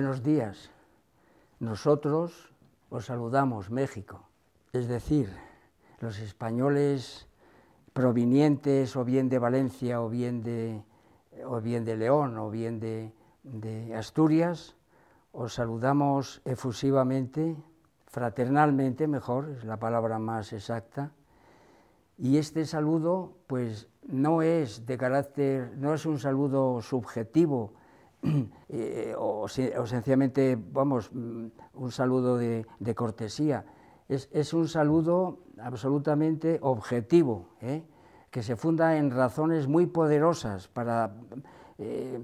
Buenos días. Nosotros os saludamos, México. Es decir, los españoles provenientes o bien de Valencia o bien de, o bien de León o bien de, Asturias, os saludamos efusivamente, fraternalmente, mejor, es la palabra más exacta. Y este saludo, pues, no es de carácter, no es un saludo subjetivo, o, sencillamente, vamos, mm, un saludo de, cortesía. Es, un saludo absolutamente objetivo, ¿eh? que se funda en razones muy poderosas para eh,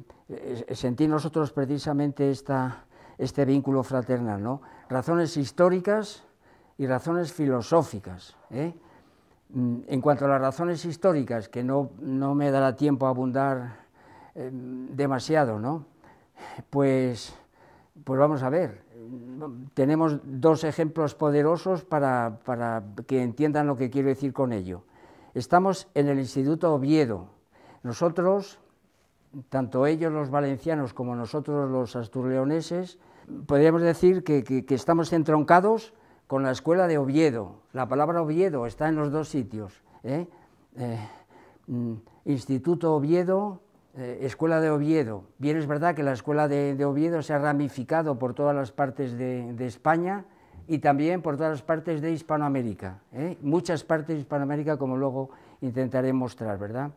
sentir nosotros precisamente esta, este vínculo fraternal, Razones históricas y razones filosóficas. ¿eh? Mm, en cuanto a las razones históricas, que no, no me dará tiempo a abundar Em, demasiado, ¿no? Pues, pues vamos a ver, tenemos dos ejemplos poderosos para, que entiendan lo que quiero decir con ello. Estamos en el Instituto Oviedo. Nosotros, tanto ellos los valencianos como nosotros los asturleoneses, podríamos decir que, estamos entroncados con la escuela de Oviedo. La palabra Oviedo está en los dos sitios. ¿eh? Eh, mm, Instituto Oviedo, eh, Escuela de Oviedo. Bien es verdad que la Escuela de, Oviedo se ha ramificado por todas las partes de, España y también por todas las partes de Hispanoamérica, ¿eh? muchas partes de Hispanoamérica como luego intentaré mostrar, ¿verdad?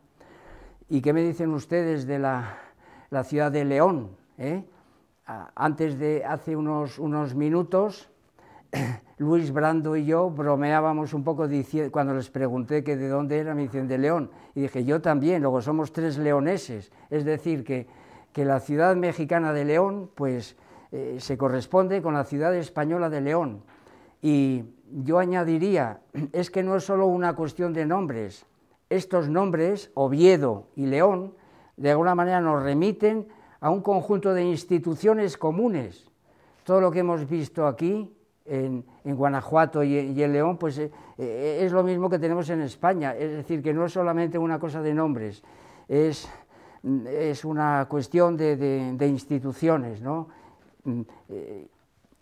¿Y qué me dicen ustedes de la, ciudad de León? ¿eh? Antes de hace unos, unos minutos Luis Brando y yo bromeábamos un poco cuando les pregunté que de dónde era, me dicen de León. Y dije, yo también, luego somos tres leoneses. Es decir, que, la ciudad mexicana de León pues, eh, se corresponde con la ciudad española de León. Y yo añadiría, es que no es solo una cuestión de nombres. Estos nombres, Oviedo y León, de alguna manera nos remiten a un conjunto de instituciones comunes. Todo lo que hemos visto aquí, en, Guanajuato y, y, en León, pues eh, eh, es lo mismo que tenemos en España. Es decir, que no es solamente una cosa de nombres, es, es una cuestión de, instituciones, ¿no? Mm, eh,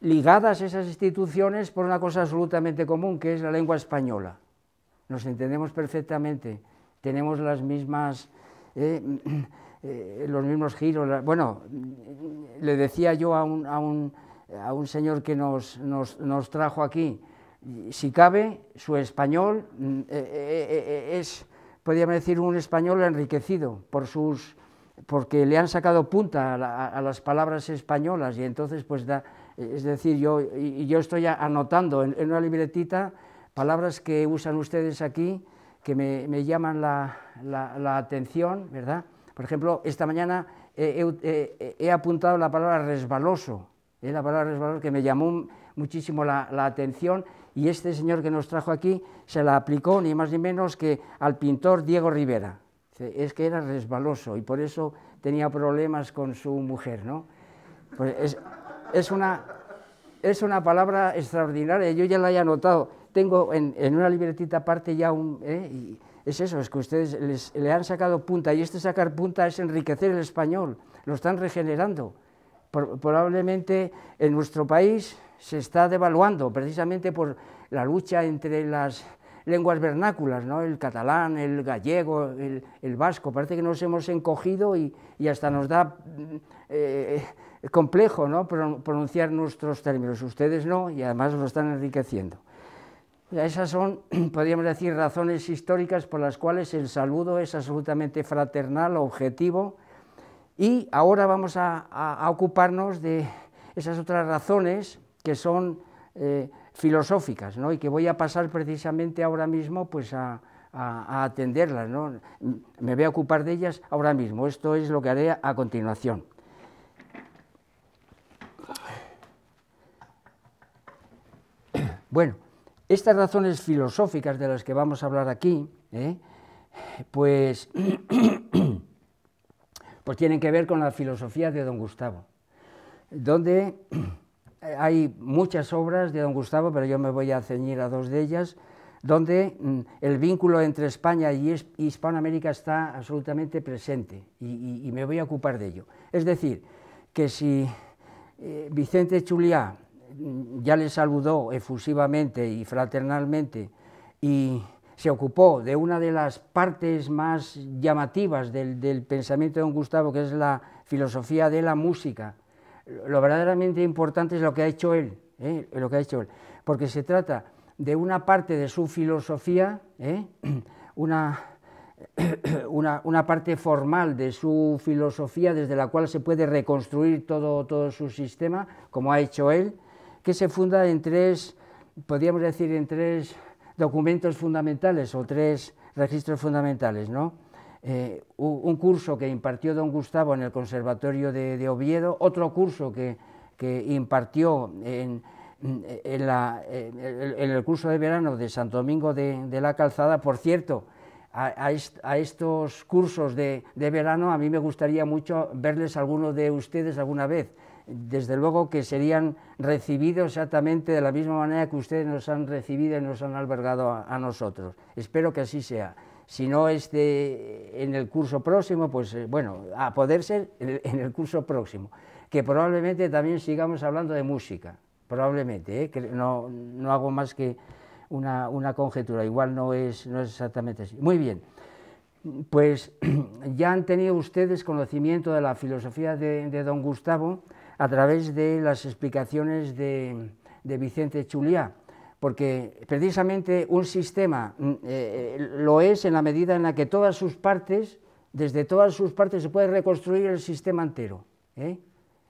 ligadas esas instituciones por una cosa absolutamente común, que es la lengua española. Nos entendemos perfectamente, tenemos las mismas... Eh, los mismos giros. Bueno, le decía yo a a un, a un señor que nos, nos, trajo aquí, si cabe, su español mm, eh, eh, eh, es, podríamos decir, un español enriquecido por sus porque le han sacado punta a, las palabras españolas y entonces pues es decir, yo, y, yo estoy anotando en, una libretita palabras que usan ustedes aquí que me, me llaman la, la, atención, ¿verdad? Por ejemplo, esta mañana he apuntado la palabra resbaloso, es ¿eh? la palabra resbaloso que me llamó muchísimo la, atención y este señor que nos trajo aquí se la aplicó ni más ni menos que al pintor Diego Rivera. Es que era resbaloso y por eso tenía problemas con su mujer, ¿no? Pues es, una, es una palabra extraordinaria, yo ya la he anotado. Tengo en, una libretita aparte ya un... ¿eh? es eso, es que ustedes le han sacado punta y este sacar punta es enriquecer el español, lo están regenerando probablemente en nuestro país se está devaluando precisamente por la lucha entre las lenguas vernáculas, ¿no? el catalán, el gallego, el, vasco. Parece que nos hemos encogido y, hasta nos da mm, eh, complejo ¿no? pronunciar nuestros términos. Ustedes no y además lo están enriqueciendo. Esas son, podríamos decir, razones históricas por las cuales el saludo es absolutamente fraternal, objetivo y ahora vamos a, ocuparnos de esas otras razones que son eh, filosóficas ¿no? y que voy a pasar precisamente ahora mismo pues, a, atenderlas. ¿no? Me voy a ocupar de ellas ahora mismo. Esto es lo que haré a continuación. Bueno, estas razones filosóficas de las que vamos a hablar aquí, ¿eh? pues pues tienen que ver con la filosofía de don Gustavo, donde hay muchas obras de don Gustavo, pero yo me voy a ceñir a dos de ellas, donde mm, el vínculo entre España y Hispanoamérica está absolutamente presente y, me voy a ocupar de ello. Es decir, que si eh, Vicente Chuliá mm, ya le saludó efusivamente y fraternalmente y se ocupó de una de las partes más llamativas del, pensamiento de don Gustavo, que es la filosofía de la música. Lo verdaderamente importante es lo que ha hecho él, ¿eh? lo que ha hecho él, porque se trata de una parte de su filosofía, ¿eh? una, una, parte formal de su filosofía desde la cual se puede reconstruir todo, todo su sistema, como ha hecho él, que se funda en tres, podríamos decir, en tres documentos fundamentales o tres registros fundamentales, ¿no? Eh, un curso que impartió don Gustavo en el Conservatorio de, Oviedo, otro curso que, impartió en, en, el curso de verano de Santo Domingo de, la Calzada, por cierto, a, a, estos cursos de, de, verano, a mí me gustaría mucho verles alguno de ustedes alguna vez, desde luego que serían recibidos exactamente de la misma manera que ustedes nos han recibido y nos han albergado a, nosotros. Espero que así sea. Si no de este, en el curso próximo, pues eh, bueno, a poder ser en el curso próximo, que probablemente también sigamos hablando de música, probablemente, eh, que no, hago más que una, conjetura, igual no es, no es exactamente así. Muy bien pues ya han tenido ustedes conocimiento de la filosofía de, don Gustavo a través de las explicaciones de, Vicente Chuliá, porque precisamente un sistema mm, eh, eh, lo es en la medida en la que todas sus partes, desde todas sus partes se puede reconstruir el sistema entero. ¿eh?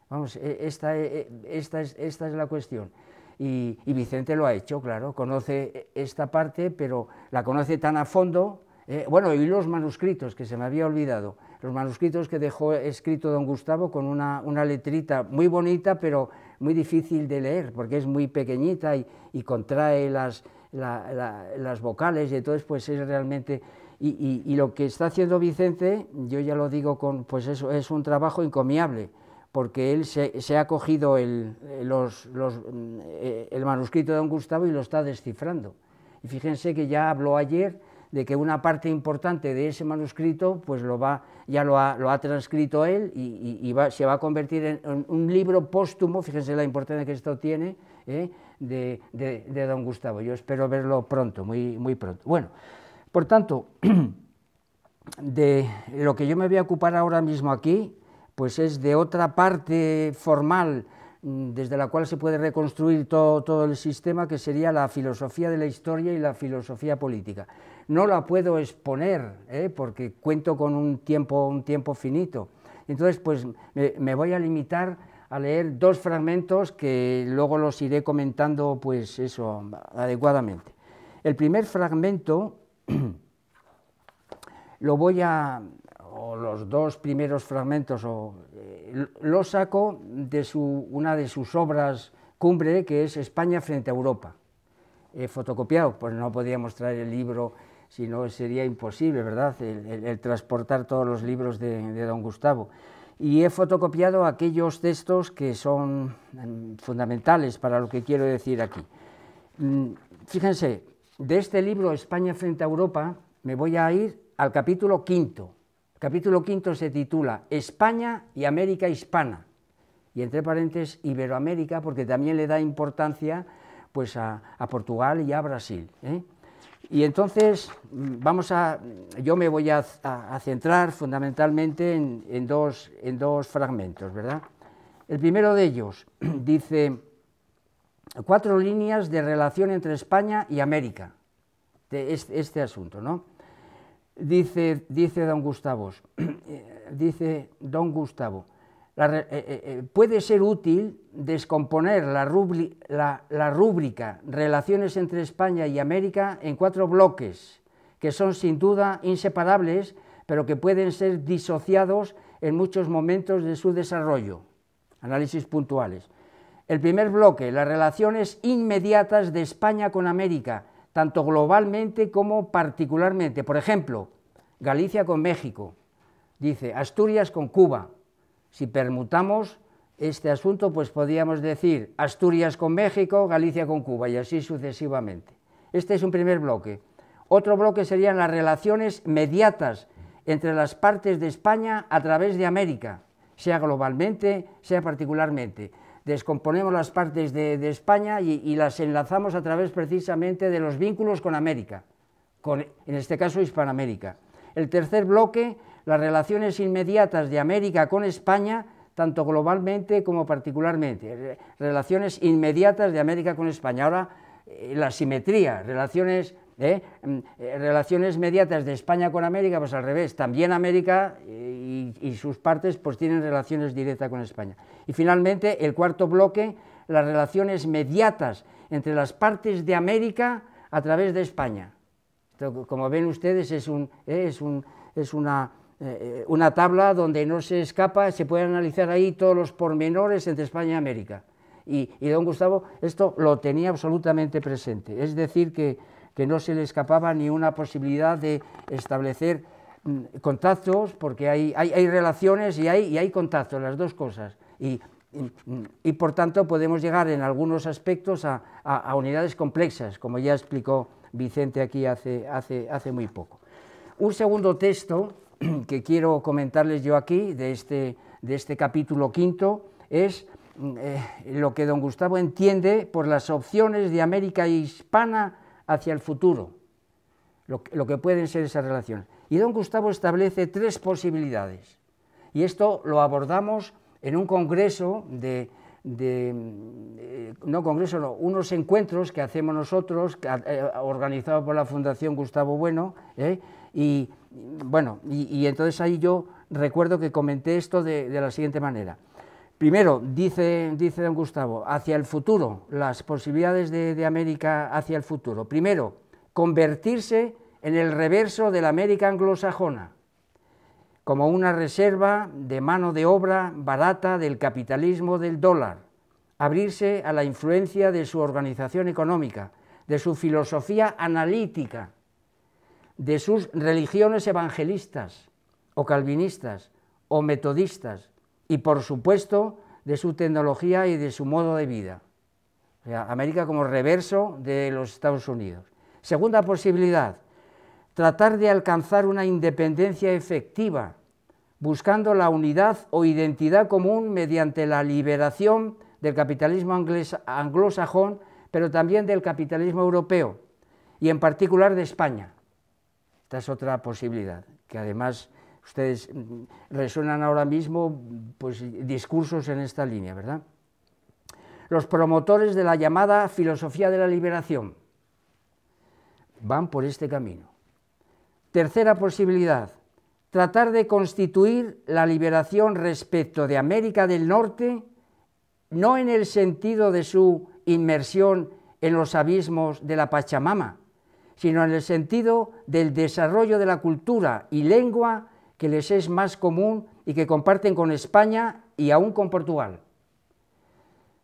Vamos, e, e, e, esta, es, la cuestión. Y, Vicente lo ha hecho, claro, conoce esta parte, pero la conoce tan a fondo, bueno, y los manuscritos, que se me había olvidado, los manuscritos que dejó escrito don Gustavo con una, letrita muy bonita, pero muy difícil de leer, porque es muy pequeñita y, contrae las, vocales, y entonces pues es realmente... Y, lo que está haciendo Vicente, yo ya lo digo con, pues eso, es un trabajo encomiable, porque él se, ha cogido el, los, los, eh, el manuscrito de don Gustavo y lo está descifrando. Y fíjense que ya habló ayer de que una parte importante de ese manuscrito pues lo va, ya lo ha, transcrito él y, se va a convertir en un libro póstumo, fíjense la importancia que esto tiene, ¿eh? de, don Gustavo. Yo espero verlo pronto, muy, muy pronto. Bueno, por tanto, de lo que yo me voy a ocupar ahora mismo aquí, pues es de otra parte formal mm, desde la cual se puede reconstruir todo el sistema, que sería la filosofía de la historia y la filosofía política no la puedo exponer ¿eh? porque cuento con un tiempo, un tiempo finito. Entonces, pues me, voy a limitar a leer dos fragmentos que luego los iré comentando, pues eso, adecuadamente. El primer fragmento lo voy a, o los dos primeros fragmentos, o, eh, lo saco de su, una de sus obras cumbre, que es España frente a Europa. he fotocopiado, pues no podía traer el libro si no sería imposible, ¿verdad?, el, transportar todos los libros de, don Gustavo. Y he fotocopiado aquellos textos que son mm, fundamentales para lo que quiero decir aquí. Mm, fíjense, de este libro, España frente a Europa, me voy a ir al capítulo quinto. El capítulo quinto se titula España y América Hispana, y entre paréntesis Iberoamérica, porque también le da importancia pues, a, a Portugal y a Brasil. ¿eh? Y entonces vamos a, yo me voy a, centrar fundamentalmente en, dos, en dos fragmentos, ¿verdad? El primero de ellos dice cuatro líneas de relación entre España y América, de este, este asunto, ¿no? Dice, dice don Gustavo, eh, dice don Gustavo, eh, eh, eh, puede ser útil descomponer la, la rúbrica Relaciones entre España y América en cuatro bloques, que son sin duda inseparables, pero que pueden ser disociados en muchos momentos de su desarrollo. Análisis puntuales. El primer bloque, las relaciones inmediatas de España con América, tanto globalmente como particularmente. Por ejemplo, Galicia con México, dice Asturias con Cuba, si permutamos este asunto, pues podríamos decir Asturias con México, Galicia con Cuba y así sucesivamente. Este es un primer bloque. Otro bloque serían las relaciones mediatas entre las partes de España a través de América, sea globalmente, sea particularmente. Descomponemos las partes de, España y, las enlazamos a través precisamente de los vínculos con América, con, en este caso Hispanoamérica. El tercer bloque las relaciones inmediatas de América con España, tanto globalmente como particularmente. Relaciones inmediatas de América con España. Ahora, eh, la simetría, relaciones eh, mm, eh, relaciones mediatas de España con América, pues al revés, también América y, sus partes pues tienen relaciones directas con España. Y finalmente, el cuarto bloque, las relaciones mediatas entre las partes de América a través de España. como ven ustedes, es, un, es, un, es una eh, una tabla donde no se escapa, se pueden analizar ahí todos los pormenores entre España y América. Y, y don Gustavo esto lo tenía absolutamente presente, es decir, que, que no se le escapaba ni una posibilidad de establecer mm, contactos, porque hay, hay, hay, relaciones y hay, y hay contactos, las dos cosas. Y, y, mm, por tanto podemos llegar en algunos aspectos a, a, unidades complejas, como ya explicó Vicente aquí hace, hace, hace muy poco. Un segundo texto que quiero comentarles yo aquí de este, de este capítulo quinto es eh, lo que don Gustavo entiende por las opciones de América hispana hacia el futuro, lo, que pueden ser esas relaciones. Y don Gustavo establece tres posibilidades. Y esto lo abordamos en un congreso de, eh, no congreso, no, unos encuentros que hacemos nosotros, eh, organizados por la Fundación Gustavo Bueno, y, bueno, y, entonces ahí yo recuerdo que comenté esto de, la siguiente manera. Primero, dice, don Gustavo, hacia el futuro, las posibilidades de, América hacia el futuro. Primero, convertirse en el reverso de la América anglosajona, como una reserva de mano de obra barata del capitalismo del dólar, abrirse a la influencia de su organización económica, de su filosofía analítica, de sus religiones evangelistas o calvinistas o metodistas y por supuesto de su tecnología y de su modo de vida. América como reverso de los Estados Unidos. Segunda posibilidad, tratar de alcanzar una independencia efectiva, buscando la unidad o identidad común mediante la liberación del capitalismo anglosajón, pero también del capitalismo europeo y en particular de España. Esta es otra posibilidad, que además ustedes mm, resuenan ahora mismo pues, discursos en esta línea, ¿verdad? Los promotores de la llamada filosofía de la liberación van por este camino. Tercera posibilidad, tratar de constituir la liberación respecto de América del Norte, no en el sentido de su inmersión en los abismos de la Pachamama, sino en el sentido del desarrollo de la cultura y lengua que les es más común y que comparten con España y aún con Portugal.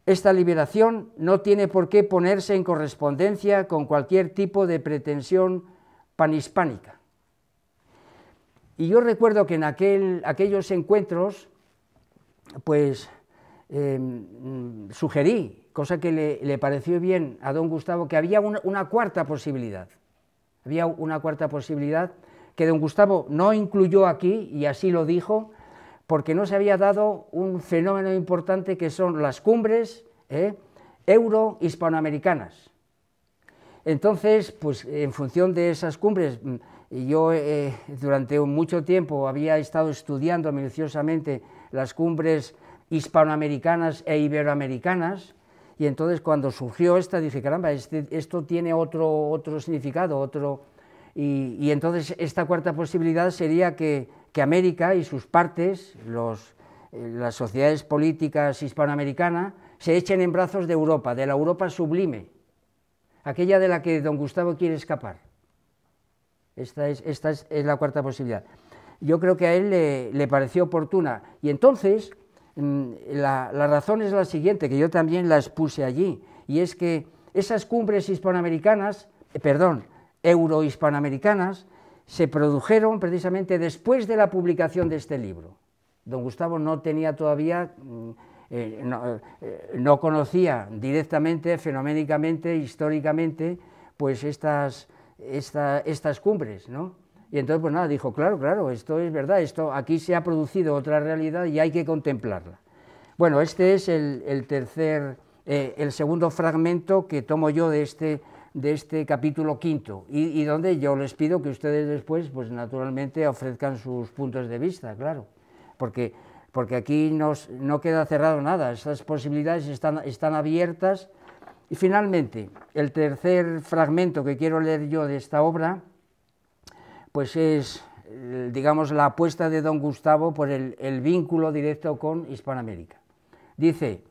Esta liberación no tiene por qué ponerse en correspondencia con cualquier tipo de pretensión panhispánica. Y yo recuerdo que en aquellos encuentros, pues em, sugerí, cosa que le, pareció bien a don Gustavo, que había una cuarta posibilidad, había una cuarta posibilidad que don Gustavo no incluyó aquí, y así lo dijo, porque no se había dado un fenómeno importante que son las cumbres ¿eh? euro euro-hispanoamericanas. Entonces, pues en función de esas cumbres, mm, yo eh, durante mucho tiempo había estado estudiando minuciosamente las cumbres hispanoamericanas e iberoamericanas, y entonces cuando surgió esta dije, caramba, este, esto tiene otro, otro significado, otro... Y, entonces esta cuarta posibilidad sería que, América y sus partes, eh, las sociedades políticas hispanoamericanas, se echen en brazos de Europa, de la Europa sublime, aquella de la que don Gustavo quiere escapar. Esta es, esta la cuarta posibilidad. Yo creo que a él le pareció oportuna. Y entonces Mm, la, la razón es la siguiente, que yo también la expuse allí, y es que esas cumbres hispanoamericanas, eh, perdón, eurohispanoamericanas, se produjeron precisamente después de la publicación de este libro. Don Gustavo no tenía todavía, mm, eh, eh, no, conocía directamente, fenoménicamente, históricamente, pues estas, estas cumbres, ¿no? Y entonces, pues nada, dijo, claro, claro, esto es verdad, esto aquí se ha producido otra realidad y hay que contemplarla. Bueno, este es el, tercer, eh, el segundo fragmento que tomo yo de este, de este capítulo quinto y, donde yo les pido que ustedes después, pues naturalmente, ofrezcan sus puntos de vista, claro, porque, porque aquí nos, no queda cerrado nada, esas posibilidades están, están abiertas. Y finalmente, el tercer fragmento que quiero leer yo de esta obra, pues es, digamos, la apuesta de don Gustavo por el, vínculo directo con Hispanoamérica. Dice,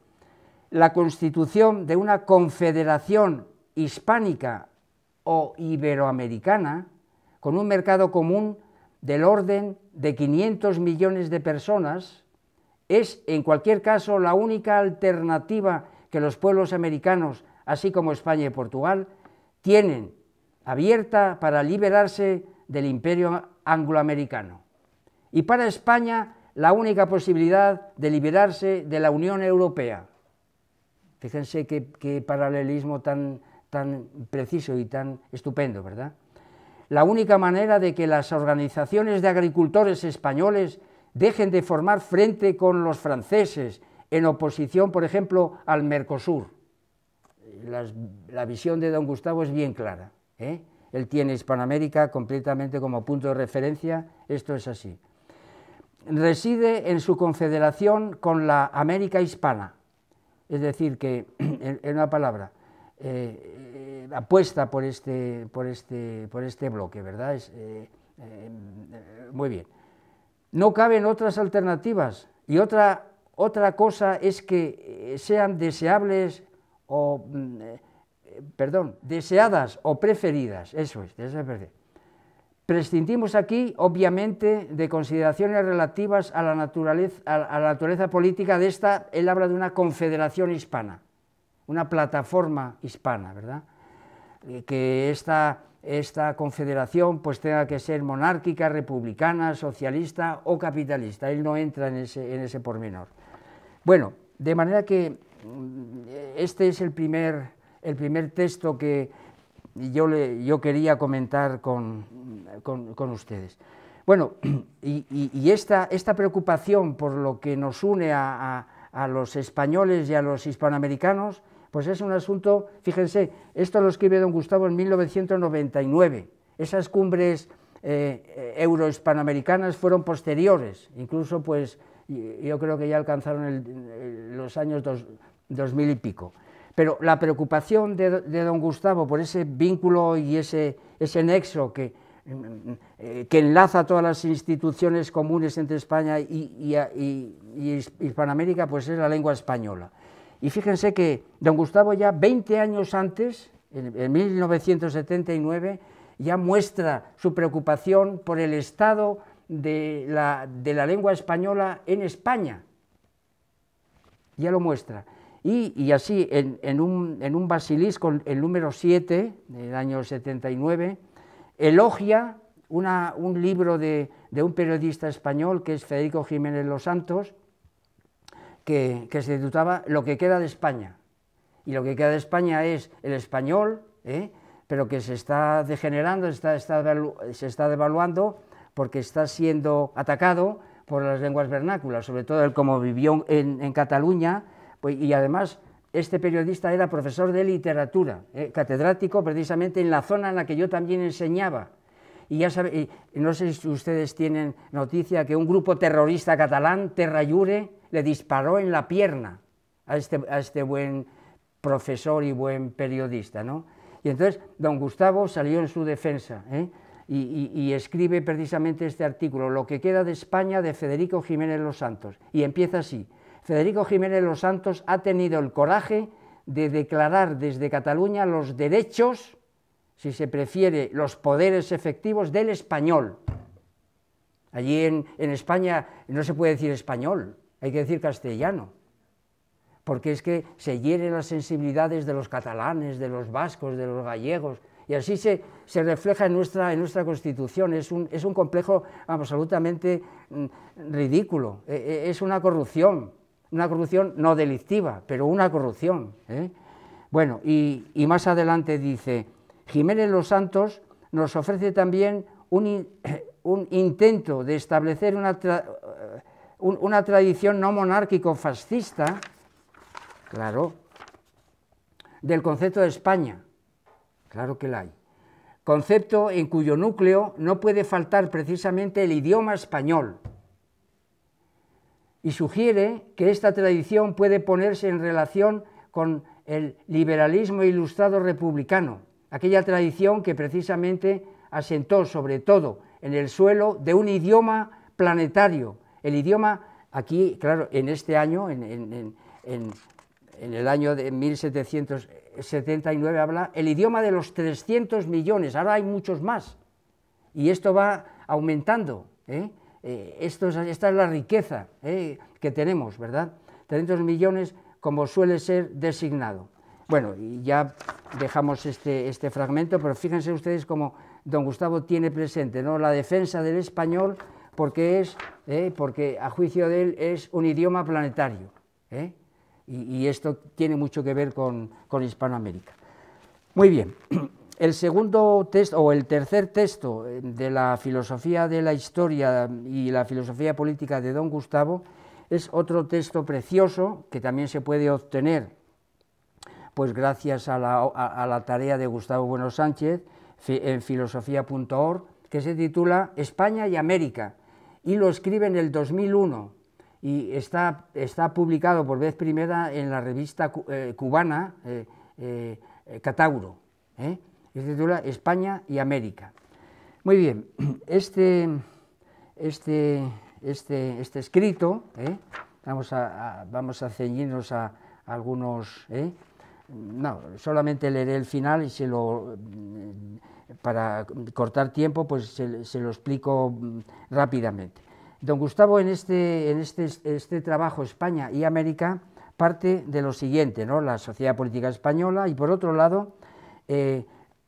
la constitución de una confederación hispánica o iberoamericana con un mercado común del orden de 500 millones de personas es, en cualquier caso, la única alternativa que los pueblos americanos, así como España y Portugal, tienen abierta para liberarse del imperio angloamericano. Y para España, la única posibilidad de liberarse de la Unión Europea. Fíjense qué, paralelismo tan, tan preciso y tan estupendo, ¿verdad? La única manera de que las organizaciones de agricultores españoles dejen de formar frente con los franceses en oposición, por ejemplo, al Mercosur. la visión de don Gustavo es bien clara. ¿eh? Él tiene Hispanoamérica completamente como punto de referencia, esto es así. Reside en su confederación con la América hispana, es decir, que, en una palabra, eh, apuesta por este, por, este, por este bloque, ¿verdad? Es, eh, eh, muy bien. No caben otras alternativas y otra, otra cosa es que sean deseables o mm, perdón, deseadas o preferidas, eso es, es Prescindimos aquí, obviamente, de consideraciones relativas a la, naturaleza, política de esta, él habla de una confederación hispana, una plataforma hispana, ¿verdad? Eh, que esta, confederación pues tenga que ser monárquica, republicana, socialista o capitalista. Él no entra ese, en ese pormenor. Bueno, de manera que mm, este es el primer el primer texto que yo, yo quería comentar con, con, ustedes. Bueno, y, esta, esta, preocupación por lo que nos une a, a, los españoles y a los hispanoamericanos, pues es un asunto, fíjense, esto lo escribe don Gustavo en 1999. Esas cumbres eh, euro hispanoamericanas fueron posteriores, incluso pues yo creo que ya alcanzaron los años dos, 2000 y pico. Pero la preocupación de, don Gustavo por ese vínculo y ese, nexo eh, que, enlaza todas las instituciones comunes entre España y, Hispanoamérica, pues es la lengua española. Y fíjense que don Gustavo ya 20 años antes, en, 1979, ya muestra su preocupación por el estado de la lengua española en España. Ya lo muestra. Y, así, en, un, basilisco, el número 7 del año 79, elogia un libro de, un periodista español que es Federico Jiménez Los Santos, que, se titulaba Lo que queda de España. Y lo que queda de España es el español, ¿eh? pero que se está degenerando, se está, se está devaluando porque está siendo atacado por las lenguas vernáculas, sobre todo el como vivió en Cataluña, pues, y además, este periodista era profesor de literatura, eh, catedrático precisamente en la zona en la que yo también enseñaba. Y ya sabe, no sé si ustedes tienen noticia que un grupo terrorista catalán, Terrayure, le disparó en la pierna a este, este buen profesor y buen periodista, Y entonces don Gustavo salió en su defensa ¿eh? y, y, escribe precisamente este artículo, Lo que queda de España de Federico Jiménez Los Santos. Y empieza así. Federico Jiménez Los Santos ha tenido el coraje de declarar desde Cataluña los derechos, si se prefiere, los poderes efectivos del español. Allí en, España no se puede decir español, hay que decir castellano, porque es que se hieren las sensibilidades de los catalanes, de los vascos, de los gallegos, y así se, se refleja en nuestra, en nuestra Constitución. Es un, es un complejo absolutamente mm, ridículo, e, e, es una corrupción una corrupción no delictiva, pero una corrupción. ¿eh? Bueno, y, más adelante dice, Jiménez Los Santos nos ofrece también un, intento de establecer una, eh, una tradición no monárquico-fascista, claro, del concepto de España, claro que la hay, concepto en cuyo núcleo no puede faltar precisamente el idioma español, y sugiere que esta tradición puede ponerse en relación con el liberalismo ilustrado republicano, aquella tradición que precisamente asentó sobre todo en el suelo de un idioma planetario, el idioma aquí, claro, en este año, en, el año de 1779 habla el idioma de los 300 millones, ahora hay muchos más, y esto va aumentando. ¿eh? Eh, esto es, esta es la riqueza eh, que tenemos, ¿verdad? 300 millones como suele ser designado. Bueno, y ya dejamos este, este, fragmento, pero fíjense ustedes cómo don Gustavo tiene presente ¿no? la defensa del español porque es, eh, porque a juicio de él es un idioma planetario. Y, esto tiene mucho que ver con Hispanoamérica. Muy bien. El segundo texto, o el tercer texto eh, de la filosofía de la historia y la filosofía política de don Gustavo es otro texto precioso que también se puede obtener, pues gracias a la, tarea de Gustavo Bueno Sánchez en filosofía.org, que se titula España y América, y lo escribe en el 2001 y está, está publicado por vez primera en la revista eh, cubana eh, Catauro y se titula España y América. Muy bien, este, este, este, este escrito, eh, vamos, a, vamos a ceñirnos a, algunos... Eh, no, solamente leeré el final y se lo... Mm, para cortar tiempo, pues se, lo explico mm, rápidamente. Don Gustavo en este, en este, este, trabajo España y América parte de lo siguiente, ¿no? la sociedad política española y por otro lado eh,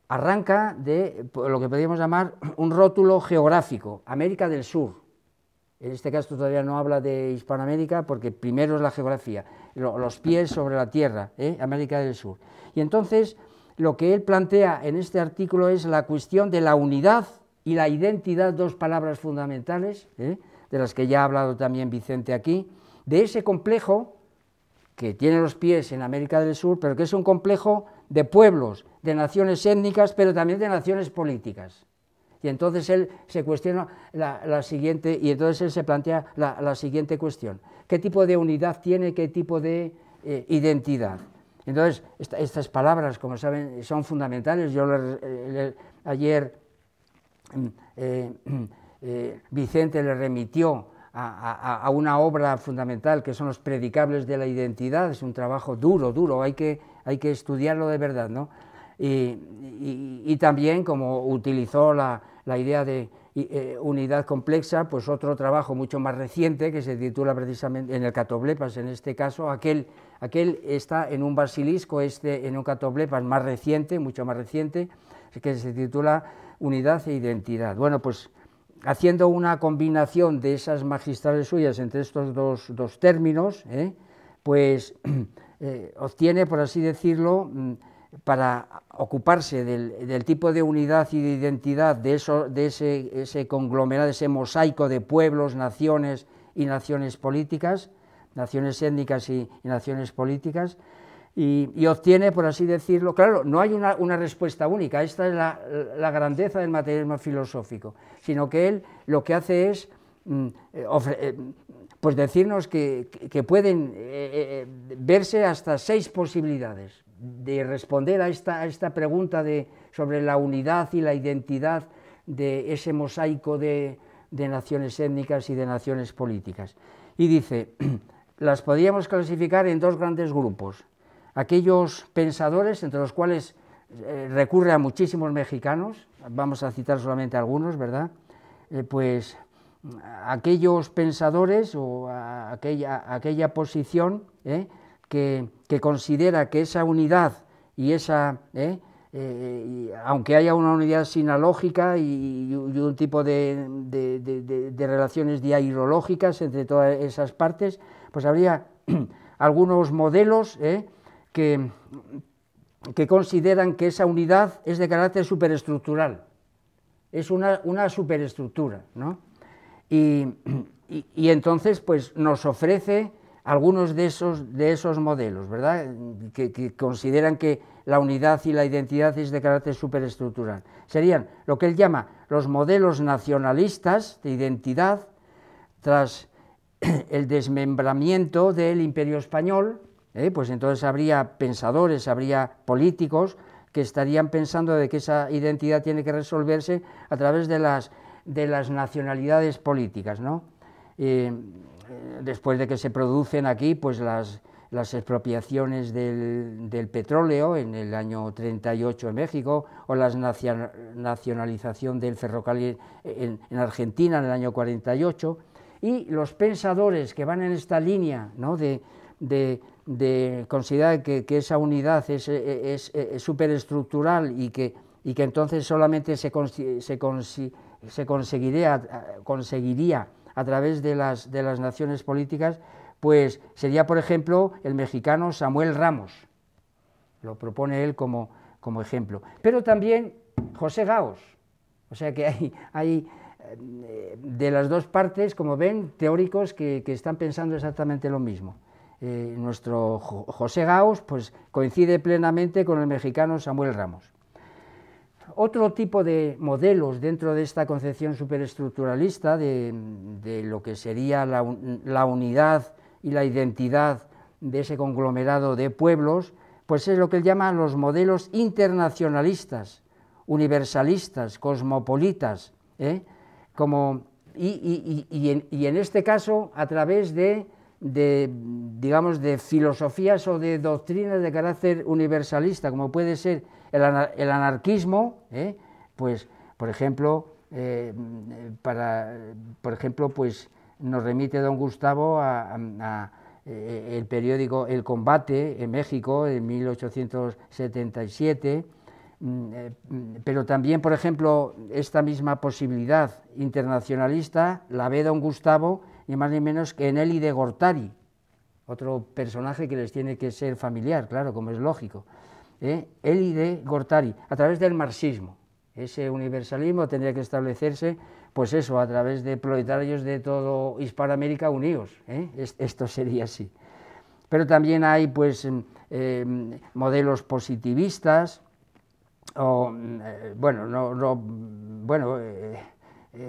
arranca de lo que podríamos llamar un rótulo geográfico, América del Sur. En este caso todavía no habla de Hispanoamérica porque primero es la geografía, los pies sobre la tierra, ¿eh? América del Sur. Y entonces lo que él plantea en este artículo es la cuestión de la unidad y la identidad, dos palabras fundamentales, ¿eh? de las que ya ha hablado también Vicente aquí, de ese complejo que tiene los pies en América del Sur, pero que es un complejo de pueblos, de naciones étnicas, pero también de naciones políticas. Y entonces él se cuestiona la, siguiente, y entonces él se plantea la, siguiente cuestión. ¿Qué tipo de unidad tiene? ¿Qué tipo de eh, identidad? Entonces, estas palabras, como saben, son fundamentales. Yo ayer mm, eh, eh, Vicente le remitió a, una obra fundamental que son los predicables de la identidad. Es un trabajo duro, duro. Hay que hay que estudiarlo de verdad, ¿no? Y, también, como utilizó la, idea de eh, unidad compleja, pues otro trabajo mucho más reciente que se titula precisamente en el Catoblepas, en este caso, aquel, aquel está en un basilisco, este en un Catoblepas más reciente, mucho más reciente, que se titula Unidad e Identidad. Bueno, pues haciendo una combinación de esas magistrales suyas entre estos dos, términos, ¿eh? pues Eh, obtiene, por así decirlo, mm, para ocuparse del, tipo de unidad y de identidad de, eso, de ese, ese conglomerado, ese mosaico de pueblos, naciones y naciones políticas, naciones étnicas y, naciones políticas, y, obtiene, por así decirlo, claro, no hay una, respuesta única, esta es la, grandeza del materialismo filosófico, sino que él lo que hace es mm, eh, eh, pues decirnos que, pueden eh, eh, verse hasta seis posibilidades de responder a esta, esta pregunta de, sobre la unidad y la identidad de ese mosaico de, naciones étnicas y de naciones políticas. Y dice, las podríamos clasificar en dos grandes grupos. Aquellos pensadores, entre los cuales eh, recurre a muchísimos mexicanos, vamos a citar solamente algunos, ¿verdad? pues aquellos pensadores o aquella, aquella posición eh, que, considera que esa unidad y esa, eh, eh, aunque haya una unidad sinalógica y, un tipo de, de, relaciones diairológicas entre todas esas partes, pues habría algunos modelos que, consideran que esa unidad es de carácter superestructural, es una, una superestructura, ¿no? Y, entonces pues, nos ofrece algunos de esos, de esos modelos, ¿verdad? Que, consideran que la unidad y la identidad es de carácter superestructural. Serían lo que él llama los modelos nacionalistas de identidad tras el desmembramiento del imperio español, ¿eh? pues entonces habría pensadores, habría políticos que estarían pensando de que esa identidad tiene que resolverse a través de las de las nacionalidades políticas, ¿no? Eh, después de que se producen aquí, pues las, las expropiaciones del, petróleo en el año 38 en México, o la nacionalización del ferrocarril en, Argentina en el año 48, y los pensadores que van en esta línea de, considerar que, esa unidad es e, e, e, superestructural es, y que, y que entonces solamente se, se, se conseguiría, eh, conseguiría a través de las, de las naciones políticas, pues sería, por ejemplo, el mexicano Samuel Ramos. Lo propone él como, como ejemplo. Pero también José Gaos. O sea que hay, hay eh, de las dos partes, como ven, teóricos que, están pensando exactamente lo mismo. Eh, nuestro José Gaos pues, coincide plenamente con el mexicano Samuel Ramos otro tipo de modelos dentro de esta concepción superestructuralista de, lo que sería la, unidad y la identidad de ese conglomerado de pueblos, pues es lo que él llama los modelos internacionalistas, universalistas, cosmopolitas, ¿eh? y, en, este caso a través de, digamos, de filosofías o de doctrinas de carácter universalista, como puede ser el, anarquismo, ¿eh? pues, por ejemplo, eh, para, por ejemplo, pues nos remite don Gustavo a, eh, el periódico El Combate en México en 1877, mm, mm, pero también, por ejemplo, esta misma posibilidad internacionalista la ve don Gustavo ni más ni menos que en Eli de Gortari, otro personaje que les tiene que ser familiar, claro, como es lógico el ¿eh? de Gortari, a través del marxismo. Ese universalismo tendría que establecerse, pues eso, a través de proletarios de todo Hispanoamérica unidos. ¿eh? esto sería así. Pero también hay pues, em, em, modelos positivistas, o, eh, bueno, no, no bueno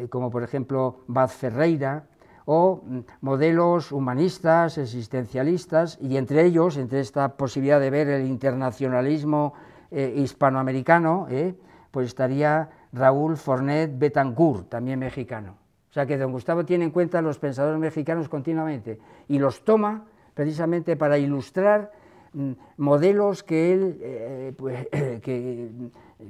como por ejemplo Baz Ferreira, o mm, modelos humanistas, existencialistas, y entre ellos, entre esta posibilidad de ver el internacionalismo eh, hispanoamericano, eh, pues estaría Raúl Fornet Betancourt, también mexicano. O sea que don Gustavo tiene en cuenta a los pensadores mexicanos continuamente y los toma precisamente para ilustrar mm, modelos que él eh, pues, que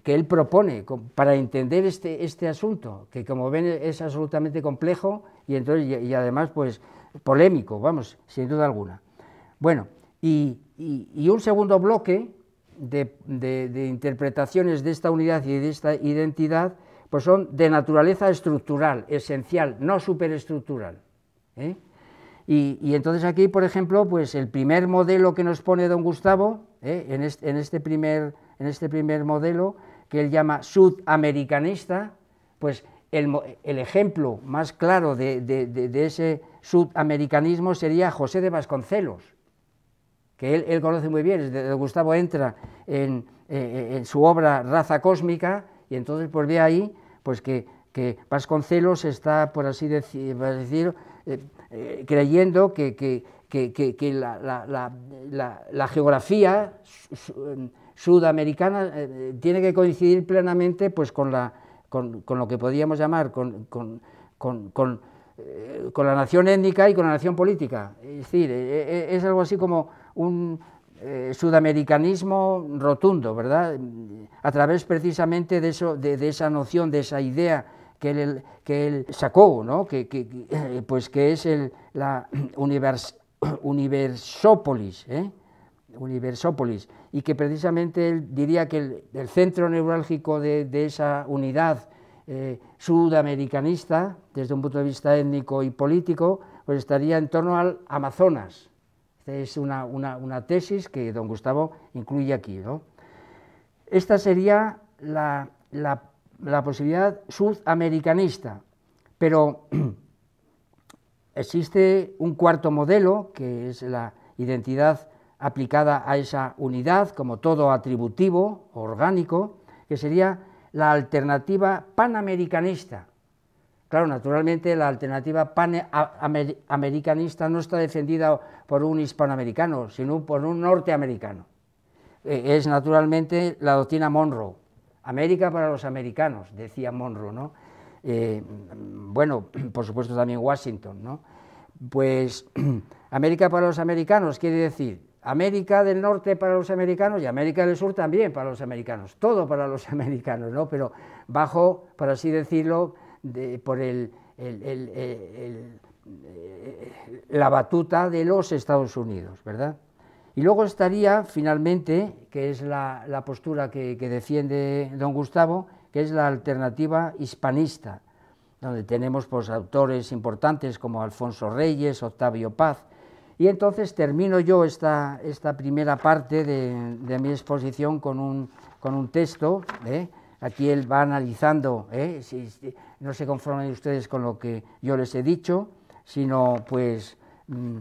que él propone para entender este, este asunto, que como ven es absolutamente complejo y, entonces, y, además pues polémico, vamos, sin duda alguna. Bueno, y, y, un segundo bloque de, de, interpretaciones de esta unidad y de esta identidad, pues son de naturaleza estructural, esencial, no superestructural. ¿eh? Y, y entonces aquí, por ejemplo, pues el primer modelo que nos pone don Gustavo, ¿eh? en, este, primer, en, este, primer, modelo que él llama sudamericanista, pues el, ejemplo más claro de, ese sudamericanismo sería José de Vasconcelos, que él, conoce muy bien, desde Gustavo entra en, eh, eh, en, su obra Raza Cósmica, y entonces por pues, ve ahí pues que, Vasconcelos está, por así decir, creyendo que, que, la, geografía em, sudamericana eh, tiene que coincidir plenamente pues, con, la, con, lo que podríamos llamar eh, con, la nación étnica y con la nación política. Es decir, e, e, e, es algo así como un eh, sudamericanismo rotundo, ¿verdad? A través precisamente de, eso, de, esa noción, de esa idea que él, que él, sacó, ¿no? que, que, pues que es el, la univers, Universópolis, ¿eh? Universópolis, y que precisamente él diría que el, centro neurálgico de, esa unidad eh, sudamericanista, desde un punto de vista étnico y político, pues estaría en torno al Amazonas. Esta es una, tesis que don Gustavo incluye aquí. Esta sería la, la posibilidad sudamericanista, pero Existe un cuarto modelo, que es la identidad aplicada a esa unidad como todo atributivo, orgánico, que sería la alternativa panamericanista. Claro, naturalmente la alternativa panamericanista no está defendida por un hispanoamericano, sino por un norteamericano. Eh, es naturalmente la doctrina Monroe, América para los americanos, decía Monroe, ¿no? Eh, bueno, por supuesto también Washington, ¿no? Pues América para los americanos quiere decir América del Norte para los americanos y América del Sur también para los americanos, todo para los americanos, ¿no? Pero bajo, por así decirlo, por el, eh, la batuta de los Estados Unidos, ¿verdad? Y luego estaría, finalmente, que es la, postura que defiende don Gustavo, que es la alternativa hispanista, donde tenemos pues, autores importantes como Alfonso Reyes, Octavio Paz. Y entonces termino yo esta, esta primera parte de, mi exposición con un, con un texto. ¿eh? Aquí él va analizando, ¿eh? si, no se conforman ustedes con lo que yo les he dicho, sino pues mm,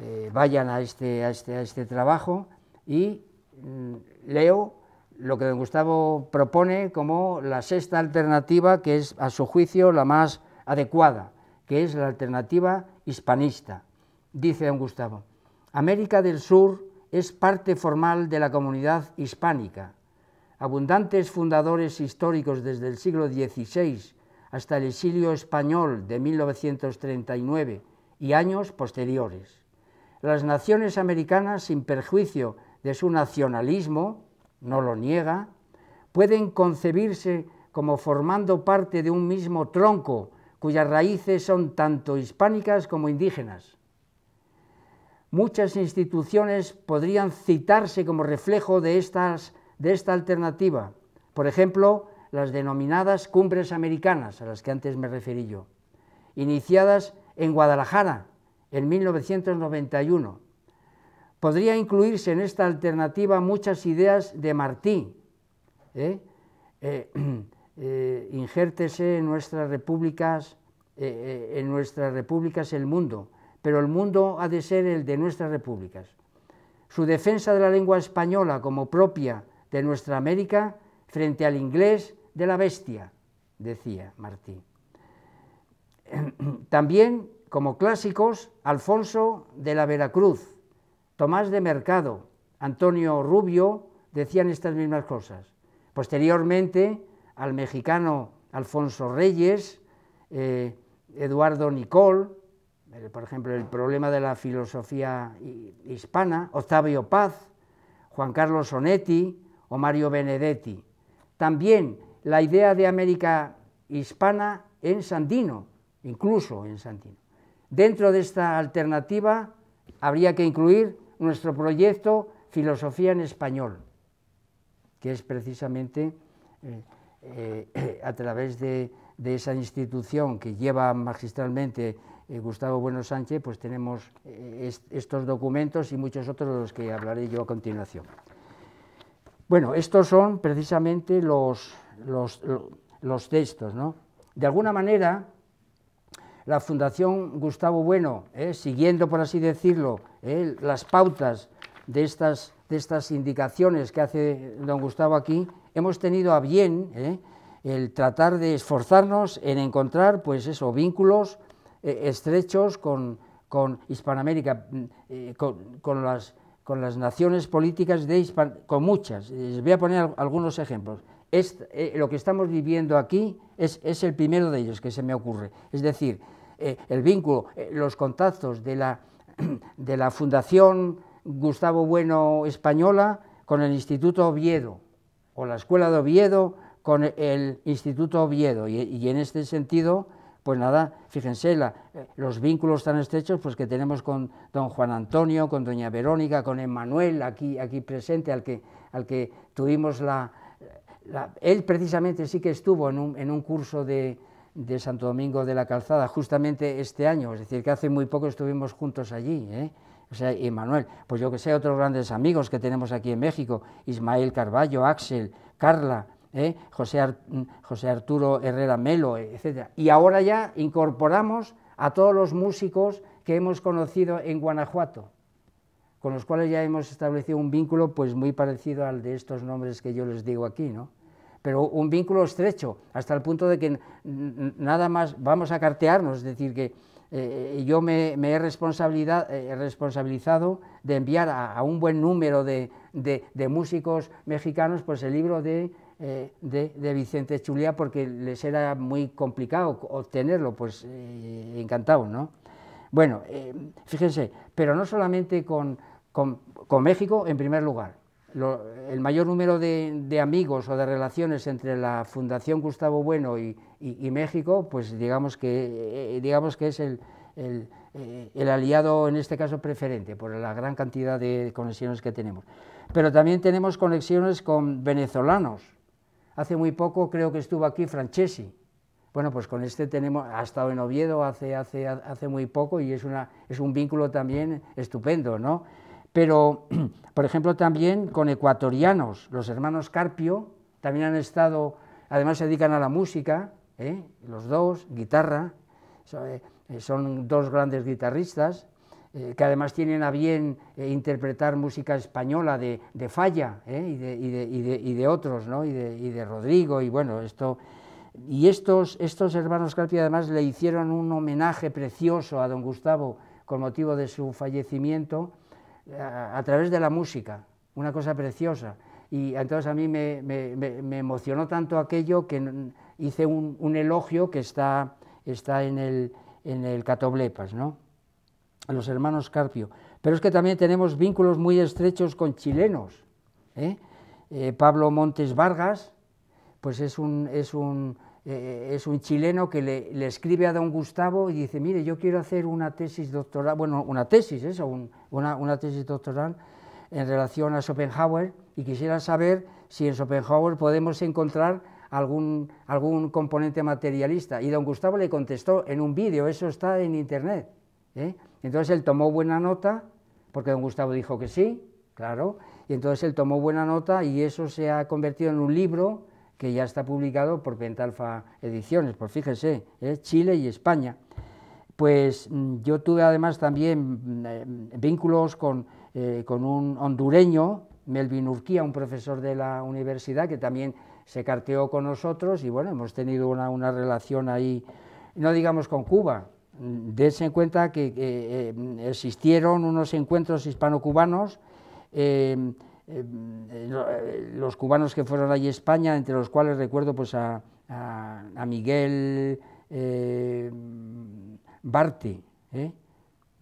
eh, vayan a este, este, a este trabajo y mm, leo lo que don Gustavo propone como la sexta alternativa, que es a su juicio la más adecuada, que es la alternativa hispanista. Dice don Gustavo, América del Sur es parte formal de la comunidad hispánica. Abundantes fundadores históricos desde el siglo XVI hasta el exilio español de 1939 y años posteriores. Las naciones americanas, sin perjuicio de su nacionalismo, no lo niega, pueden concebirse como formando parte de un mismo tronco cuyas raíces son tanto hispánicas como indígenas. Muchas instituciones podrían citarse como reflejo de, esta alternativa, por ejemplo, las denominadas cumbres americanas, a las que antes me referí yo, iniciadas en Guadalajara en 1991 Podría incluirse en esta alternativa muchas ideas de Martí. ¿eh? Eh, eh, injértese en nuestras repúblicas, en nuestras repúblicas el mundo, pero el mundo ha de ser el de nuestras repúblicas. Su defensa de la lengua española como propia de nuestra América frente al inglés de la bestia, decía Martí. También, como clásicos, Alfonso de la Veracruz, Tomás de Mercado, Antonio Rubio, decían estas mismas cosas. Posteriormente, al mexicano Alfonso Reyes, eh, Eduardo Nicol, por ejemplo, el problema de la filosofía hispana, Octavio Paz, Juan Carlos Sonetti o Mario Benedetti. También la idea de América hispana en Sandino, incluso en Sandino. Dentro de esta alternativa habría que incluir nuestro proyecto Filosofía en Español, que es precisamente eh, eh, a través de, esa institución que lleva magistralmente eh, Gustavo Bueno Sánchez, pues tenemos estos documentos y muchos otros de los que hablaré yo a continuación. Bueno, estos son precisamente los, los textos, ¿no? De alguna manera, la Fundación Gustavo Bueno, eh, siguiendo, por así decirlo, eh, las pautas de estas, de estas indicaciones que hace don Gustavo aquí, hemos tenido a bien eh, el tratar de esforzarnos en encontrar, pues eso, vínculos estrechos con, con Hispanoamérica, mm, con, las, con las naciones políticas de Hispan con muchas. Les voy a poner algunos ejemplos. lo que estamos viviendo aquí es, es, el primero de ellos que se me ocurre. Es decir, eh, el vínculo, eh, los contactos de la, de la Fundación Gustavo Bueno Española con el Instituto Oviedo, o la Escuela de Oviedo con el Instituto Oviedo. Y, en este sentido, pues nada, fíjense eh, los vínculos tan estrechos pues, que tenemos con don Juan Antonio, con doña Verónica, con Emanuel, aquí, aquí presente, al que, al que tuvimos la, la... Él precisamente sí que estuvo en un, en un curso de, de Santo Domingo de la Calzada, justamente este año, es decir, que hace muy poco estuvimos juntos allí, ¿eh? o sea, y Manuel, pues yo que sé, otros grandes amigos que tenemos aquí en México, Ismael Carballo, Axel, Carla, ¿eh? José, José Arturo Herrera Melo, etc. Y ahora ya incorporamos a todos los músicos que hemos conocido en Guanajuato, con los cuales ya hemos establecido un vínculo pues muy parecido al de estos nombres que yo les digo aquí, ¿no? pero un vínculo estrecho, hasta el punto de que nada más vamos a cartearnos, es decir, que eh, yo me, he eh, responsabilizado de enviar a, un buen número de, músicos mexicanos pues, el libro de eh, Vicente Chulía, porque les era muy complicado obtenerlo, pues encantado, ¿no? Bueno, fíjense, pero no solamente con México en primer lugar, el mayor número de, amigos o de relaciones entre la Fundación Gustavo Bueno y, México, pues digamos que, eh, eh, digamos que es el, eh, el, aliado en este caso preferente por la gran cantidad de conexiones que tenemos. Pero también tenemos conexiones con venezolanos. Hace muy poco creo que estuvo aquí Francesi. Bueno, pues con este tenemos, ha estado en Oviedo hace, hace, hace muy poco y es, una, es un vínculo también estupendo, ¿no? Pero, por ejemplo, también con ecuatorianos, los hermanos Carpio, también han estado, además se dedican a la música, ¿eh? los dos, guitarra, eh, eh, son dos grandes guitarristas, que además tienen a bien interpretar música española de, Falla y, de, otros, ¿no? y, de, Rodrigo, y bueno, esto... Y estos, hermanos Carpio además le hicieron un homenaje precioso a don Gustavo con motivo de su fallecimiento a, través de la música, una cosa preciosa. Y entonces a mí me, emocionó tanto aquello que hice un, elogio que está, está en, el, en el Catoblepas, ¿no? A los hermanos Carpio. Pero es que también tenemos vínculos muy estrechos con chilenos. ¿eh? Eh, Pablo Montes Vargas, pues es un, es un eh, es un chileno que le, escribe a don Gustavo y dice, mire, yo quiero hacer una tesis doctoral, bueno, una tesis, eso, ¿eh? una, tesis doctoral en relación a Schopenhauer y quisiera saber si en Schopenhauer podemos encontrar algún, algún componente materialista. Y don Gustavo le contestó en un vídeo, eso está en internet. ¿eh? Entonces él tomó buena nota, porque don Gustavo dijo que sí, claro, y entonces él tomó buena nota y eso se ha convertido en un libro que ya está publicado por Pentalfa Ediciones, pues fíjese, ¿eh? Chile y España. Pues mm, yo tuve además también mm, eh, vínculos eh, con, un hondureño, Melvin Urquía, un profesor de la universidad, que también se carteó con nosotros y bueno, hemos tenido una, relación ahí, no digamos con Cuba, mm, dense en cuenta que existieron unos encuentros hispano-cubanos Em, eh, eh, los cubanos que fueron allí a España, entre los cuales recuerdo pues, a, Miguel eh, Barte,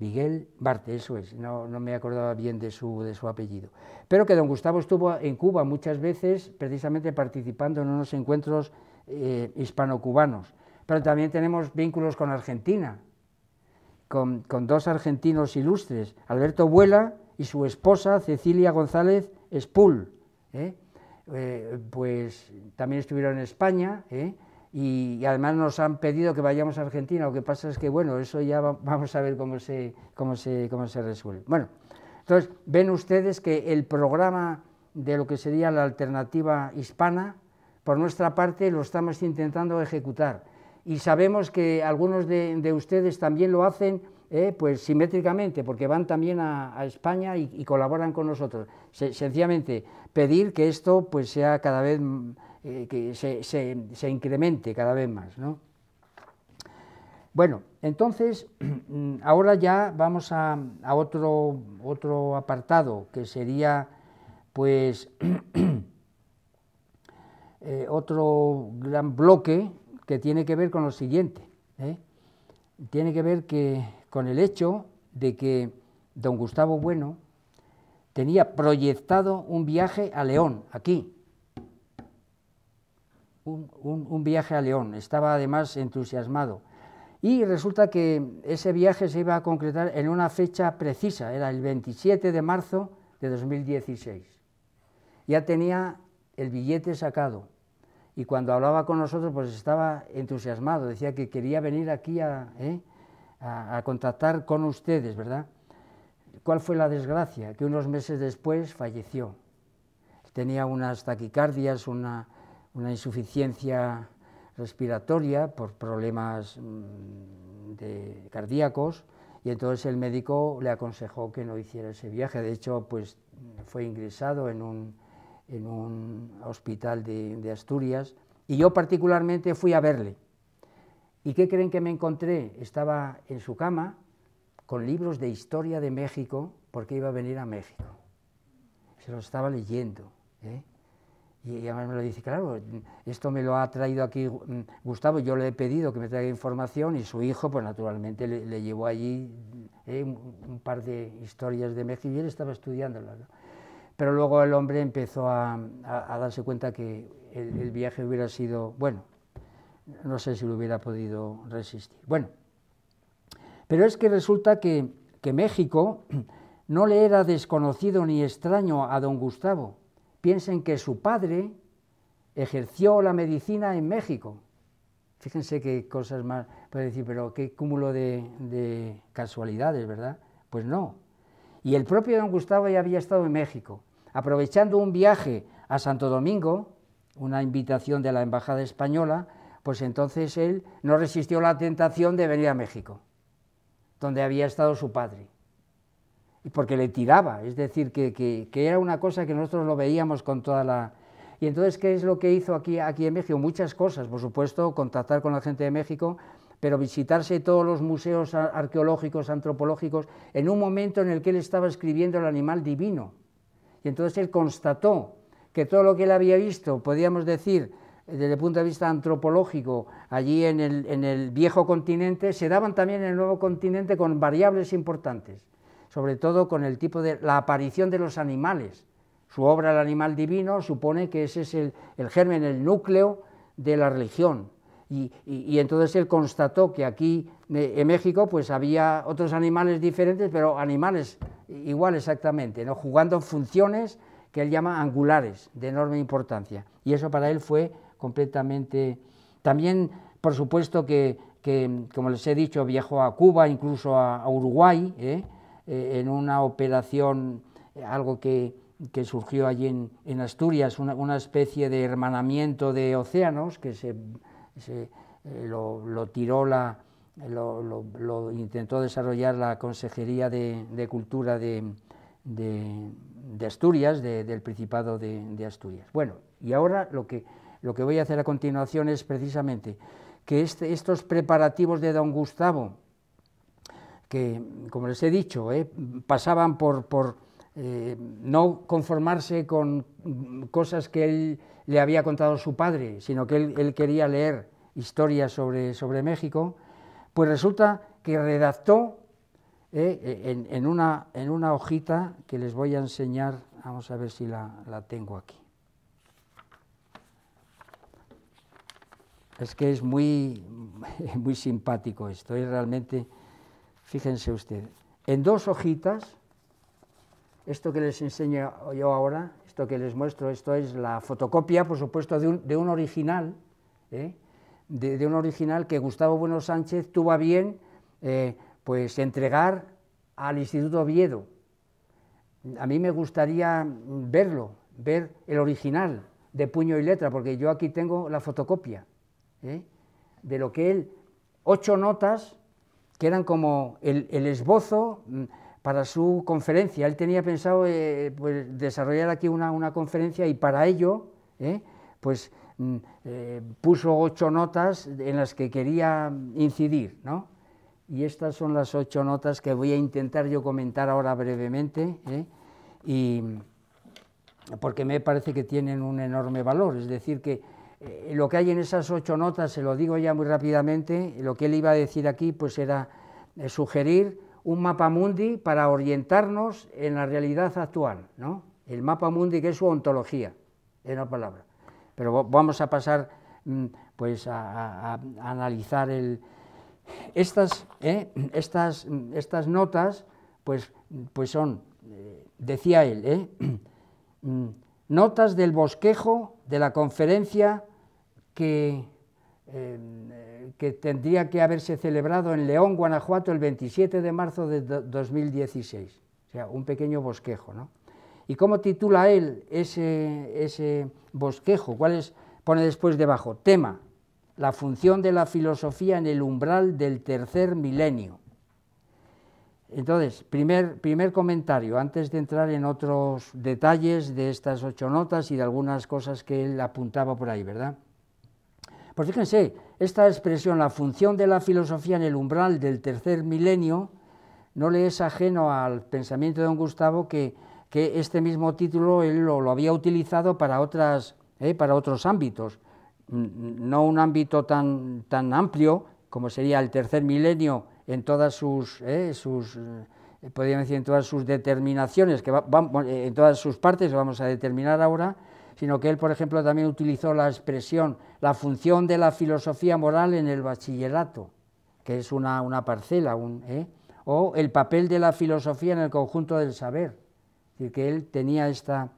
Miguel Barte, eso es, no, me acordaba bien de su, de su apellido. Pero que don Gustavo estuvo en Cuba muchas veces, precisamente participando en unos encuentros hispano-cubanos. Pero también tenemos vínculos con Argentina, con, con, dos argentinos ilustres, Alberto Vuela y su esposa Cecilia González Spul, ¿eh? Eh, pues también estuvieron en España ¿eh? y, además nos han pedido que vayamos a Argentina. Lo que pasa es que, bueno, eso ya vamos a ver cómo se, cómo, se, cómo se resuelve. Bueno, entonces ven ustedes que el programa de lo que sería la alternativa hispana, por nuestra parte, lo estamos intentando ejecutar. Y sabemos que algunos de ustedes también lo hacen eh, pues simétricamente, porque van también a, España y, colaboran con nosotros. sencillamente, pedir que esto pues, sea cada vez, mm, eh, que se, incremente cada vez más. ¿no? Bueno, entonces, mm, ahora ya vamos a, otro, otro apartado, que sería, pues, eh, otro gran bloque que tiene que ver con lo siguiente. Tiene que ver que, con el hecho de que don Gustavo Bueno tenía proyectado un viaje a León, aquí. Un, viaje a León, estaba además entusiasmado. Y resulta que ese viaje se iba a concretar en una fecha precisa, era el 27 de marzo de 2016. Ya tenía el billete sacado y cuando hablaba con nosotros pues estaba entusiasmado, decía que quería venir aquí a... ¿eh? a, contactar con ustedes, ¿verdad? ¿Cuál fue la desgracia? Que unos meses después falleció. Tenía unas taquicardias, una, insuficiencia respiratoria por problemas mm, de cardíacos y entonces el médico le aconsejó que no hiciera ese viaje. De hecho, pues fue ingresado en un, hospital de Asturias y yo particularmente fui a verle. ¿Y qué creen que me encontré? Estaba en su cama con libros de historia de México porque iba a venir a México. Se los estaba leyendo. ¿eh? Y además me lo dice, claro, esto me lo ha traído aquí Gustavo, yo le he pedido que me traiga información y su hijo, pues naturalmente le, llevó allí ¿eh? un, par de historias de México y él estaba estudiándolas. Pero luego el hombre empezó a, darse cuenta que el, viaje hubiera sido, bueno, no sé si lo hubiera podido resistir. Bueno, pero es que resulta que, que México no le era desconocido ni extraño a don Gustavo. Piensen que su padre ejerció la medicina en México. Fíjense qué cosas más, puede decir, pero qué cúmulo de, de casualidades, ¿verdad? Pues no. Y el propio don Gustavo ya había estado en México, aprovechando un viaje a Santo Domingo, una invitación de la Embajada Española, pues entonces él no resistió la tentación de venir a México, donde había estado su padre, y porque le tiraba, es decir, que, era una cosa que nosotros lo veíamos con toda la... Y entonces, ¿qué es lo que hizo aquí, aquí en México? Muchas cosas, por supuesto, contactar con la gente de México, pero visitarse todos los museos arqueológicos, antropológicos, en un momento en el que él estaba escribiendo el animal divino. Y entonces él constató que todo lo que él había visto, podíamos decir, desde el punto de vista antropológico allí en el, en el, viejo continente, se daban también en el nuevo continente con variables importantes, sobre todo con el tipo de la aparición de los animales. Su obra El animal divino supone que ese es el, el germen, el núcleo de la religión. Y, y, entonces él constató que aquí eh, en México pues había otros animales diferentes, pero animales igual exactamente, ¿no? jugando funciones que él llama angulares, de enorme importancia. Y eso para él fue completamente... También, por supuesto, que, como les he dicho, viajó a Cuba, incluso a, Uruguay, ¿eh? Eh, en una operación, eh, algo que, que surgió allí en, Asturias, una, especie de hermanamiento de océanos que se, lo, lo, tiró la... Lo, lo, intentó desarrollar la Consejería de, Cultura de, de, de, Asturias, del Principado de, Asturias. Bueno, y ahora lo que, lo que voy a hacer a continuación es precisamente que este, estos preparativos de don Gustavo, que, como les he dicho, eh, pasaban por, eh, no conformarse con cosas que él le había contado su padre, sino que él, quería leer historias sobre, México, pues resulta que redactó eh, en, una, hojita que les voy a enseñar, vamos a ver si la tengo aquí. Es que es muy, muy simpático esto, es realmente, fíjense ustedes, en dos hojitas, esto que les enseño yo ahora, esto que les muestro, esto es la fotocopia, por supuesto, de un, original, ¿eh? de, un original que Gustavo Bueno Sánchez tuvo a bien eh, pues entregar al Instituto Oviedo. A mí me gustaría verlo, ver el original de puño y letra, porque yo aquí tengo la fotocopia. ¿eh? de lo que él, ocho notas que eran como el, esbozo mm, para su conferencia. Él tenía pensado eh, pues, desarrollar aquí una, conferencia y para ello, ¿eh? pues mm, puso ocho notas en las que quería incidir, Y estas son las ocho notas que voy a intentar yo comentar ahora brevemente, y porque me parece que tienen un enorme valor. Es decir, que eh, lo que hay en esas ocho notas, se lo digo ya muy rápidamente, lo que él iba a decir aquí pues era eh, sugerir un mapa mundi para orientarnos en la realidad actual, ¿no? El mapa mundi que es su ontología, en una palabra. Pero vamos a pasar mm, pues a, analizar el, estas, eh, estas, mm, estas notas, pues, pues son, decía él, mm, notas del bosquejo de la conferencia eh, que, tendría que haberse celebrado en León, Guanajuato, el 27 de marzo de 2016. O sea, un pequeño bosquejo. ¿Y cómo titula él ese, ese bosquejo? ¿Cuál es? Pone después debajo, tema, la función de la filosofía en el umbral del tercer milenio. Entonces, primer, comentario, antes de entrar en otros detalles de estas ocho notas y de algunas cosas que él apuntaba por ahí, ¿verdad? Pues fíjense, esta expresión, la función de la filosofía en el umbral del tercer milenio, no le es ajeno al pensamiento de don Gustavo que, este mismo título él lo, había utilizado para, eh, para otros ámbitos, no un ámbito tan, tan amplio como sería el tercer milenio en todas sus, eh, sus eh, decir, en todas sus determinaciones, que en todas sus partes vamos a determinar ahora, sino que él, por ejemplo, también utilizó la expresión, la función de la filosofía moral en el bachillerato, que es una, parcela, eh, o el papel de la filosofía en el conjunto del saber, es decir, que él tenía esta...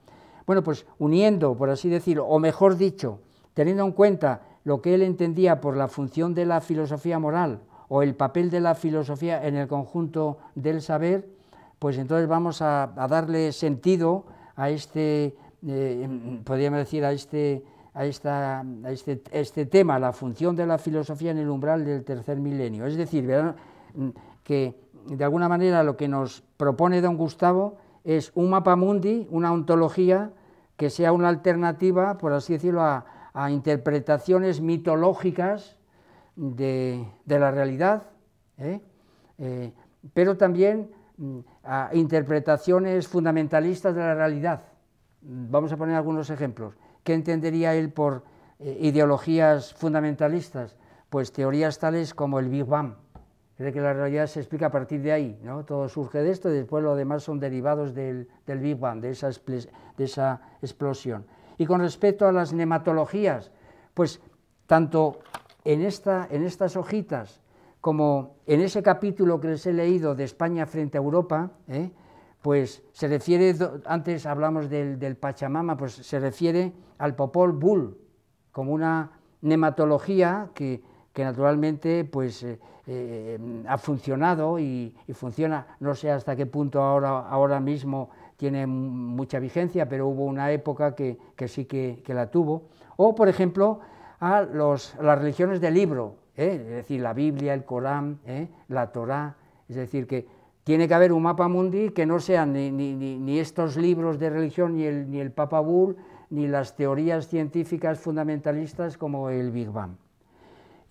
Bueno, pues uniendo, por así decirlo, o mejor dicho, teniendo en cuenta lo que él entendía por la función de la filosofía moral o el papel de la filosofía en el conjunto del saber, pues entonces vamos a, darle sentido a este, eh, em, podríamos decir, a este, a, esta, a este, este, tema, la función de la filosofía en el umbral del tercer milenio. Es decir, mm, que de alguna manera lo que nos propone don Gustavo es un mapa mundi, una ontología que sea una alternativa, por así decirlo, a, a interpretaciones mitológicas de, la realidad, ¿eh? Eh, pero también mm, a interpretaciones fundamentalistas de la realidad. Mm, vamos a poner algunos ejemplos. ¿Qué entendería él por eh, ideologías fundamentalistas? Pues teorías tales como el Big Bang. Cree que la realidad se explica a partir de ahí, ¿no? Todo surge de esto y después lo demás son derivados del, Big Bang, de esa, de esa explosión. Y con respecto a las nematologías, pues tanto en, esta, en estas hojitas, como en ese capítulo que les he leído de España frente a Europa, ¿eh? pues se refiere, antes hablamos del, del, Pachamama, pues se refiere al Popol Bull, como una nematología que, naturalmente pues, eh, eh, ha funcionado y, funciona, no sé hasta qué punto ahora, ahora mismo tiene mucha vigencia, pero hubo una época que, sí que la tuvo. O, por ejemplo, a, las religiones del libro, ¿eh? es decir, la Biblia, el Corán, ¿eh? la Torá, es decir, que tiene que haber un mapa mundi que no sean ni, estos libros de religión, ni el, ni el Papa Bull, ni las teorías científicas fundamentalistas como el Big Bang.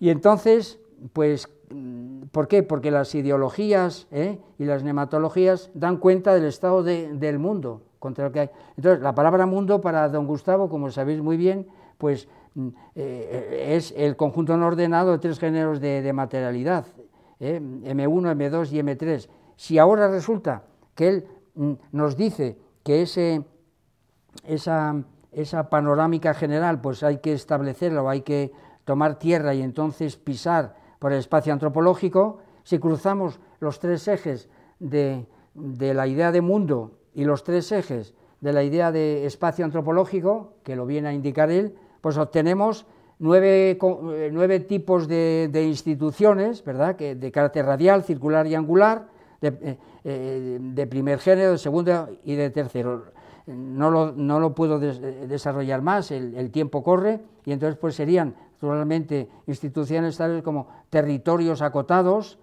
Y entonces, pues, mm, ¿por qué? Porque las ideologías ¿eh? y las nematologías dan cuenta del estado del mundo, contra el que hay. Entonces, la palabra mundo para don Gustavo, como sabéis muy bien, pues Mm, eh, es el conjunto no ordenado de tres géneros de, materialidad, M1, ¿eh? M2 y M3. Si ahora resulta que él mm, nos dice que ese, esa, esa panorámica general pues hay que establecerla o hay que tomar tierra y entonces pisar por el espacio antropológico, si cruzamos los tres ejes de, de la idea de mundo y los tres ejes de la idea de espacio antropológico, que lo viene a indicar él, pues obtenemos nueve, eh, tipos de, instituciones, ¿verdad? Que, de carácter radial, circular y angular, eh, eh, de, primer género, de segundo y de tercero. No lo, no lo puedo desarrollar más, el, tiempo corre, y entonces pues serían naturalmente instituciones tales como territorios acotados,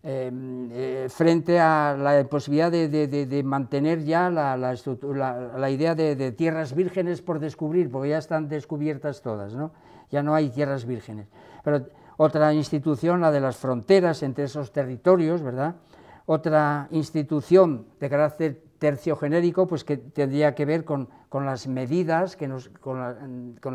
Em, eh, frente a la posibilidad de, mantener ya la, idea de, tierras vírgenes por descubrir, porque ya están descubiertas todas, ¿no? ya no hay tierras vírgenes. Pero otra institución, la de las fronteras entre esos territorios, ¿verdad? Otra institución de carácter terciogenérico, pues que tendría que ver con, las medidas que con,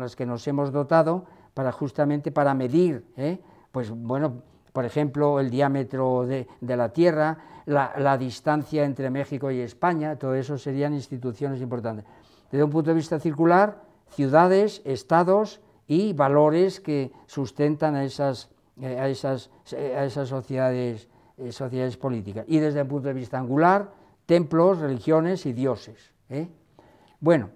las que nos hemos dotado para justamente para medir, ¿eh? pues bueno, por ejemplo, el diámetro de, la Tierra, la, distancia entre México y España, todo eso serían instituciones importantes. Desde un punto de vista circular, ciudades, estados y valores que sustentan a esas, eh, eh, a esas, sociedades, eh, sociedades políticas. Y desde un punto de vista angular, templos, religiones y dioses. Bueno,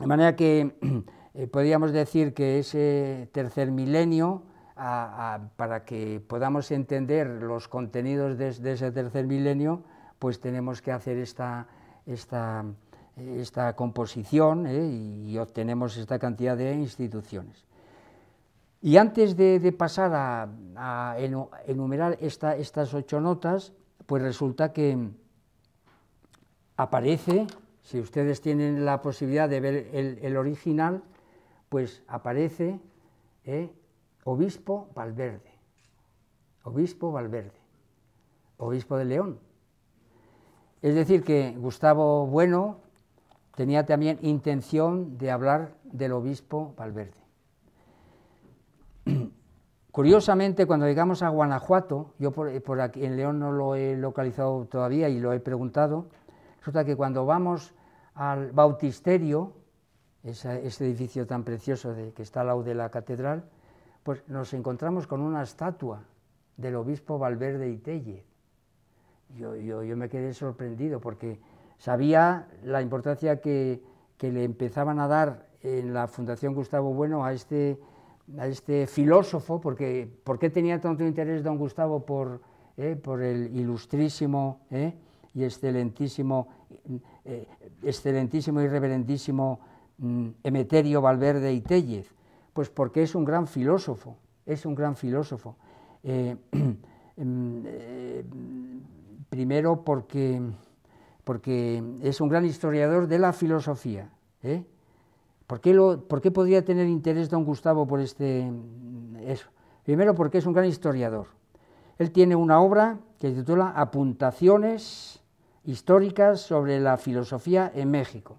de manera que podríamos decir que ese tercer milenio, para que podamos entender los contenidos de, ese tercer milenio, pues tenemos que hacer esta, esta, composición ¿eh? y, obtenemos esta cantidad de instituciones. Y antes de, pasar a, enumerar estas ocho notas, pues resulta que aparece, si ustedes tienen la posibilidad de ver el, original, pues aparece ¿eh? obispo Valverde, obispo Valverde, obispo de León. Es decir, que Gustavo Bueno tenía también intención de hablar del obispo Valverde. Curiosamente, cuando llegamos a Guanajuato, yo eh, por, aquí en León no lo he localizado todavía y lo he preguntado, resulta que cuando vamos al bautisterio, ese, edificio tan precioso de, que está al lado de la catedral, pues nos encontramos con una estatua del obispo Valverde y Tellez. Yo, me quedé sorprendido porque sabía la importancia que, le empezaban a dar en la Fundación Gustavo Bueno a este, a este filósofo, porque ¿por qué tenía tanto interés don Gustavo por, eh, el ilustrísimo eh, y excelentísimo, eh, excelentísimo y reverendísimo mm, Emeterio Valverde y Tellez? Pues porque es un gran filósofo, es un gran filósofo. Eh, em, eh, primero porque, es un gran historiador de la filosofía. ¿eh? ¿Por, qué ¿Por qué podría tener interés don Gustavo por este mm, eso? Primero porque es un gran historiador. Él tiene una obra que se titula Apuntaciones históricas sobre la filosofía en México,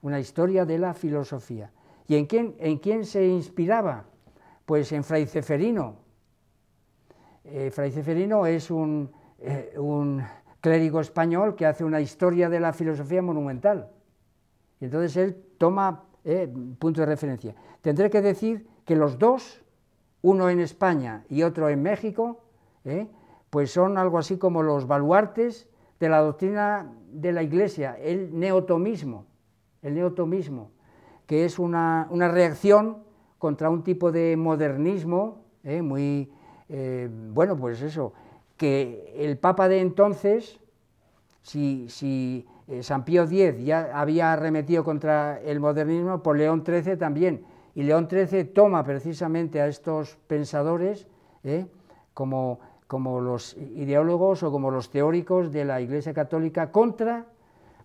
una historia de la filosofía. ¿Y en quién, se inspiraba? Pues en Fray Ceferino. Eh, Fray Ceferino es eh, un, clérigo español que hace una historia de la filosofía monumental. Y entonces él toma eh, punto de referencia. Tendré que decir que los dos, uno en España y otro en México, pues son algo así como los baluartes de la doctrina de la Iglesia, el neotomismo, el neotomismo que es una, reacción contra un tipo de modernismo eh, muy, eh, bueno, pues eso, que el Papa de entonces, si, eh, San Pío X ya había arremetido contra el modernismo, por pues León XIII también, y León XIII toma precisamente a estos pensadores como, como los ideólogos o como los teóricos de la Iglesia Católica contra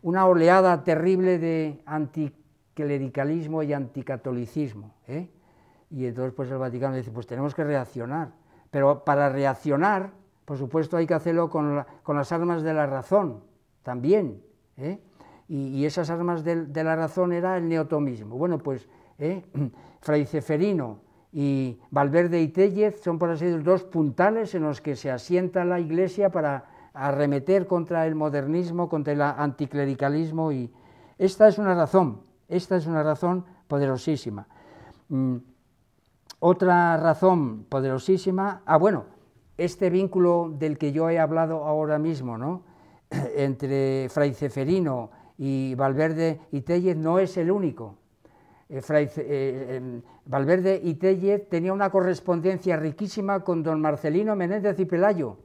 una oleada terrible de anti clericalismo y anticatolicismo. ¿eh? Y entonces pues el Vaticano dice, pues tenemos que reaccionar. Pero para reaccionar, por supuesto, hay que hacerlo con, las armas de la razón también. ¿eh? Y, esas armas de, la razón era el neotomismo. Bueno, pues ¿eh? Fray Ceferino y Valverde y Tellez son, por así decirlo, dos puntales en los que se asienta la Iglesia para arremeter contra el modernismo, contra el anticlericalismo. Y esta es una razón. Esta es una razón poderosísima. Mm, otra razón poderosísima, ah bueno, este vínculo del que yo he hablado ahora mismo, ¿no? entre Fray Ceferino y Valverde y Tellez no es el único. Eh, eh, em, Valverde y Tellez tenía una correspondencia riquísima con don Marcelino Menéndez y Pelayo.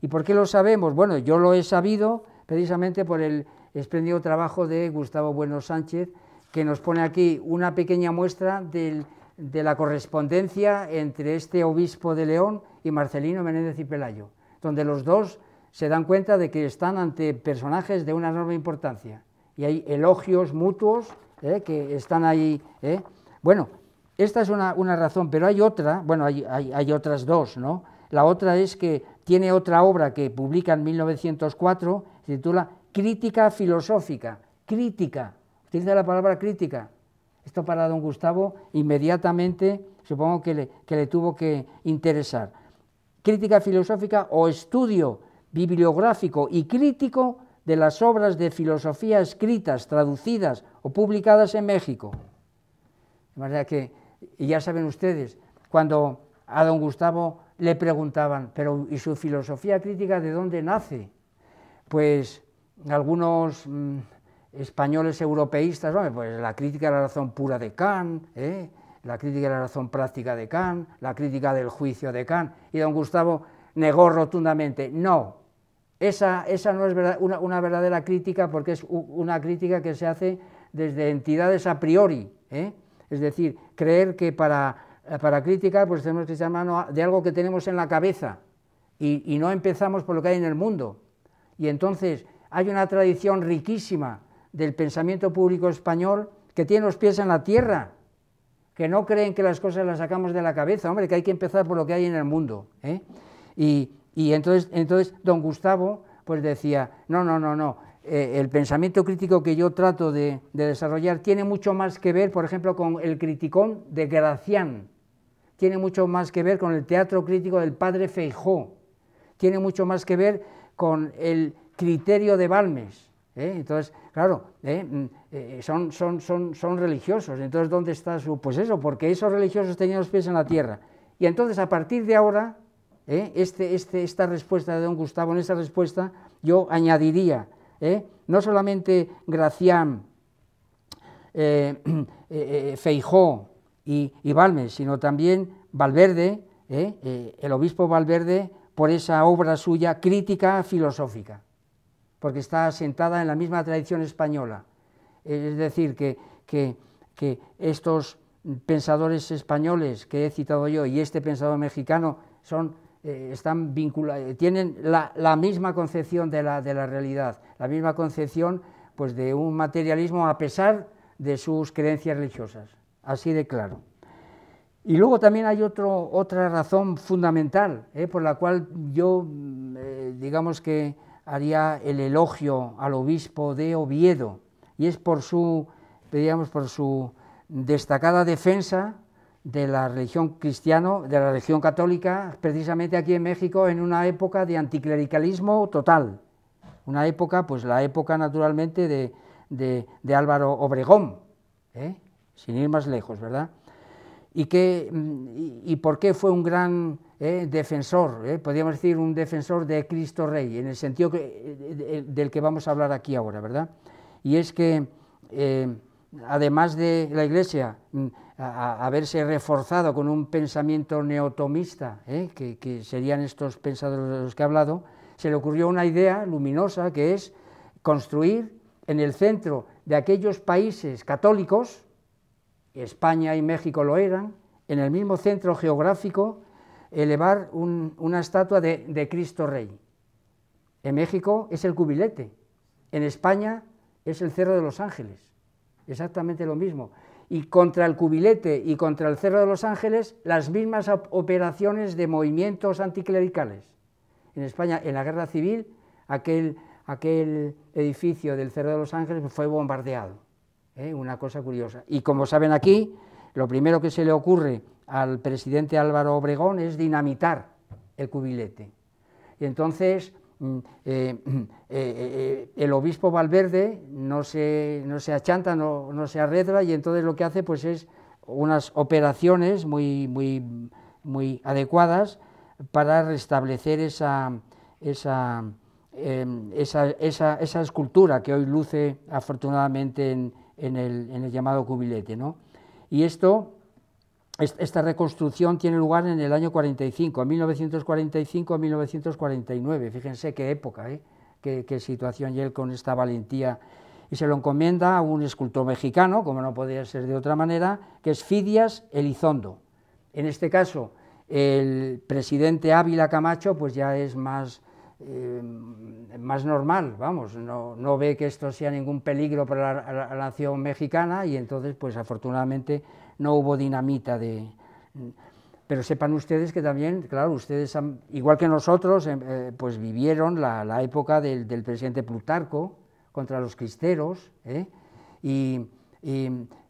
¿Y por qué lo sabemos? Bueno, yo lo he sabido precisamente por el espléndido trabajo de Gustavo Bueno Sánchez, que nos pone aquí una pequeña muestra de la correspondencia entre este obispo de León y Marcelino Menéndez y Pelayo, donde los dos se dan cuenta de que están ante personajes de una enorme importancia. Y hay elogios mutuos eh, que están ahí. Eh. Bueno, esta es una, razón, pero hay otra, bueno, hay, otras dos, ¿no? La otra es que tiene otra obra que publica en 1904, se titula Crítica Filosófica, Crítica, Utiliza la palabra crítica. Esto para don Gustavo inmediatamente supongo que le, tuvo que interesar. Crítica filosófica o estudio bibliográfico y crítico de las obras de filosofía escritas, traducidas o publicadas en México. De que, y ya saben ustedes, cuando a don Gustavo le preguntaban, pero ¿y su filosofía crítica de dónde nace? Pues algunos mm, españoles europeístas, pues la crítica de la razón pura de Kant, ¿eh? la crítica de la razón práctica de Kant, la crítica del juicio de Kant, y don Gustavo negó rotundamente, no, esa, no es una, verdadera crítica porque es una crítica que se hace desde entidades a priori, ¿eh? es decir, creer que para, para criticar pues tenemos que ser mano de algo que tenemos en la cabeza y no empezamos por lo que hay en el mundo. Y entonces hay una tradición riquísima del pensamiento público español que tiene los pies en la tierra, que no creen que las cosas las sacamos de la cabeza, hombre, que hay que empezar por lo que hay en el mundo. ¿eh? Y, entonces, entonces don Gustavo pues decía, no, no, no, no, eh, el pensamiento crítico que yo trato de, desarrollar tiene mucho más que ver, por ejemplo, con el criticón de Gracián, tiene mucho más que ver con el teatro crítico del padre Feijó, tiene mucho más que ver con el criterio de Balmes. ¿eh? Entonces, Claro, ¿eh? Mm, eh, eh, son, son, son, son religiosos, entonces ¿dónde está su...? Pues eso, porque esos religiosos tenían los pies en la tierra. Y entonces a partir de ahora, este, este, esta respuesta de don Gustavo, en esa respuesta yo añadiría, no solamente Gracián, Feijó y, y Balmes, sino también Valverde, el obispo Valverde, por esa obra suya crítica filosófica porque está asentada en la misma tradición española. Es decir, que, estos pensadores españoles que he citado yo y este pensador mexicano son, eh, están tienen la, misma concepción de la, realidad, la misma concepción pues, de un materialismo a pesar de sus creencias religiosas, así de claro. Y luego también hay otra razón fundamental eh, por la cual yo, eh, digamos que haría el elogio al obispo de Oviedo, y es por su, por su destacada defensa de la religión cristiana, de la religión católica, precisamente aquí en México, en una época de anticlericalismo total. Una época, pues la época naturalmente de, de, Álvaro Obregón, ¿eh? sin ir más lejos, ¿verdad? Y, qué mm, y por qué fue un gran eh, defensor, eh, podríamos decir un defensor de Cristo Rey, en el sentido eh, del que vamos a hablar aquí ahora, ¿verdad? Y es que, además de la Iglesia mm, haberse reforzado con un pensamiento neotomista, que, que serían estos pensadores de los que he hablado, se le ocurrió una idea luminosa que es construir en el centro de aquellos países católicos, España y México lo eran, en el mismo centro geográfico elevar una estatua de, Cristo Rey. En México es el cubilete, en España es el Cerro de los Ángeles, exactamente lo mismo. Y contra el cubilete y contra el Cerro de los Ángeles, las mismas operaciones de movimientos anticlericales. En España, en la Guerra Civil, aquel, edificio del Cerro de los Ángeles fue bombardeado. ¿eh? Una cosa curiosa. Y como saben aquí, lo primero que se le ocurre al presidente Álvaro Obregón es dinamitar el cubilete. Y entonces mm, eh, mm, eh, eh, el obispo Valverde no se, no se achanta, no, se arredra y entonces lo que hace pues es unas operaciones muy, muy, muy adecuadas para restablecer esa, esa, em, esa, escultura que hoy luce afortunadamente en, el, llamado cubilete. Y esto esta reconstrucción tiene lugar en el año 45, 1945 1949. Fíjense qué época, ¿eh? qué, situación y él con esta valentía. Y se lo encomienda a un escultor mexicano, como no podía ser de otra manera, que es Fidias Elizondo. En este caso, el presidente Ávila Camacho pues ya es más, eh, más normal, vamos, no, ve que esto sea ningún peligro para la, la nación mexicana y entonces, pues afortunadamente, no hubo dinamita de... Pero sepan ustedes que también, claro, ustedes, igual que nosotros, em, eh, pues vivieron la, época del, presidente Plutarco contra los cristeros, ¿eh? y,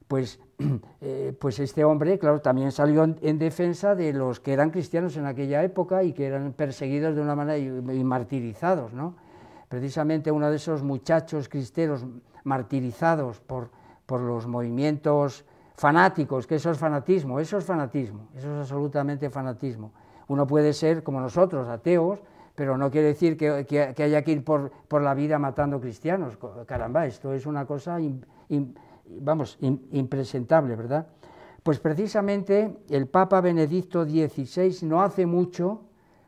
pues, eh, pues este hombre, claro, también salió en, defensa de los que eran cristianos en aquella época y que eran perseguidos de una manera y, martirizados, ¿no? Precisamente uno de esos muchachos cristeros martirizados por, por los movimientos fanáticos, que eso es fanatismo, eso es fanatismo, eso es absolutamente fanatismo. Uno puede ser, como nosotros, ateos, pero no quiere decir que, haya que ir por, la vida matando cristianos. Caramba, esto es una cosa, vamos, impresentable, ¿verdad? Pues precisamente el Papa Benedicto XVI no hace mucho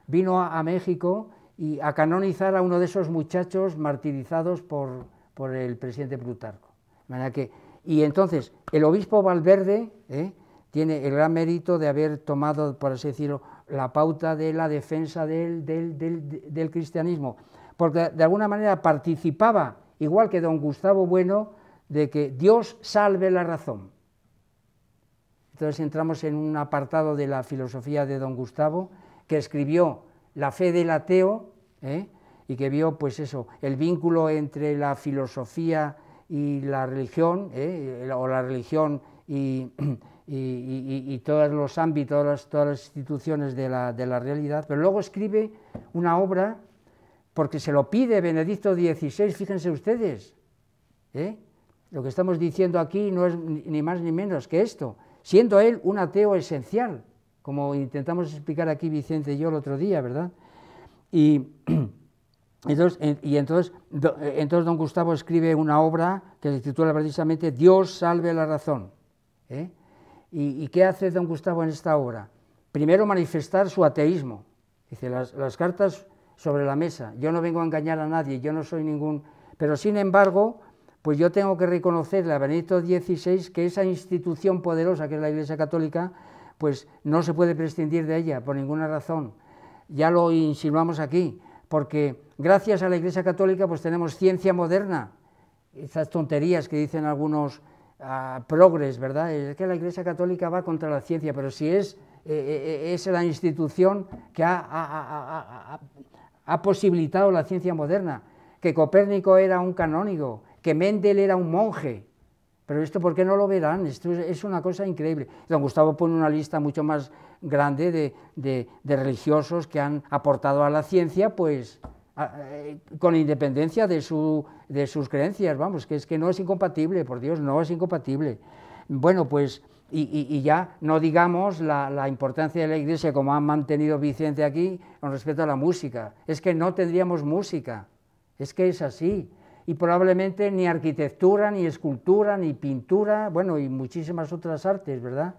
vino a, México y a canonizar a uno de esos muchachos martirizados por, el presidente Plutarco. y entonces, el obispo Valverde ¿eh? tiene el gran mérito de haber tomado, por así decirlo, la pauta de la defensa del, cristianismo, porque de alguna manera participaba, igual que don Gustavo Bueno, de que Dios salve la razón. Entonces entramos en un apartado de la filosofía de don Gustavo, que escribió La fe del ateo, ¿eh? y que vio, pues eso, el vínculo entre la filosofía y la religión, ¿eh? o la religión y, y, y, y, todos los ámbitos, todas las, instituciones de la, realidad, pero luego escribe una obra porque se lo pide Benedicto XVI, fíjense ustedes, ¿eh? lo que estamos diciendo aquí no es ni más ni menos que esto, siendo él un ateo esencial, como intentamos explicar aquí Vicente y yo el otro día, ¿verdad? Y Entonces, y entonces, eh, entonces don Gustavo escribe una obra que se titula precisamente Dios salve la razón. ¿eh? ¿Y, qué hace don Gustavo en esta obra? Primero manifestar su ateísmo. Dice, las, cartas sobre la mesa, yo no vengo a engañar a nadie, yo no soy ningún... Pero sin embargo, pues yo tengo que reconocerle a Benito XVI que esa institución poderosa que es la Iglesia Católica, pues no se puede prescindir de ella por ninguna razón. Ya lo insinuamos aquí porque gracias a la Iglesia Católica pues tenemos ciencia moderna, esas tonterías que dicen algunos ah, progres, ¿verdad? Es que la Iglesia Católica va contra la ciencia, pero si es, eh, eh, eh, es la institución que ha posibilitado la ciencia moderna, que Copérnico era un canónigo, que Mendel era un monje, pero esto, ¿por qué no lo verán? Esto es una cosa increíble. Don Gustavo pone una lista mucho más grande de, religiosos que han aportado a la ciencia, pues eh, con independencia de, su, de sus creencias, vamos, que es que no es incompatible, por Dios, no es incompatible. Bueno, pues, y, ya no digamos la, la importancia de la Iglesia, como ha mantenido Vicente aquí, con respecto a la música. Es que no tendríamos música, es que es así y probablemente ni arquitectura, ni escultura, ni pintura, bueno, y muchísimas otras artes, ¿verdad?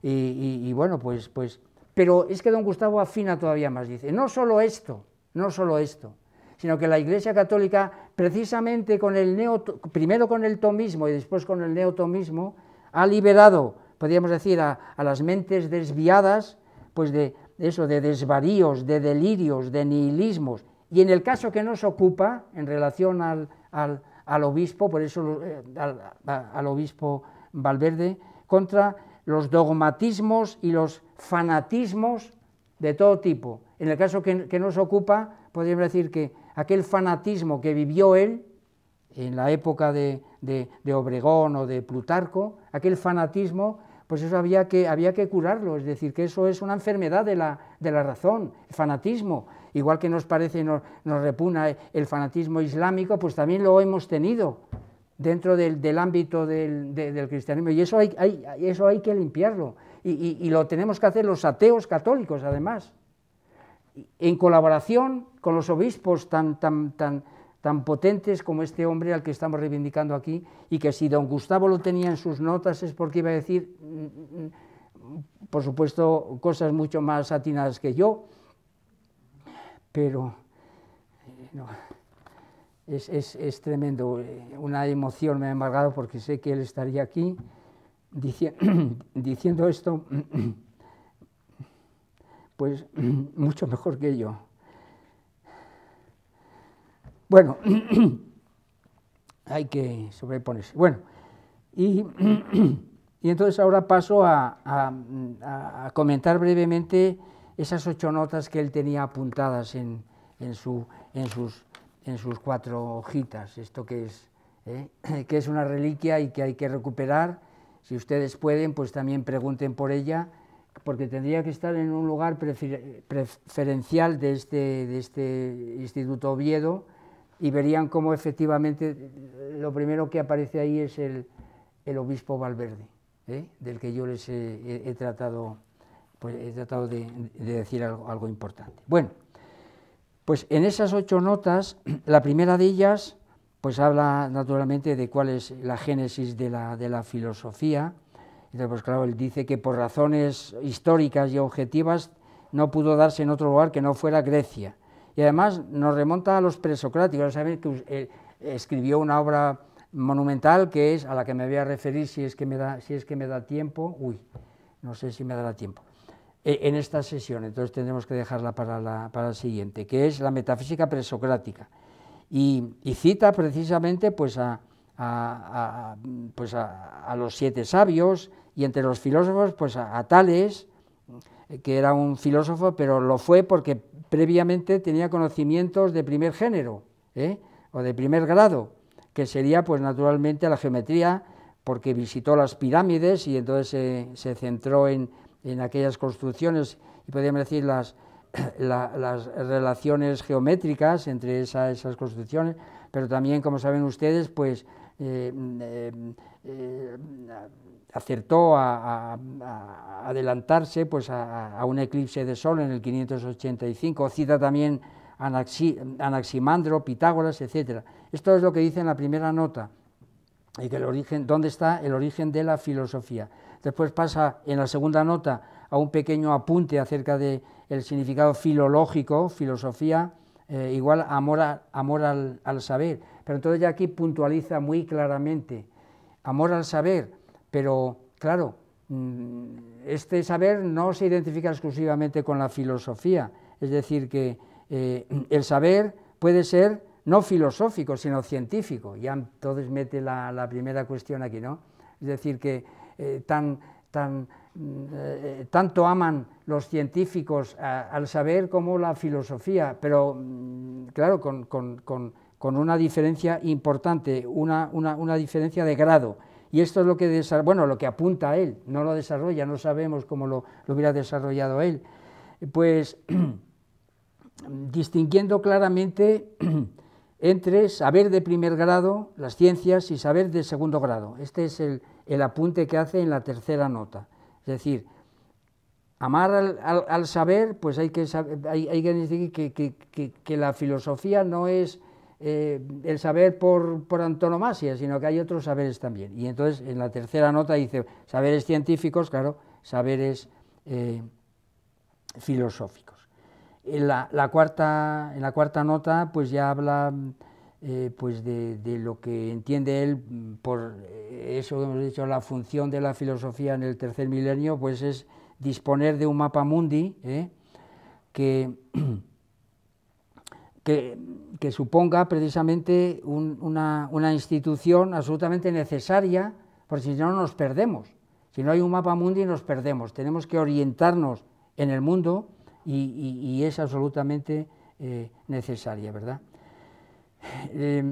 Y, bueno, pues, pues, pero es que don Gustavo afina todavía más, dice, no solo esto, no solo esto, sino que la Iglesia Católica, precisamente con el neo, primero con el tomismo y después con el neotomismo, ha liberado, podríamos decir, a, las mentes desviadas, pues de eso, de desvaríos, de delirios, de nihilismos. Y en el caso que nos ocupa, en relación al, al, al obispo, por eso eh, al, obispo Valverde, contra los dogmatismos y los fanatismos de todo tipo. En el caso que, que, nos ocupa, podríamos decir que aquel fanatismo que vivió él en la época de, de Obregón o de Plutarco, aquel fanatismo pues eso había que, había que curarlo, es decir, que eso es una enfermedad de la, razón, el fanatismo. Igual que nos parece, nos, nos repuna el fanatismo islámico, pues también lo hemos tenido dentro del, ámbito del, cristianismo. Y eso hay, eso hay que limpiarlo. Y, y, lo tenemos que hacer los ateos católicos, además, en colaboración con los obispos tan, tan, tan, tan potentes como este hombre al que estamos reivindicando aquí, y que si don Gustavo lo tenía en sus notas es porque iba a decir, mm, mm, mm, por supuesto, cosas mucho más atinadas que yo, pero eh, es, tremendo, eh, una emoción me ha embargado porque sé que él estaría aquí diciendo esto, pues mucho mejor que yo. Bueno, hay que sobreponerse. Bueno, y, entonces ahora paso a, comentar brevemente esas ocho notas que él tenía apuntadas en, sus, cuatro hojitas, esto que es, ¿eh? que es una reliquia y que hay que recuperar. Si ustedes pueden, pues también pregunten por ella, porque tendría que estar en un lugar preferencial este, de este Instituto Oviedo, y verían cómo efectivamente eh, lo primero que aparece ahí es el, obispo Valverde, ¿eh? del que yo les he, tratado, pues, he tratado de, decir algo, importante. Bueno, pues en esas ocho notas, la primera de ellas pues habla naturalmente de cuál es la génesis de la, de la filosofía. Entonces, pues claro, él dice que por razones históricas y objetivas no pudo darse en otro lugar que no fuera Grecia y además nos remonta a los presocráticos, saben que eh, escribió una obra monumental que es a la que me voy a referir si es que me da, si es que me da tiempo, uy, no sé si me dará tiempo, e, en esta sesión, entonces tendremos que dejarla para la, para siguiente, que es la metafísica presocrática. Y, cita precisamente pues, a, pues a, los siete sabios y entre los filósofos pues a, Tales, que era un filósofo, pero lo fue porque previamente tenía conocimientos de primer género ¿eh? o de primer grado, que sería pues naturalmente la geometría, porque visitó las pirámides y entonces se centró en, aquellas construcciones y podríamos decir las, las relaciones geométricas entre esas construcciones, pero también, como saben ustedes, pues eh, eh, acertó a, adelantarse pues, a, un eclipse de Sol en el 585, cita también Anaximandro, Pitágoras, etc. Esto es lo que dice en la primera nota, y que el origen, dónde está el origen de la filosofía. Después pasa en la segunda nota a un pequeño apunte acerca del el significado filológico, filosofía, eh, igual amor, amor al, saber. Pero entonces ya aquí puntualiza muy claramente, amor al saber pero, claro, mm, este saber no se identifica exclusivamente con la filosofía, es decir, que eh, el saber puede ser no filosófico, sino científico. Ya entonces mete la, primera cuestión aquí, ¿no? Es decir, que eh, eh, tanto aman los científicos al saber como la filosofía, pero mm, claro, con, una diferencia importante, una diferencia de grado y esto es lo que, bueno, lo que apunta él, no lo desarrolla, no sabemos cómo lo, hubiera desarrollado él. Pues distinguiendo claramente entre saber de primer grado, las ciencias, y saber de segundo grado. Este es el, apunte que hace en la tercera nota. Es decir, amar al, saber, pues hay que, hay, decir que, que, la filosofía no es eh, el saber por, por, antonomasia, sino que hay otros saberes también. Y entonces en la tercera nota dice saberes científicos, claro, saberes eh, filosóficos. En la, cuarta, en la cuarta nota pues ya habla eh, pues de, lo que entiende él por eso hemos dicho, la función de la filosofía en el tercer milenio, pues es disponer de un mapa mundi que, que que suponga precisamente una, institución absolutamente necesaria, porque si no nos perdemos. Si no hay un mapa mundi nos perdemos. Tenemos que orientarnos en el mundo y, es absolutamente eh, necesaria, ¿verdad? Eh,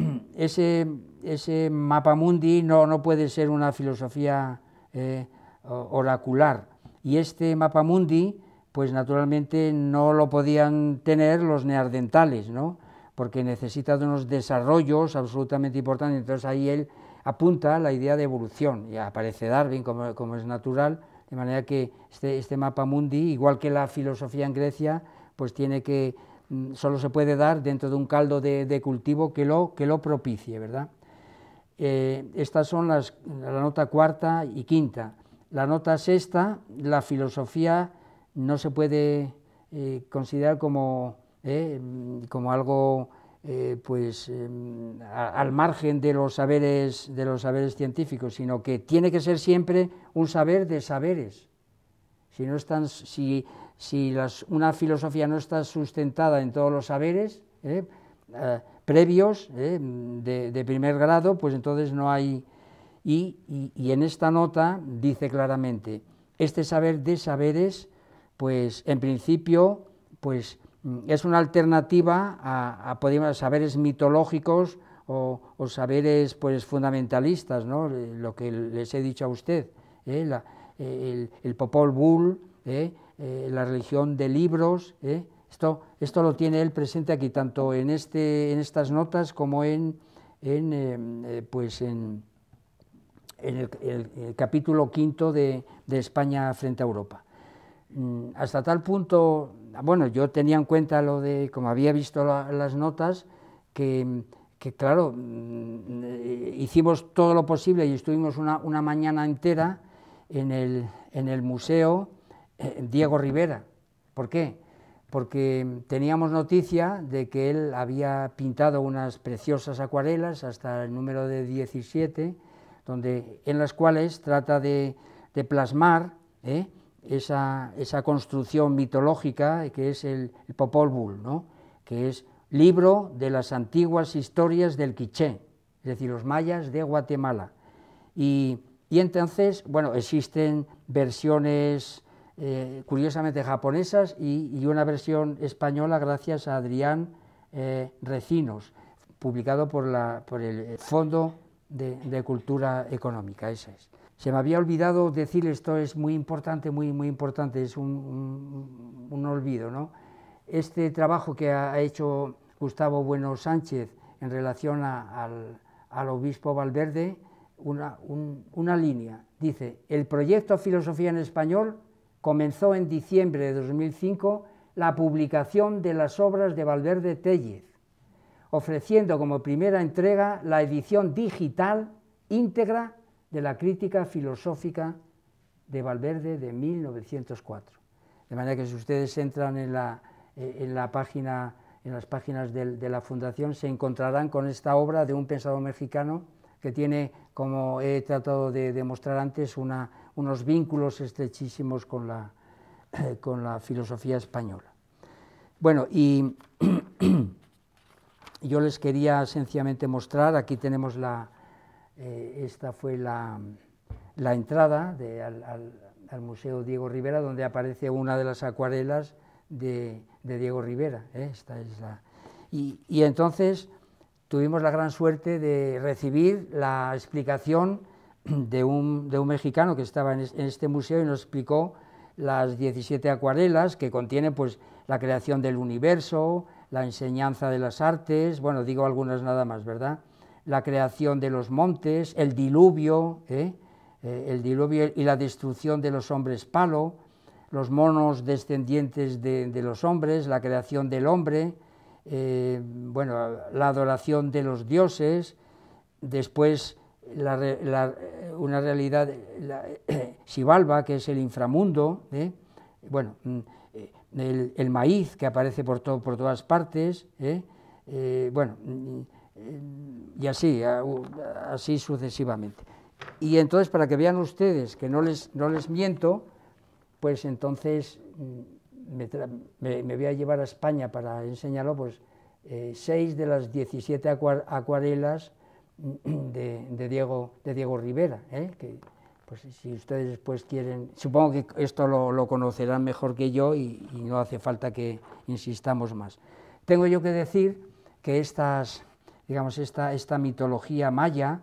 ese, mapa mundi no, puede ser una filosofía eh, oracular y este mapa mundi pues naturalmente no lo podían tener los neardentales, ¿no? porque necesita de unos desarrollos absolutamente importantes. Entonces ahí él apunta la idea de evolución y aparece Darwin como, como es natural, de manera que este, este mapa mundi, igual que la filosofía en Grecia, pues tiene que, mm, solo se puede dar dentro de un caldo de, cultivo que lo, que lo propicie, ¿verdad? Eh, estas son las, la nota cuarta y quinta. La nota sexta, la filosofía no se puede eh, considerar como, eh, como algo eh, pues, em, al margen de los, saberes, de los saberes científicos, sino que tiene que ser siempre un saber de saberes. Si, no están, si, las, una filosofía no está sustentada en todos los saberes previos de, primer grado, pues entonces no hay... y en esta nota dice claramente, este saber de saberes pues en principio pues, mm, es una alternativa a, a saberes mitológicos o, saberes pues, fundamentalistas, ¿no? Eh, lo que les he dicho a usted, ¿eh? el, Popol Bull, ¿eh? la religión de libros, esto, esto lo tiene él presente aquí, tanto en, este, en estas notas como en, pues en, el, capítulo quinto de España frente a Europa. Mm, hasta tal punto, bueno, yo tenía en cuenta lo de, como había visto las notas, que, claro, mm, eh, hicimos todo lo posible y estuvimos una, mañana entera en el, museo eh, Diego Rivera. ¿Por qué? Porque teníamos noticia de que él había pintado unas preciosas acuarelas hasta el número de 17, donde, en las cuales trata de, de plasmar ¿eh? esa, esa construcción mitológica que es el, Popol Vuh, que es libro de las antiguas historias del Quiché, es decir, los mayas de Guatemala. Y, entonces, bueno, existen versiones eh, curiosamente japonesas y, una versión española gracias a Adrián eh, Recinos, publicado por, el Fondo de, de Cultura Económica, esa es. Se me había olvidado decir esto, es muy importante, muy, muy importante, es un, olvido. ¿no? Este trabajo que ha hecho Gustavo Bueno Sánchez en relación al, obispo Valverde, una, una línea. Dice, el proyecto Filosofía en Español comenzó en diciembre de 2005 la publicación de las obras de Valverde Tellez, ofreciendo como primera entrega la edición digital íntegra de la crítica filosófica de Valverde de 1904. De manera que si ustedes entran en la, eh, página en las páginas de, la Fundación se encontrarán con esta obra de un pensador mexicano que tiene, como he tratado de demostrar antes, unos vínculos estrechísimos con la, eh, con la filosofía española. Bueno, y yo les quería sencillamente mostrar, aquí tenemos la, eh, esta fue la, entrada al, Museo Diego Rivera, donde aparece una de las acuarelas de, Diego Rivera. ¿eh? Esta es la, y, entonces tuvimos la gran suerte de recibir la explicación de un, mexicano que estaba en, este museo y nos explicó las 17 acuarelas que contienen pues, la creación del universo, la enseñanza de las artes, bueno, digo algunas nada más, ¿verdad? la creación de los montes, el diluvio, ¿eh? Eh, el diluvio y la destrucción de los hombres palo, los monos descendientes de, los hombres, la creación del hombre, eh, bueno, la adoración de los dioses, después una realidad, la, que es el inframundo, bueno, mm, el, maíz que aparece por, por todas partes, bueno, mm, y así, así sucesivamente. Y entonces, para que vean ustedes que no les, no les miento, pues entonces mm, me, voy a llevar a España para enseñarlo, pues eh, seis de las 17 acuarelas mm, de, Diego, de Diego Rivera, ¿eh? que pues, si ustedes después quieren, supongo que esto lo, conocerán mejor que yo y no hace falta que insistamos más. Tengo yo que decir que estas digamos, esta, esta mitología maya,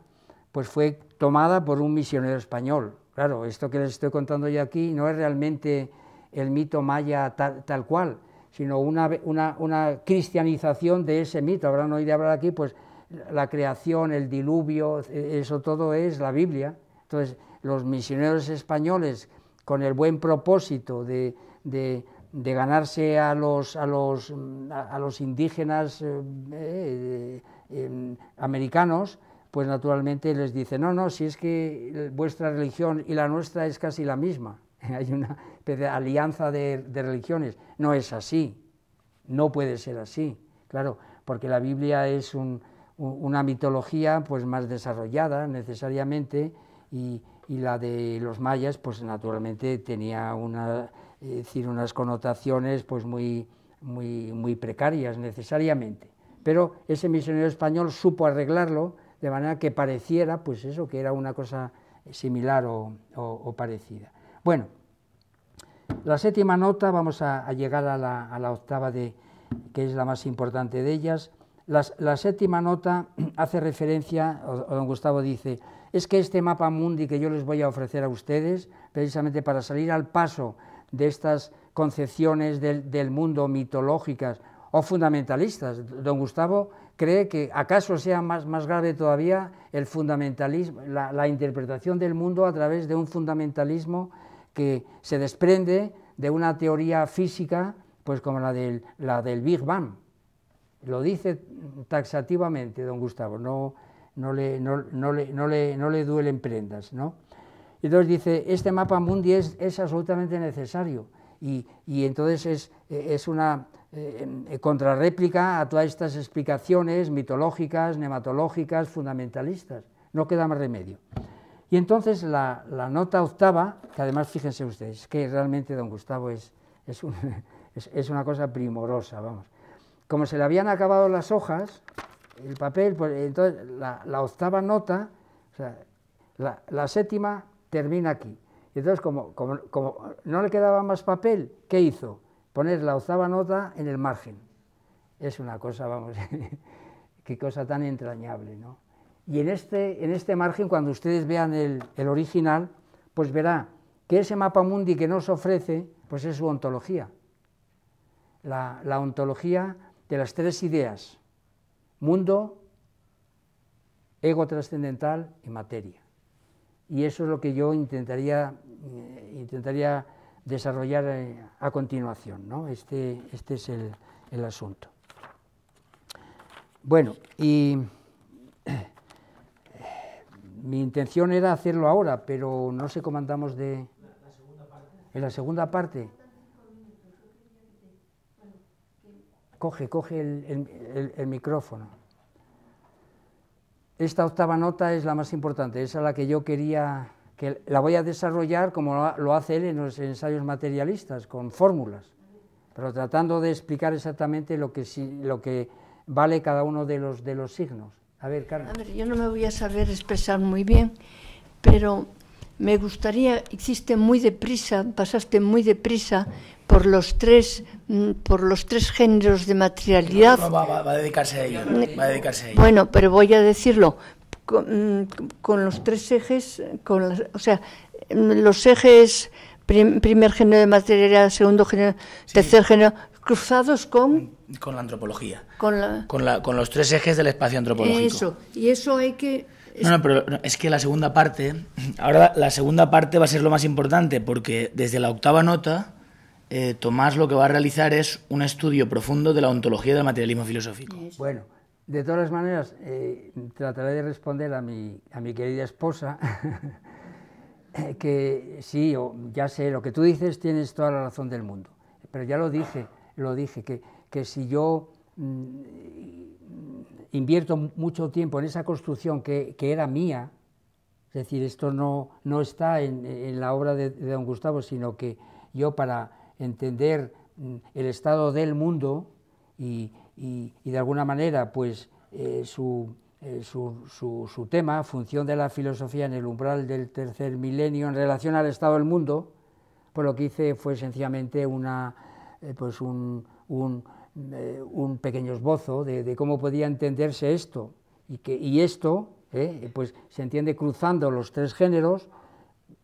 pues fue tomada por un misionero español. Claro, esto que les estoy contando yo aquí no es realmente el mito maya tal, cual, sino una, una, cristianización de ese mito. Habrán oído hablar aquí, pues la creación, el diluvio, e, eso todo es la Biblia. Entonces, los misioneros españoles, con el buen propósito de, ganarse a los, a los, a los indígenas eh, eh, Em, americanos, pues naturalmente les dicen, no, no, si es que vuestra religión y la nuestra es casi la misma, hay una alianza de, religiones. No es así, no puede ser así, claro, porque la Biblia es una mitología pues más desarrollada necesariamente y, la de los mayas pues naturalmente tenía una, unas connotaciones pues muy, muy, muy precarias necesariamente pero ese misionero español supo arreglarlo de manera que pareciera, pues eso, que era una cosa similar o, parecida. Bueno, la séptima nota, vamos a, llegar a la, octava, de, que es la más importante de ellas. la séptima nota hace referencia, o, don Gustavo dice, es que este mapa mundi que yo les voy a ofrecer a ustedes, precisamente para salir al paso de estas concepciones del mundo mitológicas fundamentalistas. Don Gustavo cree que acaso sea más, más grave todavía el fundamentalismo, la, interpretación del mundo a través de un fundamentalismo que se desprende de una teoría física pues como la del, la del Big Bang. Lo dice taxativamente don Gustavo, no, no, le, no, no le, le, duelen prendas. ¿no? Entonces dice, este mapa mundi es, es absolutamente necesario y, entonces es una contra réplica a todas estas explicaciones mitológicas, nematológicas, fundamentalistas. No queda más remedio. Y entonces la, nota octava, que además fíjense ustedes, que realmente don Gustavo es, una cosa primorosa, vamos. Como se le habían acabado las hojas, el papel, pues, entonces la, octava nota, la, séptima termina aquí. Entonces, como no le quedaba más papel, ¿qué hizo? poner la octava nota en el margen. Es una cosa, vamos, qué cosa tan entrañable, ¿no? Y en este, en este margen, cuando ustedes vean el, original, pues verá que ese mapa mundi que nos ofrece, pues es su ontología. La, ontología de las tres ideas, mundo, ego trascendental y materia. Y eso es lo que yo intentaría, eh, intentaría desarrollar eh, a continuación. ¿no? Este, este es el, asunto. Bueno, y mi intención era hacerlo ahora, pero no sé cómo andamos de... En la segunda parte. Coge, coge el, micrófono. Esta octava nota es la más importante, es a la que yo quería que la voy a desarrollar como lo hace él en los ensayos materialistas, con fórmulas, pero tratando de explicar exactamente lo que, vale cada uno de los, de los signos. A ver, Carmen. A ver, yo no me voy a saber expresar muy bien, pero me gustaría, hiciste muy deprisa, pasaste muy deprisa por los tres, mm, por los tres géneros de materialidad. No, a dedicarse a Va a dedicarse a ello. Bueno, pero voy a decirlo, Mm, con, los tres ejes, con o sea, mm, los ejes primer género de materia, segundo género, tercer género, cruzados con... Con la antropología. Con, la, con, los tres ejes del espacio antropológico. Eso, y eso hay que no, no, pero es que la segunda parte, ahora la segunda parte va a ser lo más importante, porque desde la octava nota, eh, Tomás lo que va a realizar es un estudio profundo de la ontología del materialismo filosófico. Bueno, de todas las maneras, eh, trataré de responder a mi, a mi querida esposa, que sí, ya sé, lo que tú dices tienes toda la razón del mundo, pero ya lo dije, lo dije, que, que si yo mm, invierto mucho tiempo en esa construcción que, era mía, es decir, esto no, no está en, la obra de, don Gustavo, sino que yo para entender mm, el estado del mundo y, y, de alguna manera pues eh, eh, su, su, su, tema, función de la filosofía en el umbral del tercer milenio en relación al estado del mundo, pues lo que hice fue sencillamente una, eh, pues un, pequeño esbozo de, cómo podía entenderse esto y, que, esto pues se entiende cruzando los tres géneros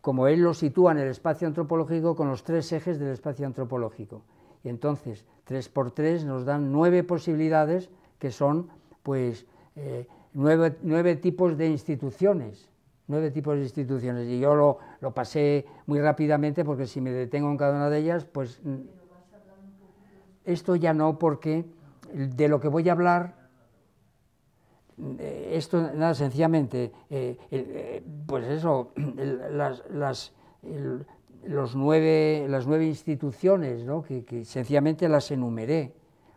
como él lo sitúa en el espacio antropológico con los tres ejes del espacio antropológico. Y entonces, 3 por 3 nos dan nueve posibilidades que son, pues, eh, nueve, tipos de instituciones. Nueve tipos de instituciones. Y yo lo, pasé muy rápidamente porque si me detengo en cada una de ellas, pues. Mm, esto ya no, porque de lo que voy a hablar. Eh, esto, nada, sencillamente, eh, pues eso, las, las nueve, las nueve instituciones, que, sencillamente las enumeré.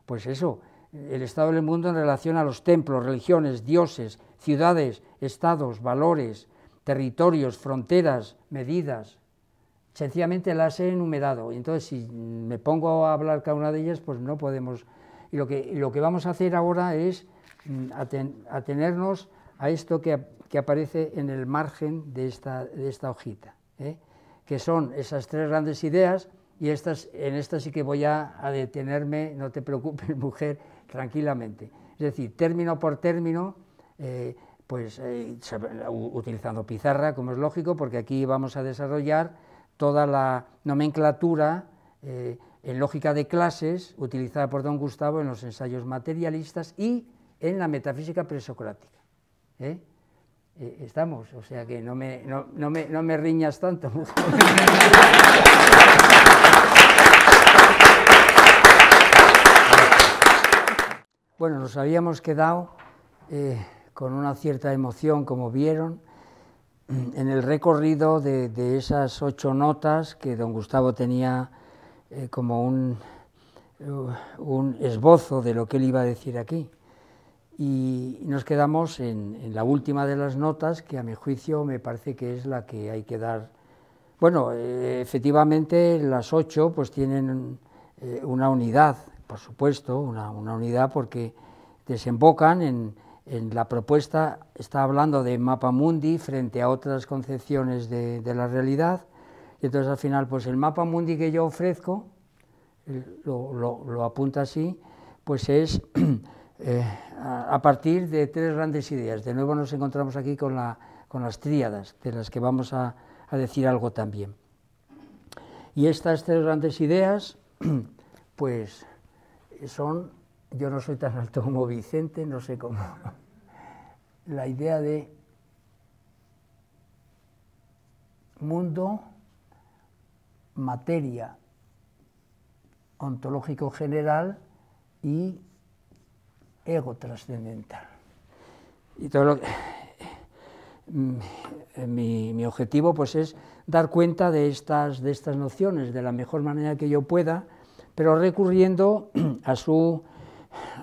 Pues eso, el estado del mundo en relación a los templos, religiones, dioses, ciudades, estados, valores, territorios, fronteras, medidas. Sencillamente las he enumerado. Y entonces, si me pongo a hablar cada una de ellas, pues no podemos. Y lo que, lo que vamos a hacer ahora es mm, atenernos a esto que, aparece en el margen de esta, de esta hojita. ¿eh? que son esas tres grandes ideas, y estas, en estas sí que voy a, detenerme, no te preocupes, mujer, tranquilamente. Es decir, término por término, eh, pues eh, utilizando pizarra, como es lógico, porque aquí vamos a desarrollar toda la nomenclatura eh, en lógica de clases utilizada por don Gustavo en los ensayos materialistas y en la metafísica presocrática. Eh, estamos, o sea que no me, no, me, riñas tanto. bueno, nos habíamos quedado eh, con una cierta emoción, como vieron, en el recorrido de, esas ocho notas que don Gustavo tenía eh, como un, un esbozo de lo que él iba a decir aquí. Y nos quedamos en, la última de las notas, que a mi juicio me parece que es la que hay que dar. Bueno, eh, efectivamente las ocho pues tienen eh, una unidad, por supuesto, una, una unidad porque desembocan en, en, la propuesta, está hablando de mapa mundi frente a otras concepciones de, de la realidad, y entonces al final pues el mapa mundi que yo ofrezco, eh, lo, lo, lo apunta así, pues es Eh, a partir de tres grandes ideas. De nuevo nos encontramos aquí con, las tríadas, de las que vamos a, decir algo también. Y estas tres grandes ideas, pues son, yo no soy tan alto como Vicente, no sé cómo, la idea de mundo, materia, ontológico general y ego trascendental. Y todo lo mm, eh, mi, objetivo pues es dar cuenta de estas, de estas nociones de la mejor manera que yo pueda, pero recurriendo a su,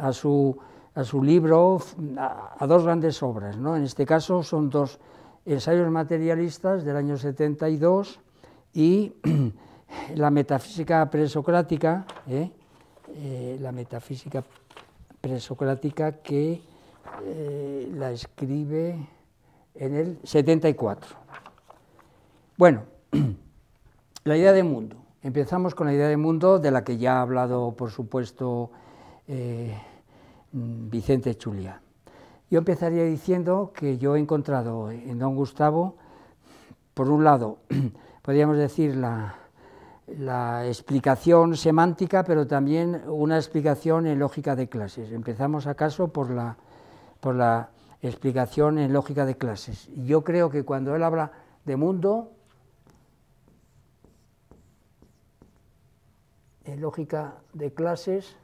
a su, libro, a, dos grandes obras. En este caso son dos ensayos materialistas del año 72 y la metafísica presocrática, ¿eh? Eh, la metafísica presocrática que eh, la escribe en el 74. Bueno, la idea de mundo. Empezamos con la idea de mundo de la que ya ha hablado, por supuesto, eh, Vicente Chulia. Yo empezaría diciendo que yo he encontrado en don Gustavo, por un lado, podríamos decir la, la explicación semántica, pero también una explicación en lógica de clases. Empezamos acaso por la, explicación en lógica de clases. Yo creo que cuando él habla de mundo, en lógica de clases,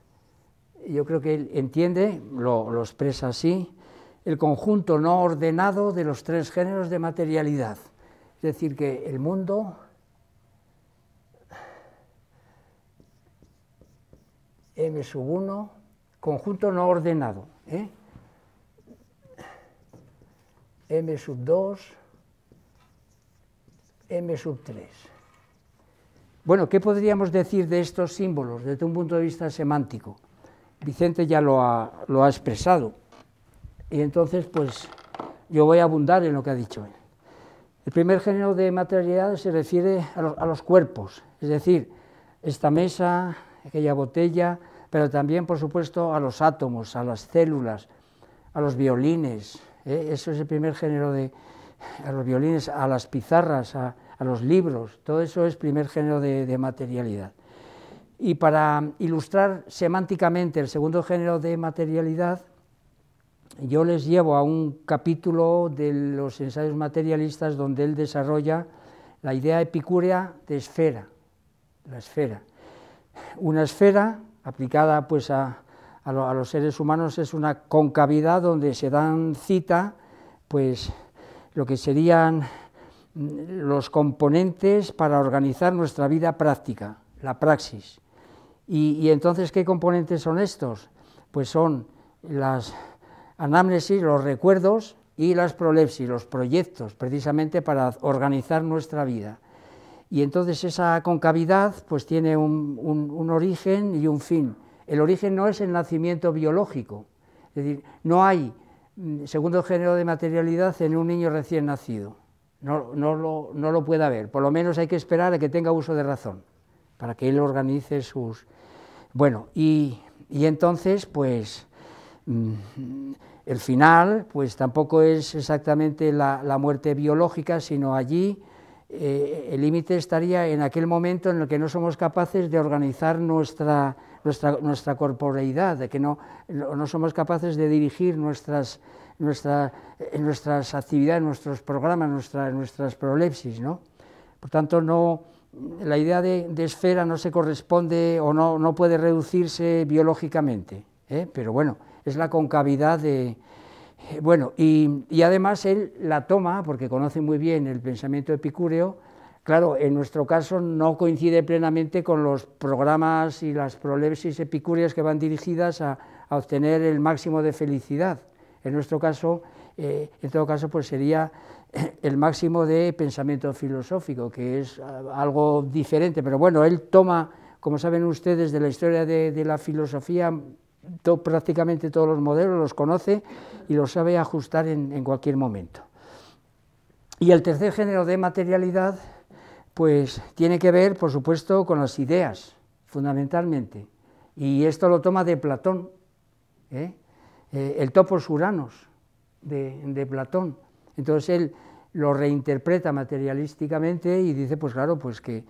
yo creo que él entiende, lo expresa así, el conjunto no ordenado de los tres géneros de materialidad. Es decir, que el mundo m sub 1, conjunto no ordenado, ¿eh? m sub 2, m sub 3. Bueno, ¿qué podríamos decir de estos símbolos desde un punto de vista semántico? Vicente ya lo ha, expresado. Y entonces, pues, yo voy a abundar en lo que ha dicho él. El primer género de materialidad se refiere a los cuerpos, es decir, esta mesa, aquella botella, pero también, por supuesto, a los átomos, a las células, a los violines. ¿eh? Eso es el primer género de. a los violines, a las pizarras, a, los libros. Todo eso es primer género de, de materialidad. Y para ilustrar semánticamente el segundo género de materialidad, yo les llevo a un capítulo de los ensayos materialistas donde él desarrolla la idea epicúrea de esfera, la esfera. Una esfera aplicada pues a, los seres humanos es una concavidad donde se dan cita pues lo que serían mm, los componentes para organizar nuestra vida práctica, la praxis. Y, entonces, ¿qué componentes son estos? Pues son las anamnesis, los recuerdos y las prolepsis, los proyectos, precisamente para organizar nuestra vida. Y entonces esa concavidad pues tiene un, origen y un fin. El origen no es el nacimiento biológico, es decir, no hay mm, segundo género de materialidad en un niño recién nacido. No, lo, puede haber. Por lo menos hay que esperar a que tenga uso de razón, para que él organice sus... Bueno, y, entonces, pues, mm, el final, pues tampoco es exactamente la muerte biológica, sino allí eh, el límite estaría en aquel momento en el que no somos capaces de organizar nuestra, nuestra, nuestra corporeidad, de que no, no somos capaces de dirigir nuestras, nuestra, eh, nuestras actividades, nuestros programas, nuestras nuestras prolepsis. ¿no? Por tanto, no, la idea de, de esfera no se corresponde o no, no puede reducirse biológicamente, ¿eh? pero bueno, es la concavidad de, eh, bueno, y, además él la toma, porque conoce muy bien el pensamiento epicúreo, claro, en nuestro caso no coincide plenamente con los programas y las prolepsis epicúreas que van dirigidas a, obtener el máximo de felicidad. En nuestro caso, eh, en todo caso, pues sería el máximo de pensamiento filosófico, que es ah, algo diferente. Pero bueno, él toma, como saben ustedes, de la historia de la filosofía prácticamente todos los modelos los conoce y los sabe ajustar en, cualquier momento. Y el tercer género de materialidad, pues tiene que ver, por supuesto, con las ideas, fundamentalmente. Y esto lo toma de Platón, ¿eh? Eh, el topos uranos de, Platón. Entonces él lo reinterpreta materialísticamente y dice, pues claro, pues que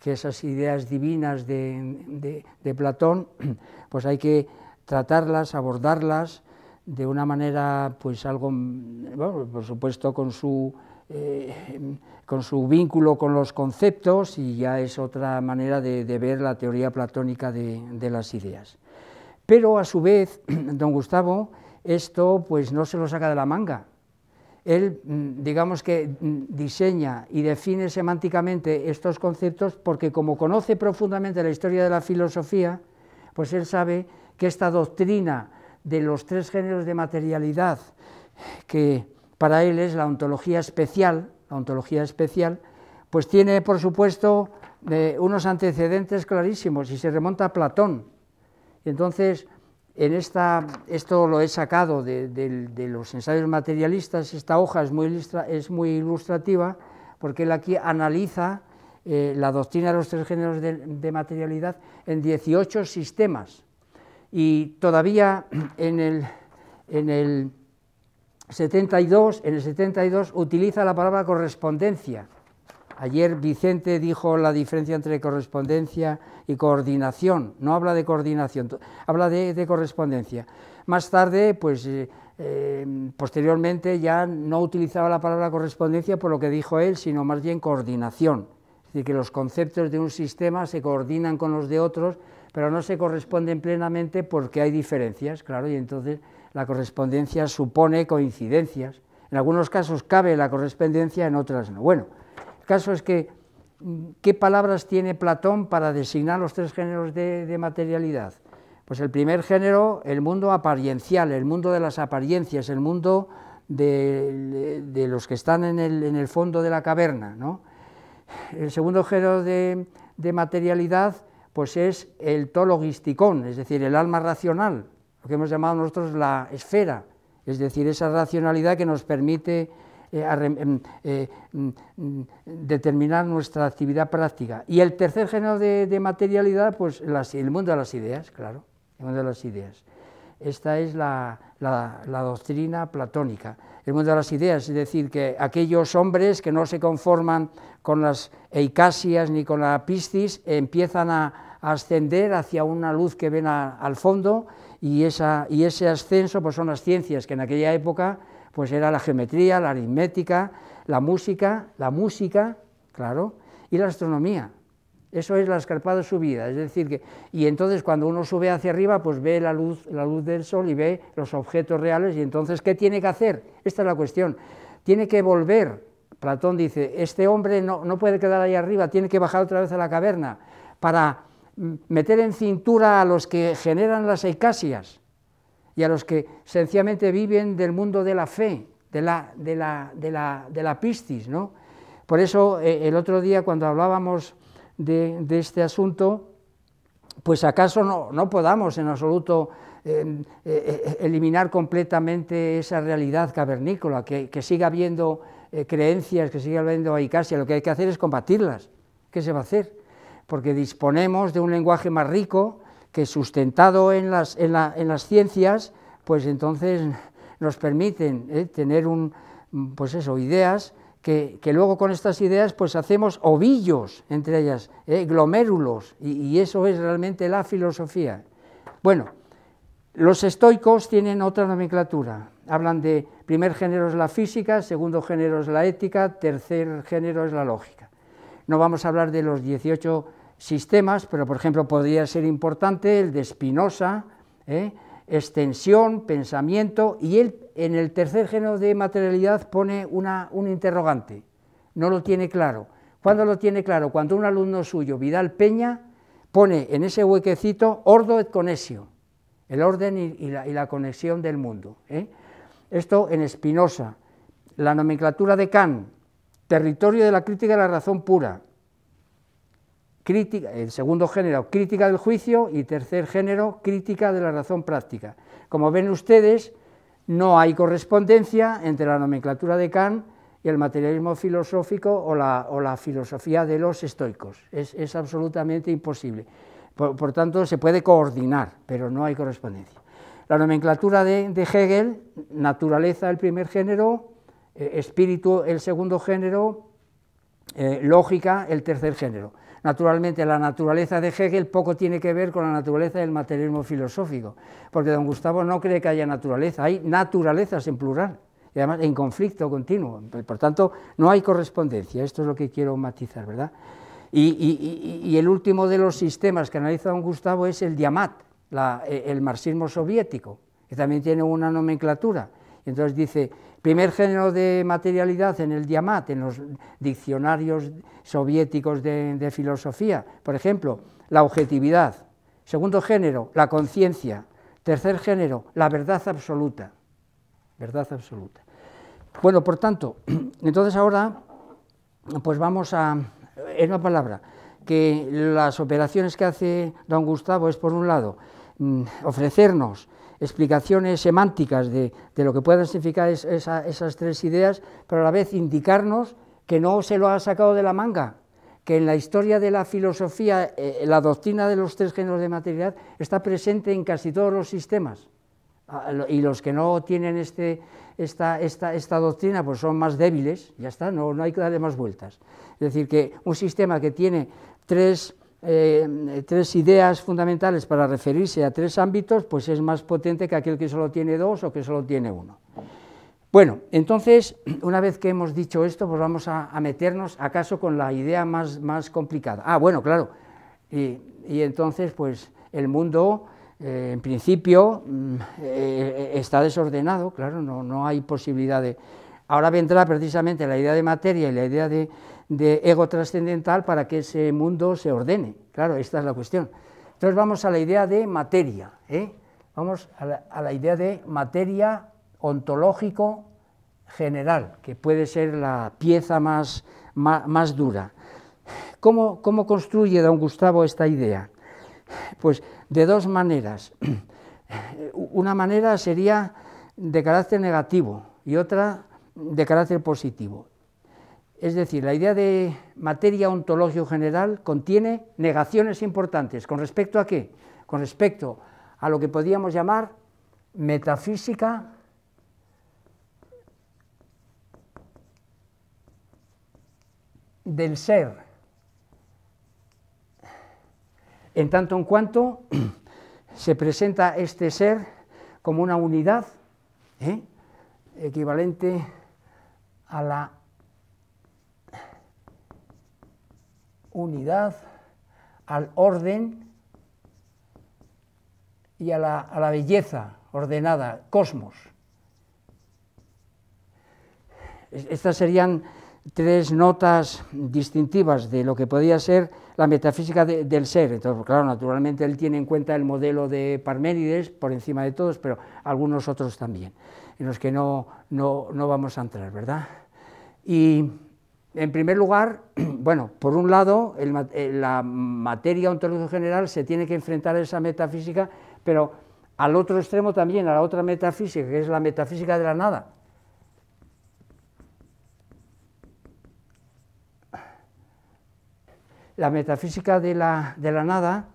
que esas ideas divinas de, Platón, pues hay que tratarlas, abordarlas de una manera, pues algo, bueno, por supuesto, con su, eh, con su vínculo con los conceptos y ya es otra manera de, ver la teoría platónica de, de, las ideas. Pero a su vez, don Gustavo, esto pues no se lo saca de la manga, él, mm, digamos que mm, diseña y define semánticamente estos conceptos porque como conoce profundamente la historia de la filosofía, pues él sabe que esta doctrina de los tres géneros de materialidad, que para él es la ontología especial, la ontología especial, pues tiene, por supuesto, eh, unos antecedentes clarísimos y se remonta a Platón. Entonces, en esta, esto lo he sacado de, los ensayos materialistas, esta hoja es muy, ilustrativa porque él aquí analiza eh, la doctrina de los tres géneros de, materialidad en 18 sistemas y todavía en el 72, en el 72 utiliza la palabra correspondencia Ayer Vicente dijo la diferencia entre correspondencia y coordinación. No habla de coordinación, habla de, correspondencia. Más tarde, pues eh, eh, posteriormente ya no utilizaba la palabra correspondencia por lo que dijo él, sino más bien coordinación. Es decir, que los conceptos de un sistema se coordinan con los de otros, pero no se corresponden plenamente porque hay diferencias, claro, y entonces la correspondencia supone coincidencias. En algunos casos cabe la correspondencia, en otras no. Bueno, caso es que, ¿qué palabras tiene Platón para designar los tres géneros de, materialidad? Pues el primer género, el mundo apariencial, el mundo de las apariencias, el mundo de, los que están en el, fondo de la caverna. El segundo género de, de, materialidad pues es el tologisticón, es decir, el alma racional, lo que hemos llamado nosotros la esfera, es decir, esa racionalidad que nos permite eh, em, eh, mm, mm, determinar nuestra actividad práctica. Y el tercer género de, materialidad, pues el mundo de las ideas, claro, el mundo de las ideas. Esta es la, doctrina platónica, el mundo de las ideas, es decir, que aquellos hombres que no se conforman con las eicasias ni con la piscis empiezan a, ascender hacia una luz que ven al fondo y, esa, y ese ascenso pues son las ciencias que en aquella época pues era la geometría, la aritmética, la música, la música, claro, y la astronomía. Eso es la escarpada subida, es decir, que, y entonces cuando uno sube hacia arriba, pues ve la luz, la luz del sol y ve los objetos reales, y entonces, ¿qué tiene que hacer? Esta es la cuestión. Tiene que volver, Platón dice, este hombre no, no puede quedar ahí arriba, tiene que bajar otra vez a la caverna para mm, meter en cintura a los que generan las eicasias, y a los que sencillamente viven del mundo de la fe, de la, de la, de ¿no? Por eso eh, el otro día cuando hablábamos de, este asunto, pues acaso no, podamos en absoluto eh, eh, eliminar completamente esa realidad cavernícola, que, que siga habiendo creencias, que siga habiendo aicasia, lo que hay que hacer es combatirlas. ¿Qué se va a hacer? Porque disponemos de un lenguaje más rico, que sustentado en las, ciencias, pues entonces nos permiten eh, tener un, pues eso, ideas que, luego con estas ideas pues hacemos ovillos entre ellas, eh, glomérulos, y, y, eso es realmente la filosofía. Bueno, los estoicos tienen otra nomenclatura, hablan de primer género es la física, segundo género es la ética, tercer género es la lógica. No vamos a hablar de los 18 sistemas, pero por ejemplo podría ser importante el de Spinoza, ¿eh? extensión, pensamiento, y él en el tercer género de materialidad pone una, un interrogante, no lo tiene claro. ¿Cuándo lo tiene claro? Cuando un alumno suyo, Vidal Peña, pone en ese huequecito ordo et conesio, el orden y, la, conexión del mundo. ¿eh? Esto en Spinoza, la nomenclatura de Kant, territorio de la crítica de la razón pura, el segundo género, crítica del juicio, y tercer género, crítica de la razón práctica. Como ven ustedes, no hay correspondencia entre la nomenclatura de Kant y el materialismo filosófico o la, filosofía de los estoicos. Es, absolutamente imposible. Por, tanto, se puede coordinar, pero no hay correspondencia. La nomenclatura de, Hegel, naturaleza el primer género, eh, espíritu el segundo género, eh, lógica el tercer género. Naturalmente, la naturaleza de Hegel poco tiene que ver con la naturaleza del materialismo filosófico, porque don Gustavo no cree que haya naturaleza, hay naturalezas en plural, y además en conflicto continuo. Por tanto, no hay correspondencia, esto es lo que quiero matizar, ¿verdad? Y, el último de los sistemas que analiza don Gustavo es el Diamat, eh, el marxismo soviético, que también tiene una nomenclatura. Entonces dice, Primer género de materialidad en el Diamat, en los diccionarios soviéticos de, filosofía, por ejemplo, la objetividad. Segundo género, la conciencia. Tercer género, la verdad absoluta. Verdad absoluta. Bueno, por tanto, entonces ahora, pues vamos a, en una palabra, que las operaciones que hace don Gustavo es, por un lado, mm, ofrecernos explicaciones semánticas de, de lo que puedan significar esas tres ideas, pero a la vez indicarnos que no se lo ha sacado de la manga, que en la historia de la filosofía eh, la doctrina de los tres géneros de materialidad está presente en casi todos los sistemas. Ah, y los que no tienen este, esta, esta, esta, doctrina pues son más débiles, ya está, no, no hay que darle más vueltas. Es decir, que un sistema que tiene tres eh, tres ideas fundamentales para referirse a tres ámbitos, pues es más potente que aquel que solo tiene dos o que solo tiene uno. Bueno, entonces, una vez que hemos dicho esto, pues vamos a, meternos acaso con la idea más, más complicada. Ah, bueno, claro. Y, entonces, pues el mundo, eh, en principio, mm, eh, está desordenado, claro, no, no hay posibilidad de... Ahora vendrá precisamente la idea de materia y la idea de, de ego trascendental para que ese mundo se ordene. Claro, esta es la cuestión. Entonces vamos a la idea de materia, ¿eh? vamos a la, idea de materia ontológico general, que puede ser la pieza más, más, dura. ¿Cómo construye don Gustavo esta idea? Pues de dos maneras. Una manera sería de carácter negativo y otra de carácter positivo. Es decir, la idea de materia ontológico general contiene negaciones importantes. ¿Con respecto a qué? Con respecto a lo que podríamos llamar metafísica del ser, en tanto en cuanto se presenta este ser como una unidad ¿eh? equivalente a la unidad, al orden y a la, belleza ordenada, cosmos. Estas serían tres notas distintivas de lo que podía ser la metafísica del ser. Entonces, pues, claro, naturalmente él tiene en cuenta el modelo de Parménides por encima de todos, pero algunos otros también, en los que no, no vamos a entrar, ¿verdad? Y en primer lugar, bueno, por un lado, eh, la materia ontológica general se tiene que enfrentar a esa metafísica, pero al otro extremo también, a la otra metafísica, que es la metafísica de la nada. La metafísica de la, nada,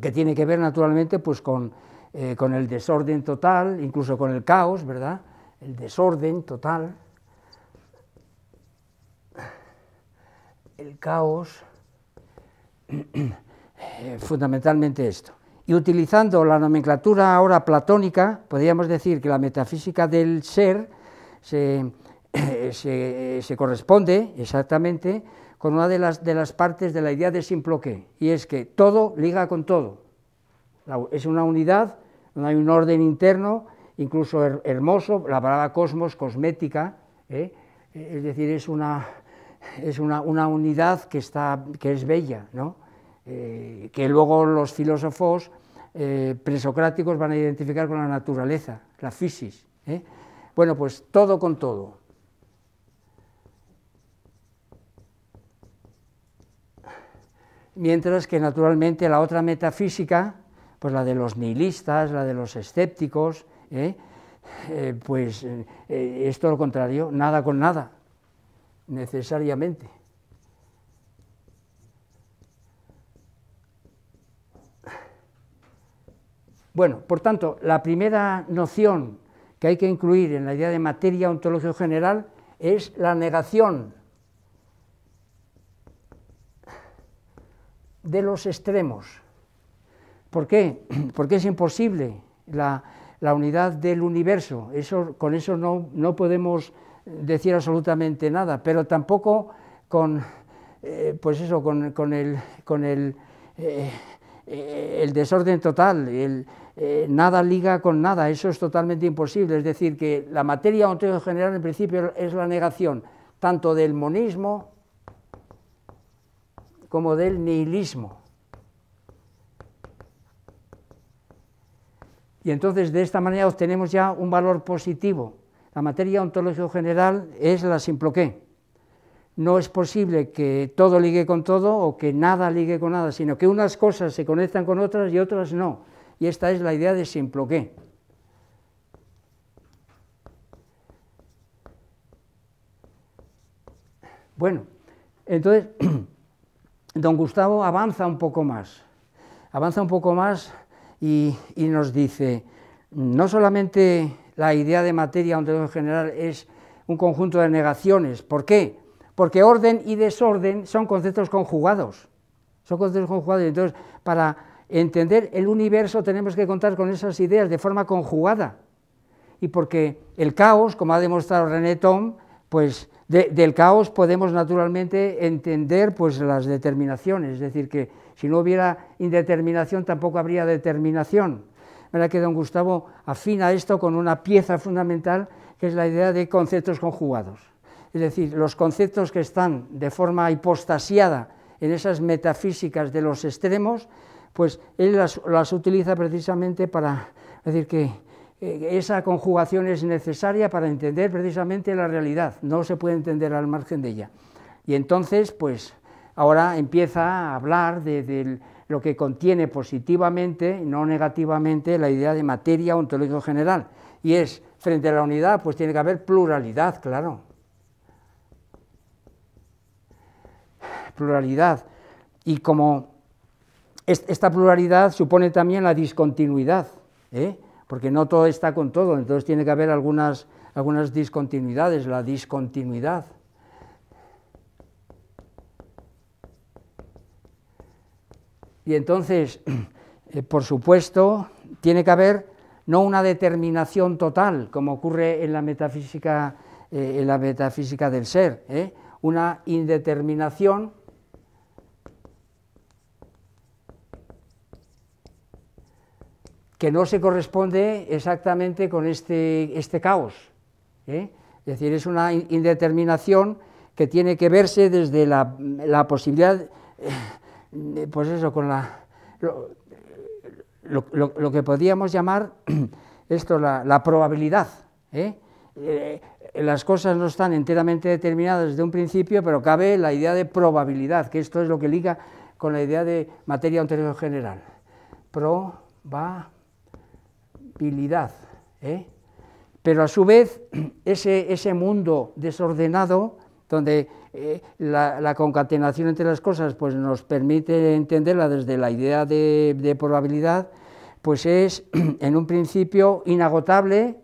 que tiene que ver naturalmente pues, con, eh, con el desorden total, incluso con el caos, ¿verdad? El desorden total el caos eh, fundamentalmente esto. Y utilizando la nomenclatura ahora platónica, podríamos decir que la metafísica del ser se, eh, corresponde exactamente con una de las, de las partes de la idea de Simploqué, y es que todo liga con todo. Es una unidad, no hay un orden interno, incluso hermoso, la palabra cosmos, cosmética, ¿eh? es decir, es una, es una, unidad que, está, que es bella, ¿no? Eh, que luego los filósofos eh, presocráticos van a identificar con la naturaleza, la physis. ¿eh? Bueno, pues todo con todo. Mientras que naturalmente la otra metafísica, pues la de los nihilistas, la de los escépticos, pues es todo lo contrario, nada con nada necesariamente. Bueno, por tanto, la primera noción que hay que incluir en la idea de materia ontológico general es la negación de los extremos. ¿Por qué? Porque es imposible la, unidad del universo. Eso, con eso no podemos decir absolutamente nada, pero tampoco con, eh, pues eso, con, el, con el, eh, eh, desorden total, nada liga con nada, eso es totalmente imposible, es decir, que la materia en general en principio es la negación tanto del monismo como del nihilismo. Y entonces de esta manera obtenemos ya un valor positivo la materia ontológico-general es la qué. No es posible que todo ligue con todo o que nada ligue con nada, sino que unas cosas se conectan con otras y otras no. Y esta es la idea de qué. Bueno, entonces, don Gustavo avanza un poco más, avanza un poco más y, y nos dice, no solamente la idea de materia en general es un conjunto de negaciones. ¿Por qué? Porque orden y desorden son conceptos conjugados. Son conceptos conjugados. Entonces, para entender el universo tenemos que contar con esas ideas de forma conjugada. Y porque el caos, como ha demostrado René Tom, pues del caos podemos naturalmente entender pues las determinaciones. Es decir, que si no hubiera indeterminación tampoco habría determinación. ¿verdad que don Gustavo afina esto con una pieza fundamental que es la idea de conceptos conjugados? Es decir, los conceptos que están de forma hipostasiada en esas metafísicas de los extremos, pues él las, utiliza precisamente para decir que eh, esa conjugación es necesaria para entender precisamente la realidad, no se puede entender al margen de ella. Y entonces, pues ahora empieza a hablar del lo que contiene positivamente, no negativamente, la idea de materia ontológico general. Y es, frente a la unidad, pues tiene que haber pluralidad, claro. Pluralidad. Y como esta pluralidad supone también la discontinuidad, ¿eh? porque no todo está con todo, entonces tiene que haber algunas, algunas discontinuidades, la discontinuidad. Y entonces, eh, por supuesto, tiene que haber no una determinación total, como ocurre en la metafísica, eh, en la metafísica del ser, ¿eh? una indeterminación que no se corresponde exactamente con este, este caos. Es decir, es una indeterminación que tiene que verse desde la, la posibilidad Mm, eh, pues eso, con la, lo, que podríamos llamar esto la, probabilidad. ¿eh? Eh, las cosas no están enteramente determinadas desde un principio, pero cabe la idea de probabilidad, que esto es lo que liga con la idea de materia anterior general. Probabilidad. ¿eh? Pero a su vez, ese, ese mundo desordenado, donde eh, la, concatenación entre las cosas pues nos permite entenderla desde la idea de, probabilidad, pues es en un principio inagotable,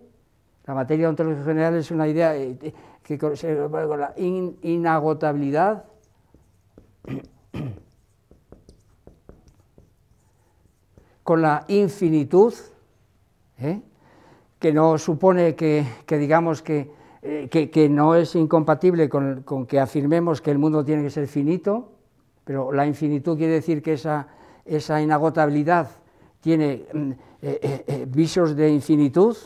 la materia ontológica general es una idea eh, eh, que se con la inagotabilidad, con la infinitud, que no supone que digamos que eh, que, no es incompatible con, que afirmemos que el mundo tiene que ser finito, pero la infinitud quiere decir que esa, esa inagotabilidad tiene mm, eh, eh, visos de infinitud.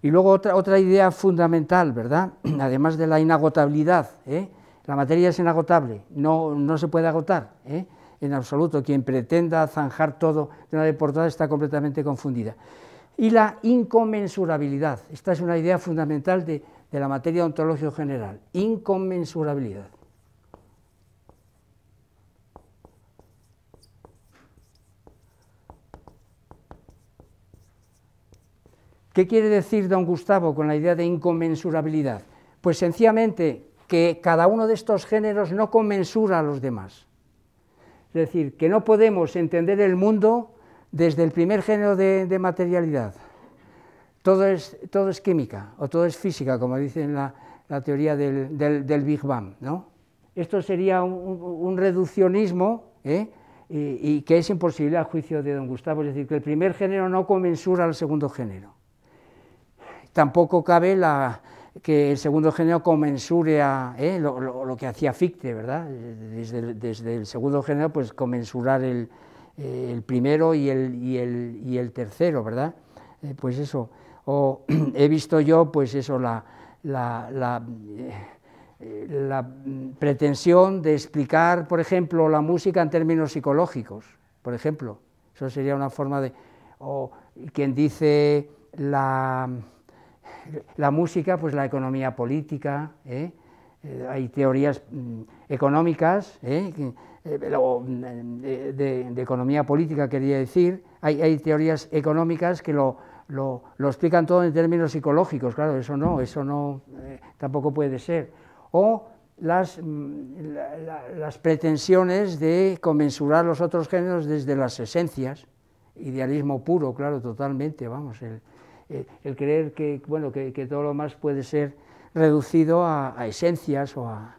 Y luego otra, otra idea fundamental, ¿verdad? Además de la inagotabilidad, la materia es inagotable, no, no se puede agotar en absoluto. Quien pretenda zanjar todo de una deportada está completamente confundida y la inconmensurabilidad. Esta es una idea fundamental de, la materia ontológica general, inconmensurabilidad. ¿Qué quiere decir don Gustavo con la idea de inconmensurabilidad? Pues sencillamente que cada uno de estos géneros no conmensura a los demás. Es decir, que no podemos entender el mundo desde el primer género de, materialidad, todo es, todo es, química o todo es física, como dice la, teoría del, Big Bang. ¿no? Esto sería un, reduccionismo ¿eh? y, que es imposible a juicio de don Gustavo, es decir, que el primer género no comensura al segundo género. Tampoco cabe la, que el segundo género comensure a ¿eh? lo, que hacía Fichte, ¿verdad? Desde, desde el segundo género, pues comensurar el, eh, el primero y el, y el, y el tercero, ¿verdad? Eh, pues eso, o he visto yo, pues eso, la, eh, la, pretensión de explicar, por ejemplo, la música en términos psicológicos, por ejemplo, eso sería una forma de, o quien dice la, la música, pues la economía política, hay teorías mm, económicas, eh, mm, eh, de, economía política, quería decir, hay, teorías económicas que lo, lo, explican todo en términos psicológicos, claro, eso no, eso no eh, tampoco puede ser. O las, mm, las pretensiones de conmensurar los otros géneros desde las esencias, idealismo puro, claro, totalmente, vamos, el, el, creer que, bueno, que, que, todo lo más puede ser reducido a, a esencias o a...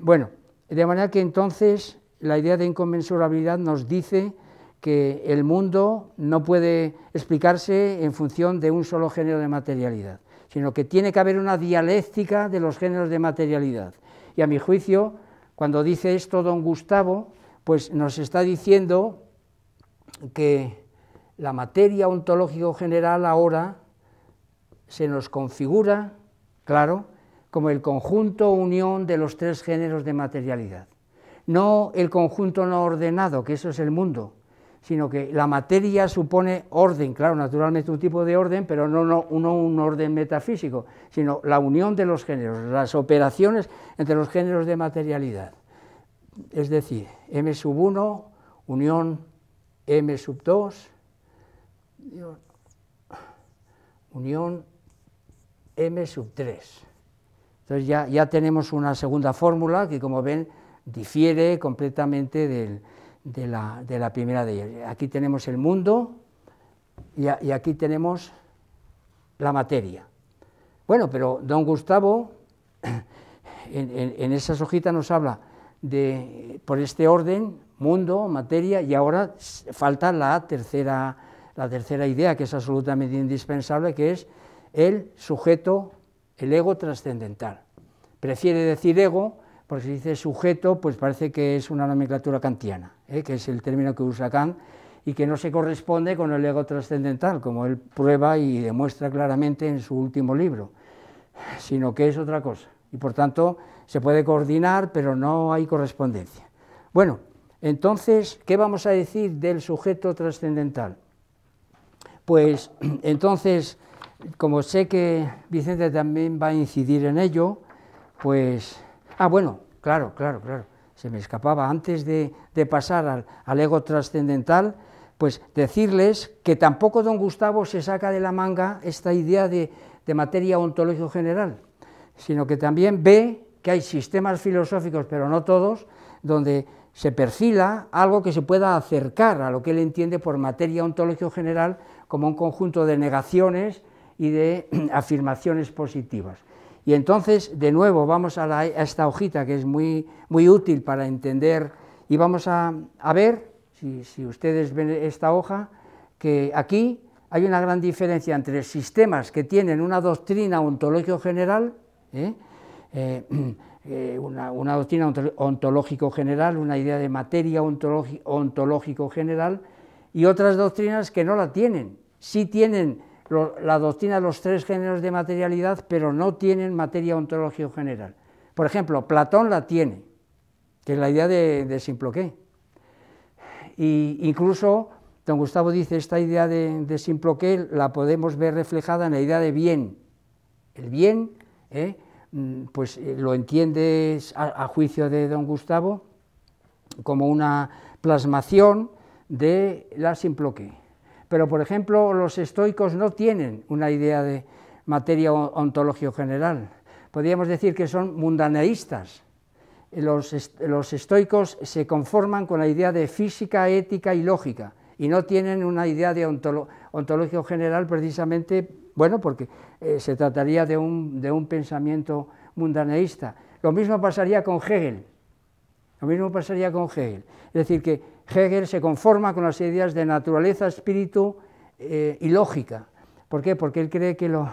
Bueno, de manera que entonces la idea de inconmensurabilidad nos dice que el mundo no puede explicarse en función de un solo género de materialidad, sino que tiene que haber una dialéctica de los géneros de materialidad. Y a mi juicio, cuando dice esto don Gustavo, pues nos está diciendo que la materia ontológico general ahora se nos configura, claro, como el conjunto unión de los tres géneros de materialidad no el conjunto no ordenado, que eso es el mundo, sino que la materia supone orden, claro, naturalmente un tipo de orden, pero no, un orden metafísico, sino la unión de los géneros, las operaciones entre los géneros de materialidad. Es decir, M sub 1, unión M sub 2, unión M sub 3. Entonces ya tenemos una segunda fórmula que como ven difiere completamente de, la, primera de ellas. Aquí tenemos el mundo y, aquí tenemos la materia. Bueno, pero don Gustavo en, en, esas hojitas nos habla de, por este orden, mundo, materia, y ahora falta la tercera, la tercera idea que es absolutamente indispensable, que es el sujeto, el ego trascendental. Prefiere decir ego porque si dice sujeto, pues parece que es una nomenclatura kantiana, ¿eh? que es el término que usa Kant y que no se corresponde con el ego trascendental, como él prueba y demuestra claramente en su último libro, sino que es otra cosa. Y por tanto, se puede coordinar, pero no hay correspondencia. Bueno, entonces, ¿qué vamos a decir del sujeto trascendental? Pues entonces, como sé que Vicente también va a incidir en ello, pues Ah, bueno, claro, claro, claro. Se me escapaba antes de, pasar al, ego trascendental, pues decirles que tampoco don Gustavo se saca de la manga esta idea de, de materia ontológico general, sino que también ve que hay sistemas filosóficos, pero no todos, donde se perfila algo que se pueda acercar a lo que él entiende por materia ontológico general como un conjunto de negaciones y de afirmaciones positivas. Y entonces, de nuevo, vamos a, esta hojita que es muy, muy útil para entender y vamos a, ver, si, ustedes ven esta hoja, que aquí hay una gran diferencia entre sistemas que tienen una doctrina ontológico general, ¿eh? Eh, eh, una, una, doctrina ontológico general, una idea de materia ontológico general, y otras doctrinas que no la tienen, sí tienen la doctrina de los tres géneros de materialidad, pero no tienen materia ontológica general. Por ejemplo, Platón la tiene, que es la idea de, Simploqué. Y incluso don Gustavo dice, esta idea de, Simploqué la podemos ver reflejada en la idea de bien. El bien, ¿eh? mm, pues eh, lo entiendes a, a juicio de don Gustavo como una plasmación de la Simploqué. Pero, por ejemplo, los estoicos no tienen una idea de materia ontológico general. Podríamos decir que son mundaneístas. Los, estoicos se conforman con la idea de física, ética y lógica y no tienen una idea de ontológico general precisamente, bueno, porque eh, se trataría de un, de un pensamiento mundaneísta. Lo mismo pasaría con Hegel, lo mismo pasaría con Hegel. Es decir, que Hegel se conforma con las ideas de naturaleza, espíritu eh, y lógica. ¿Por qué? Porque él cree que lo,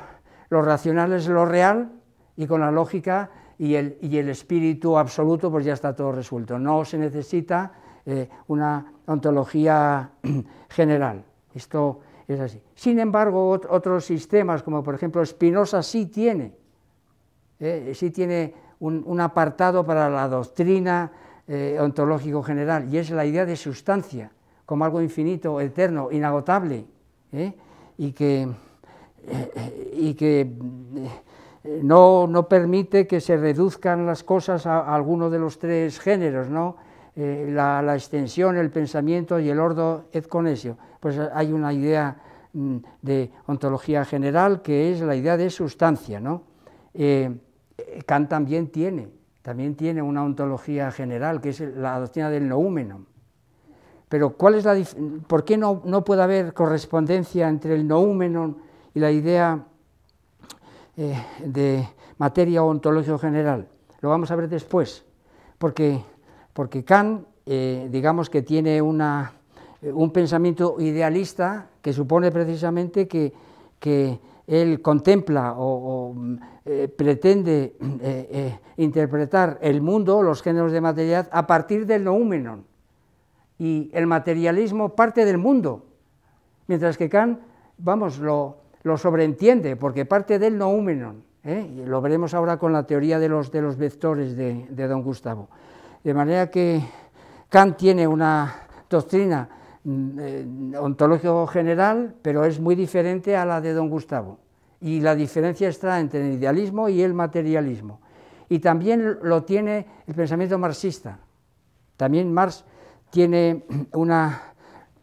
racional es lo real y con la lógica y el, espíritu absoluto pues ya está todo resuelto. No se necesita eh, una ontología general. Esto es así. Sin embargo, otros sistemas, como por ejemplo Spinoza, sí tiene, eh, sí tiene un, un apartado para la doctrina eh, ontológico general, y es la idea de sustancia como algo infinito, eterno, inagotable, ¿eh? y que, eh, y no, permite que se reduzcan las cosas a, alguno de los tres géneros, ¿no? la, extensión, el pensamiento y el ordo et conesio. Pues hay una idea mm, de ontología general que es la idea de sustancia, ¿no? Kant también tiene también tiene una ontología general, que es la doctrina del noumenon. Pero ¿cuál es la ¿por qué no, no, puede haber correspondencia entre el noumenon y la idea eh, de materia ontológico general? Lo vamos a ver después, porque, porque Kant, eh, digamos que tiene una, eh, un pensamiento idealista que supone precisamente que él contempla o, mm, eh, pretende eh, eh, interpretar el mundo, los géneros de materialidad, a partir del noumenon. Y el materialismo parte del mundo, mientras que Kant, vamos, lo, lo sobreentiende, porque parte del noumenon. Y lo veremos ahora con la teoría de los, de los vectores de, de don Gustavo. De manera que Kant tiene una doctrina Mm, eh, ontológico general, pero es muy diferente a la de don Gustavo. Y la diferencia está entre el idealismo y el materialismo. Y también lo tiene el pensamiento marxista. También Marx tiene una,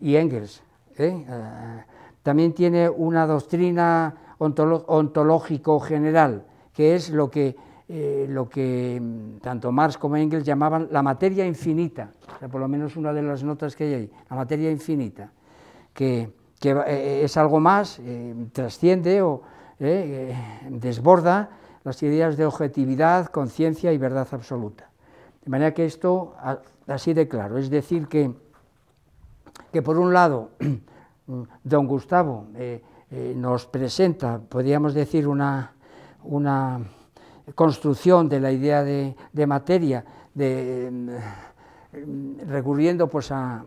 y Engels, ¿eh? Eh, también tiene una doctrina ontológico general, que es lo que eh, lo que mm, tanto Marx como Engels llamaban la materia infinita, por lo menos una de las notas que hay ahí, la materia infinita, que, eh, es algo más, eh, trasciende o desborda las ideas de objetividad, conciencia y verdad absoluta. De manera que esto, así de claro, es decir que, que por un lado, don Gustavo nos presenta, podríamos decir, una, una construcción de la idea de, materia, de, em, recurriendo pues, a,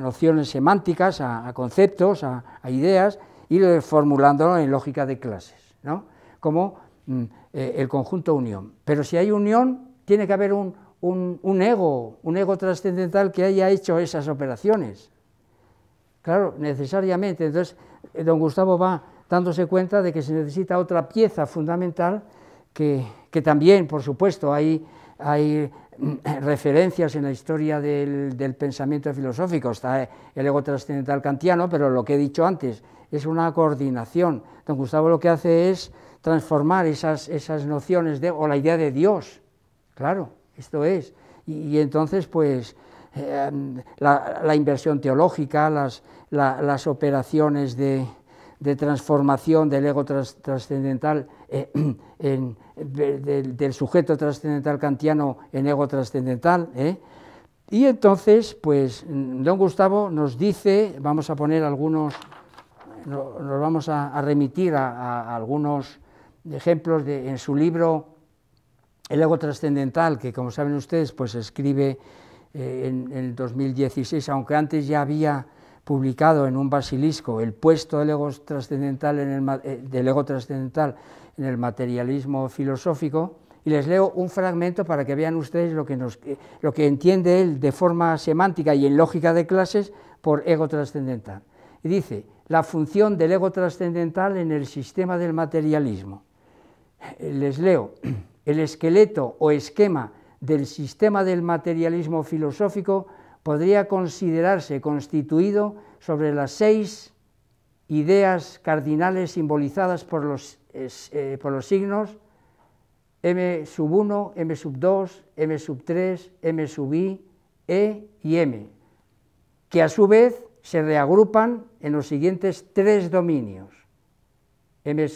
nociones semánticas, a, conceptos, a, ideas, y formulándolo en lógica de clases, ¿no? como mm, e, el conjunto unión. Pero si hay unión, tiene que haber un, un, un ego, un ego trascendental que haya hecho esas operaciones. Claro, necesariamente. Entonces, eh, don Gustavo va dándose cuenta de que se necesita otra pieza fundamental que, también, por supuesto, hay, hay mm, referencias en la historia del, pensamiento filosófico. Está el ego trascendental kantiano, pero lo que he dicho antes es una coordinación. Don Gustavo lo que hace es transformar esas, esas nociones de, o la idea de Dios. Claro, esto es. Y, entonces, pues, eh, la, inversión teológica, las, las operaciones de, de transformación del ego trascendental, eh, del sujeto trascendental kantiano en ego trascendental. ¿eh? Y entonces, pues, don Gustavo nos dice, vamos a poner algunos, nos vamos a, remitir a, algunos ejemplos de, en su libro El ego trascendental, que como saben ustedes, pues escribe eh, en, en el 2016, aunque antes ya había publicado en un basilisco, El puesto eh, del ego trascendental en el, materialismo filosófico, y les leo un fragmento para que vean ustedes eh, lo que, entiende él de forma semántica y en lógica de clases por ego trascendental. Y dice, la función del ego trascendental en el sistema del materialismo. Eh, les leo, el esqueleto o esquema del sistema del materialismo filosófico podría considerarse constituido sobre las seis ideas cardinales simbolizadas por los, eh, por los signos M 1, M 2, M 3, M E y M, que a su vez se reagrupan en los siguientes tres dominios, M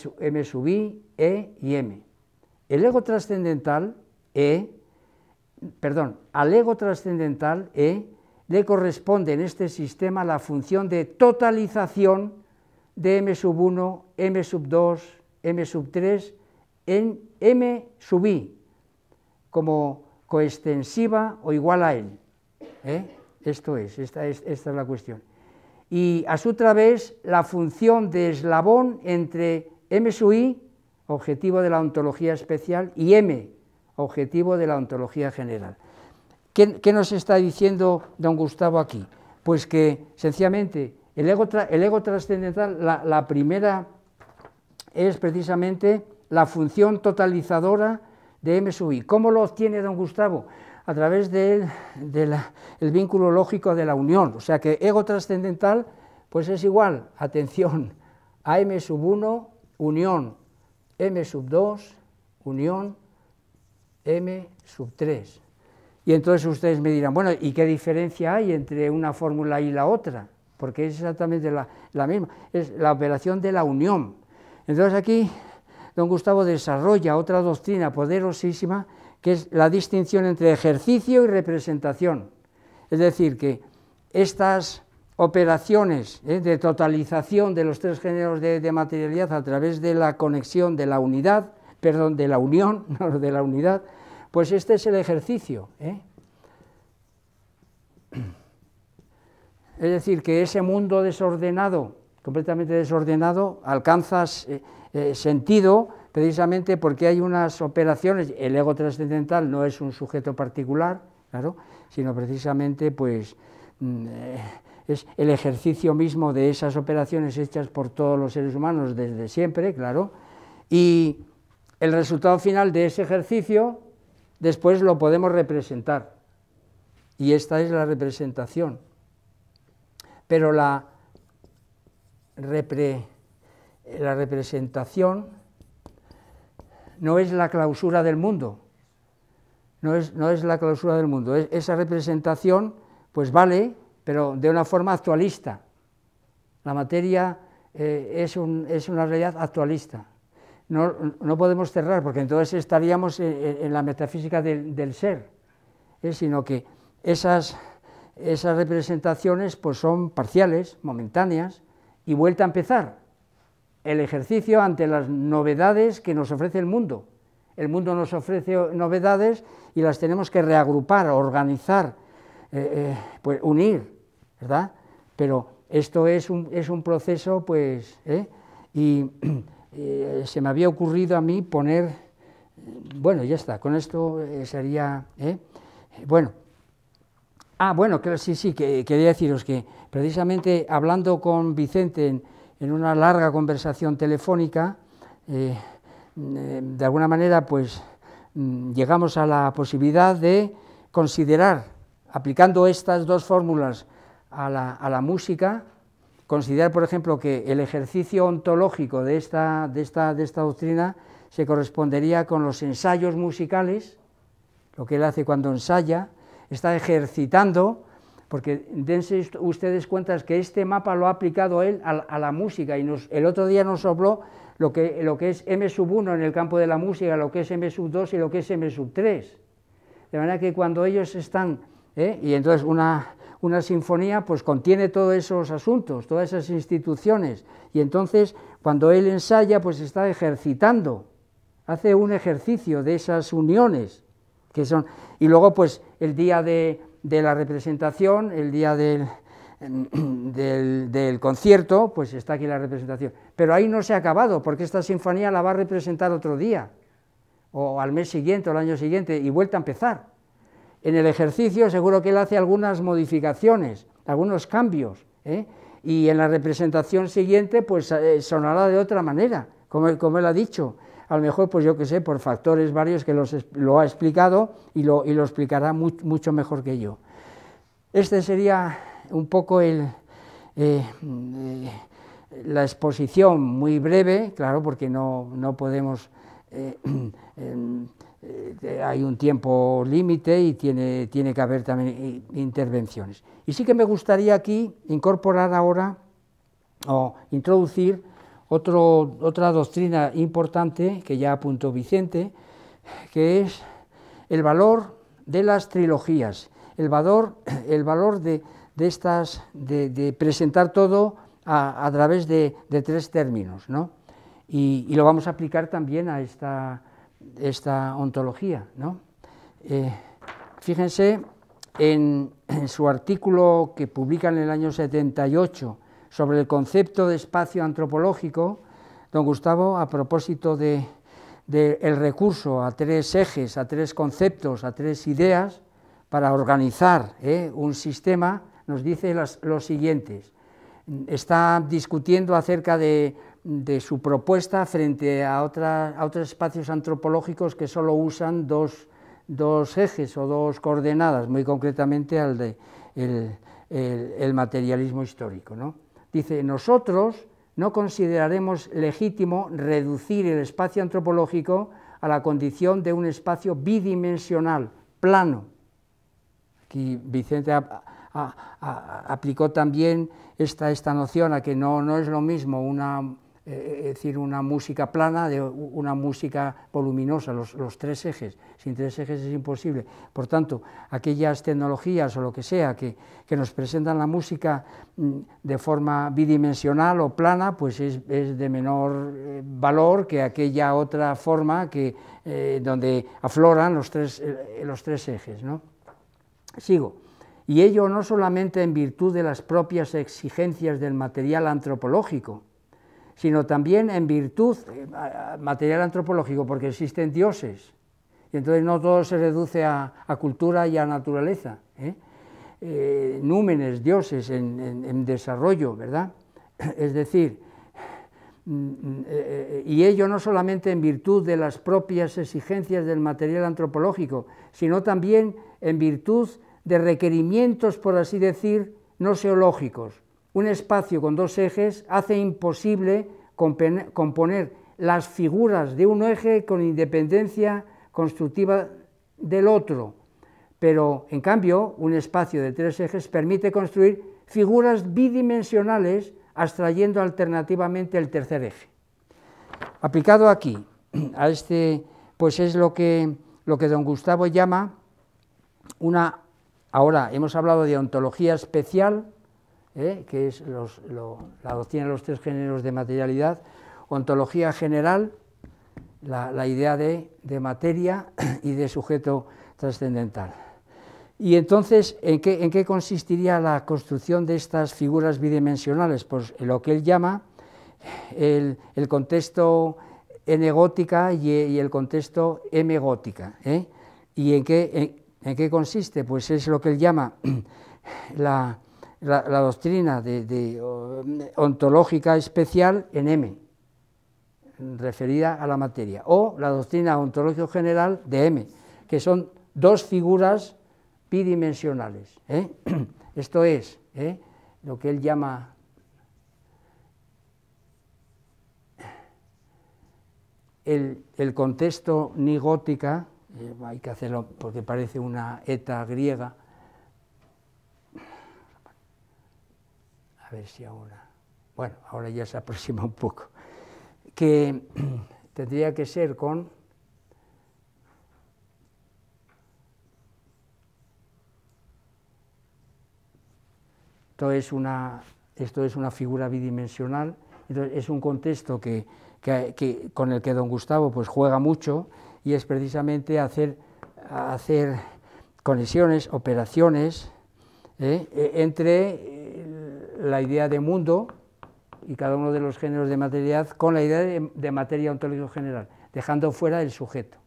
E y M. El ego trascendental, E, perdón, al ego trascendental, E, le corresponde en este sistema la función de totalización de m sub 1, m sub 2, m sub 3 en m sub i, como coextensiva o igual a él. ¿eh? Esto es esta, es, esta es la cuestión. Y a su través, la función de eslabón entre m sub i, objetivo de la ontología especial, y m, objetivo de la ontología general. ¿Qué, nos está diciendo don Gustavo aquí? Pues que sencillamente el ego, trascendental, la, primera es precisamente la función totalizadora de M sub I. ¿Cómo lo obtiene don Gustavo? A través del vínculo lógico de la unión. O sea que ego trascendental pues es igual, atención, a M sub 1, unión, M sub 2, unión, M sub 3. Y entonces ustedes me dirán, bueno, ¿y qué diferencia hay entre una fórmula y la otra? Porque es exactamente la, misma, es la operación de la unión. Entonces aquí don Gustavo desarrolla otra doctrina poderosísima que es la distinción entre ejercicio y representación. Es decir, que estas operaciones ¿eh? de totalización de los tres géneros de, de, materialidad a través de la conexión de la unidad, perdón, de la unión, no de la unidad, pues este es el ejercicio. ¿eh? Es decir, que ese mundo desordenado, completamente desordenado, alcanza eh, eh, sentido precisamente porque hay unas operaciones, el ego trascendental no es un sujeto particular, claro, sino precisamente pues mm, es el ejercicio mismo de esas operaciones hechas por todos los seres humanos desde siempre, claro, y el resultado final de ese ejercicio después lo podemos representar. Y esta es la representación. Pero la, la representación no es la clausura del mundo. No es, no es la clausura del mundo. esa representación, pues vale, pero de una forma actualista. La materia eh, es una realidad actualista no, podemos cerrar, porque entonces estaríamos eh, eh, en, la metafísica del, ser, ¿eh? sino que esas, esas representaciones pues, son parciales, momentáneas, y vuelta a empezar el ejercicio ante las novedades que nos ofrece el mundo. El mundo nos ofrece novedades y las tenemos que reagrupar, organizar, pues unir, ¿verdad? Pero esto es un, es un proceso, pues, y Eh, se me había ocurrido a mí poner, bueno, ya está, con esto eh, sería, ¿eh? bueno, ah, bueno, sí, sí, que, quería deciros que precisamente hablando con Vicente en, una larga conversación telefónica, mm, de alguna manera, pues mm, llegamos a la posibilidad de considerar, aplicando estas dos fórmulas a la, a la música, considerar, por ejemplo, que el ejercicio ontológico de esta, doctrina se correspondería con los ensayos musicales, lo que él hace cuando ensaya, está ejercitando, porque dense ustedes cuentas que este mapa lo ha aplicado él a, la música y el otro día nos habló lo que, es M sub 1 en el campo de la música, lo que es M sub 2 y lo que es M sub 3. De manera que cuando ellos están, ¿eh? y entonces una, una sinfonía pues contiene todos esos asuntos, todas esas instituciones, y entonces cuando él ensaya pues está ejercitando, hace un ejercicio de esas uniones que son, y luego pues el día de, la representación, el día del, del, del, concierto, pues está aquí la representación. Pero ahí no se ha acabado, porque esta sinfonía la va a representar otro día, o al mes siguiente, o al año siguiente, y vuelta a empezar. En el ejercicio seguro que él hace algunas modificaciones, algunos cambios, ¿eh? y en la representación siguiente pues eh, sonará de otra manera, como, él ha dicho. A lo mejor, pues yo que sé, por factores varios que lo ha explicado y lo, explicará mucho mejor que yo. Este sería un poco el, eh, la exposición muy breve, claro, porque no, no podemos em, eh, eh, hay un tiempo límite y tiene, tiene que haber también eh, intervenciones. Y sí que me gustaría aquí incorporar ahora o introducir otro, otra doctrina importante que ya apuntó Vicente, que es el valor de las trilogías, el valor, el valor de, de estas, de, presentar todo a, través de, de, tres términos. ¿no? y, lo vamos a aplicar también a esta, esta ontología. Eh, fíjense en, su artículo que publica en el año 78 sobre el concepto de espacio antropológico, don Gustavo, a propósito del de, el recurso a tres ejes, a tres conceptos, a tres ideas, para organizar ¿eh? un sistema, nos dice los siguientes. Está discutiendo acerca de de su propuesta frente a, otros espacios antropológicos que solo usan dos, ejes o dos coordenadas, muy concretamente al de el, materialismo histórico. Dice, nosotros no consideraremos legítimo reducir el espacio antropológico a la condición de un espacio bidimensional, plano. Aquí Vicente aplicó también esta, esta noción a que no, no es lo mismo una eh, eh, es decir, una música plana de una música voluminosa, los, tres ejes. Sin tres ejes es imposible. Por tanto, aquellas tecnologías o lo que sea que, que nos presentan la música mm, de forma bidimensional o plana, pues es, de menor eh, valor que aquella otra forma que, donde afloran los tres, los tres ejes. ¿no? Sigo. Y ello no solamente en virtud de las propias exigencias del material antropológico, sino también en virtud eh, material antropológico, porque existen dioses. Y entonces no todo se reduce a, cultura y a naturaleza. ¿eh? Eh, númenes, dioses en, desarrollo, ¿verdad? Es decir, mm, mm, y ello no solamente en virtud de las propias exigencias del material antropológico, sino también en virtud de requerimientos, por así decir, no seológicos, un espacio con dos ejes hace imposible componer las figuras de un eje con independencia constructiva del otro, pero en cambio un espacio de tres ejes permite construir figuras bidimensionales abstrayendo alternativamente el tercer eje. Aplicado aquí, a este, pues es lo que, lo que don Gustavo llama una, ahora hemos hablado de ontología especial, ¿eh? que es los, la doctrina de los tres géneros de materialidad, ontología general, la, idea de, materia y de sujeto trascendental. Y entonces, ¿en qué, ¿en qué, consistiría la construcción de estas figuras bidimensionales? Pues lo que él llama el, contexto N gótica y, el contexto M gótica. ¿eh? ¿Y en qué, en qué consiste? Pues es lo que él llama la, la, doctrina de, ontológica especial en M, referida a la materia, o la doctrina ontológica general de M, que son dos figuras bidimensionales. ¿eh? Esto es ¿eh? lo que él llama el, contexto nigótica, eh, hay que hacerlo porque parece una eta griega, a ver si ahora, bueno, ahora ya se aproxima un poco, que tendría que ser con... Esto es, una, esto es una figura bidimensional, entonces es un contexto que, con el que don Gustavo pues, juega mucho y es precisamente hacer, hacer conexiones, operaciones ¿eh? e, entre la idea de mundo y cada uno de los géneros de materialidad con la idea de, materia ontológica general, dejando fuera el sujeto.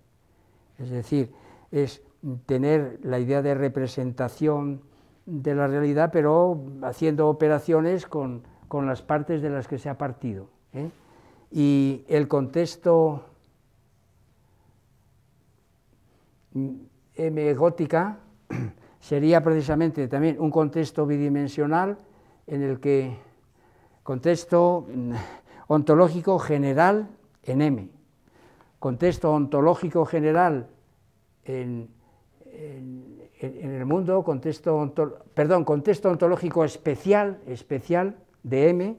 Es decir, es tener la idea de representación de la realidad, pero haciendo operaciones con, las partes de las que se ha partido. ¿eh? Y el contexto M gótica sería precisamente también un contexto bidimensional en el que contexto ontológico general en M, contexto ontológico general en, el mundo, contexto perdón, contexto ontológico especial, especial de M,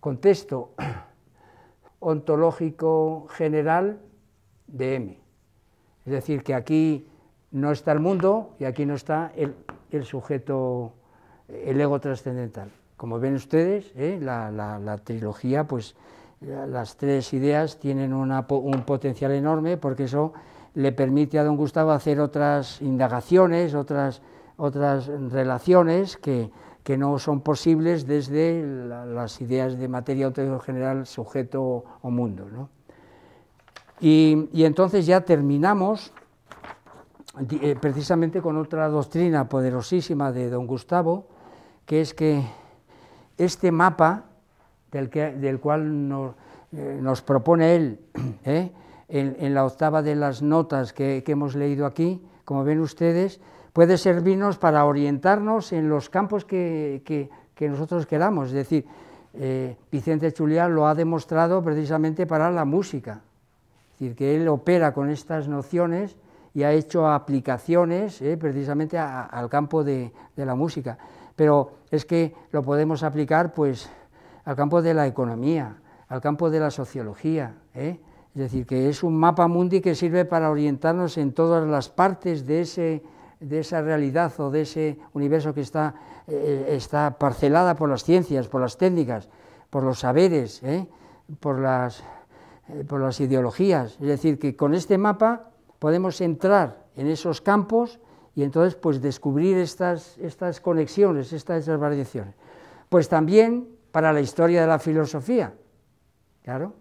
contexto ontológico general de M. Es decir, que aquí no está el mundo y aquí no está el el sujeto, el ego trascendental. Como ven ustedes, ¿eh? la, trilogía, pues las tres ideas tienen un potencial enorme porque eso le permite a don Gustavo hacer otras indagaciones, otras, otras relaciones que, no son posibles desde las ideas de materia general, sujeto o mundo. Y, y entonces ya terminamos eh, precisamente con otra doctrina poderosísima de don Gustavo, que es que este mapa del, que, del cual nos, eh, propone él eh, en, la octava de las notas que, hemos leído aquí, como ven ustedes, puede servirnos para orientarnos en los campos que, nosotros queramos. Es decir, Vicente Chulián lo ha demostrado precisamente para la música. Es decir, que él opera con estas nociones y ha hecho aplicaciones eh, precisamente al campo de, la música. Pero es que lo podemos aplicar pues, al campo de la economía, al campo de la sociología. Eh. Es decir, que es un mapa mundi que sirve para orientarnos en todas las partes de, ese, de esa realidad o de ese universo que está, eh, está parcelada por las ciencias, por las técnicas, por los saberes, por, las, por las ideologías. Es decir, que con este mapa podemos entrar en esos campos y entonces pues descubrir estas, estas conexiones, estas variaciones. Pues también para la historia de la filosofía, claro.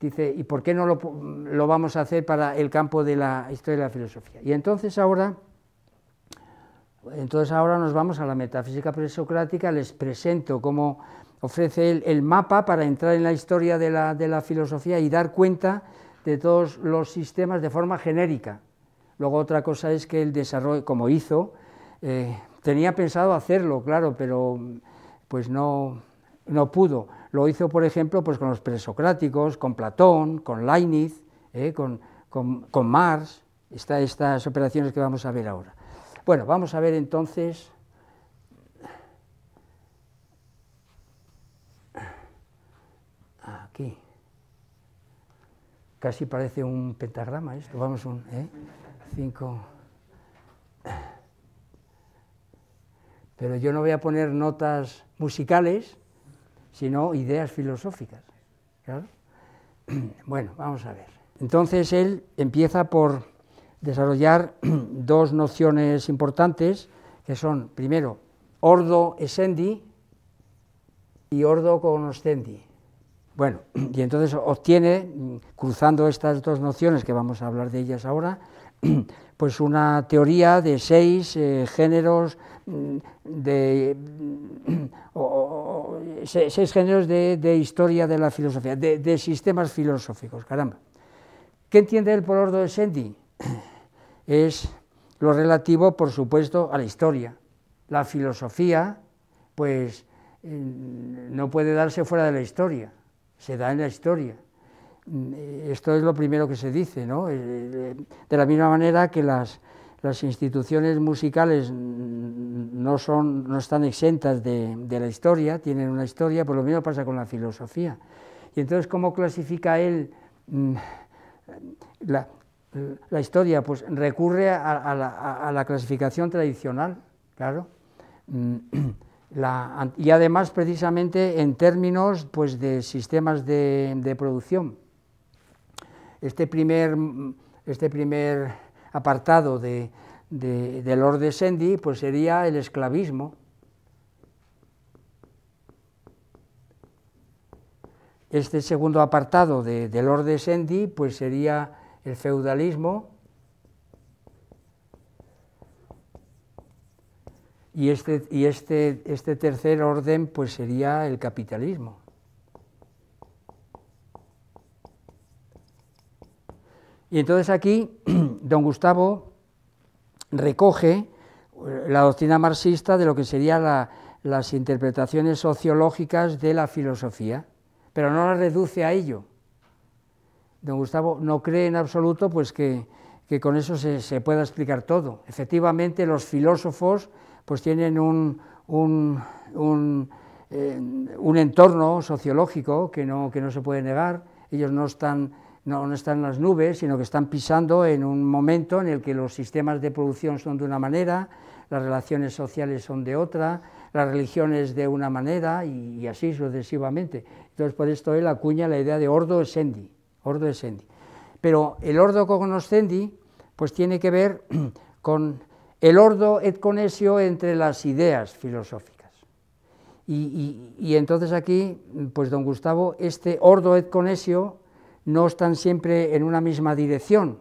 Dice, ¿y por qué no lo, vamos a hacer para el campo de la historia de la filosofía? Y entonces ahora, entonces ahora nos vamos a la metafísica presocrática, les presento cómo ofrece el, el mapa para entrar en la historia de la, de la filosofía y dar cuenta de todos los sistemas de forma genérica. Luego otra cosa es que el desarrollo, como hizo, eh, tenía pensado hacerlo, claro, pero pues no, no pudo. Lo hizo, por ejemplo, pues con los presocráticos, con Platón, con Leibniz, eh, con, con, con, Marx, estas operaciones que vamos a ver ahora. Bueno, vamos a ver entonces... Aquí. Casi parece un pentagrama esto, vamos, un 5. ¿eh? Pero yo no voy a poner notas musicales, sino ideas filosóficas. Bueno, vamos a ver. Entonces él empieza por desarrollar dos nociones importantes, que son, primero, ordo escendi y ordo conoscendi. Bueno, y entonces obtiene, cruzando estas dos nociones que vamos a hablar de ellas ahora, pues una teoría de seis géneros de seis, géneros de, historia de la filosofía, de, sistemas filosóficos, caramba. ¿Qué entiende él por ordo de Sendi? Es lo relativo, por supuesto, a la historia. La filosofía, pues, mm, no puede darse fuera de la historia se da en la historia. Mm, eh, esto es lo primero que se dice, ¿no? Eh, eh, de la misma manera que las, las instituciones musicales no, son, no están exentas de, la historia, tienen una historia, por lo mismo pasa con la filosofía. Y entonces, ¿cómo clasifica él mm, la, historia? Pues recurre a, la, a la clasificación tradicional, claro. Mm, y además precisamente en términos pues, de sistemas de, producción. Este, este primer, apartado de, de, de, Lord pues, sería el esclavismo. Este segundo apartado de, de Lord pues, sería el feudalismo Este, y este, este, tercer orden pues sería el capitalismo. Y entonces aquí don Gustavo recoge la doctrina marxista de lo que serían las interpretaciones sociológicas de la filosofía, pero no la reduce a ello. Don Gustavo no cree en absoluto pues, que, que con eso se pueda explicar todo. Efectivamente, los filósofos pues tienen un, eh, un, entorno sociológico que no, que no se puede negar, ellos no están no, están en las nubes, sino que están pisando en un momento en el que los sistemas de producción son de una manera, las relaciones sociales son de otra, las religiones de una manera y, así sucesivamente. Entonces, por esto él acuña la idea de ordo esendi, ordo Pero el ordo cognoscendi pues tiene que ver con el ordo et conesio entre las ideas filosóficas. Y, entonces aquí, pues don Gustavo, este ordo et conesio no están siempre en una misma dirección,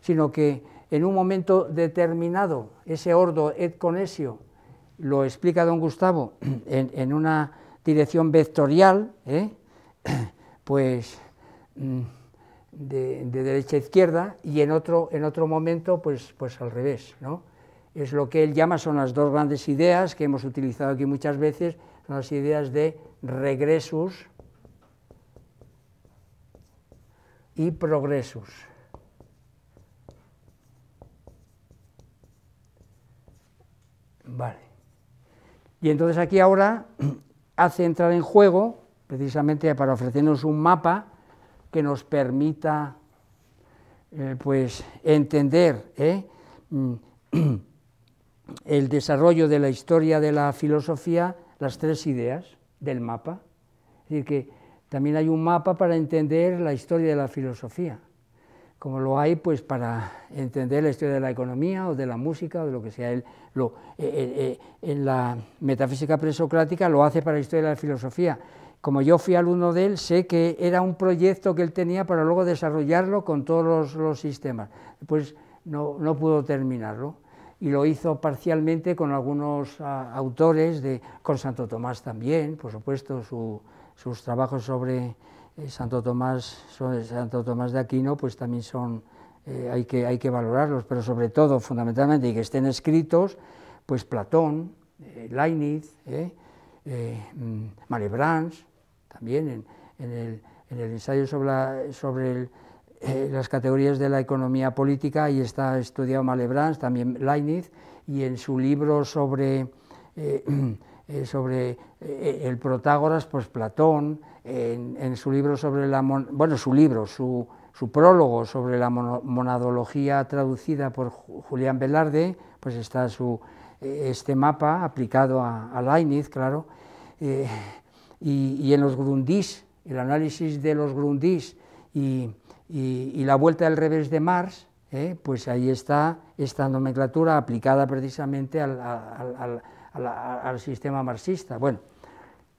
sino que en un momento determinado, ese ordo et conesio lo explica don Gustavo en, una dirección vectorial, ¿eh? pues mm, de, derecha a izquierda, y en otro, en otro momento, pues, pues al revés, ¿no? Es lo que él llama, son las dos grandes ideas que hemos utilizado aquí muchas veces, son las ideas de regresos y progresos. Vale. Y entonces aquí ahora hace entrar en juego, precisamente para ofrecernos un mapa que nos permita eh, pues, entender ¿eh? el desarrollo de la historia de la filosofía las tres ideas del mapa. Es decir, que también hay un mapa para entender la historia de la filosofía, como lo hay pues para entender la historia de la economía o de la música o de lo que sea. Él lo, eh, eh, eh, en la metafísica presocrática lo hace para la historia de la filosofía. Como yo fui alumno de él, sé que era un proyecto que él tenía para luego desarrollarlo con todos los, los sistemas. Pues no, no pudo terminarlo y lo hizo parcialmente con algunos ah, autores, de, con Santo Tomás también, por supuesto, sus trabajos sobre eh, Santo, Tomás, sobre Santo Tomás de Aquino, pues también son, eh, hay, que, hay que valorarlos, pero sobre todo, fundamentalmente, y que estén escritos, pues Platón, eh, Leibniz, eh, mm, también en, el, ensayo sobre, sobre el eh, las categorías de la economía política, y está estudiado Malebrans, también Leibniz, y en su libro sobre, eh, eh, sobre el Protágoras, pues Platón, en, su libro sobre la... bueno, su libro, su, su prólogo sobre la monadología traducida por Julián Velarde, pues está su, este mapa aplicado a, a Leibniz, claro, y, y, en los Grundis, el análisis de los Grundis y, y, la vuelta al revés de Mars, ¿eh? pues ahí está esta nomenclatura aplicada precisamente al, sistema marxista. Bueno,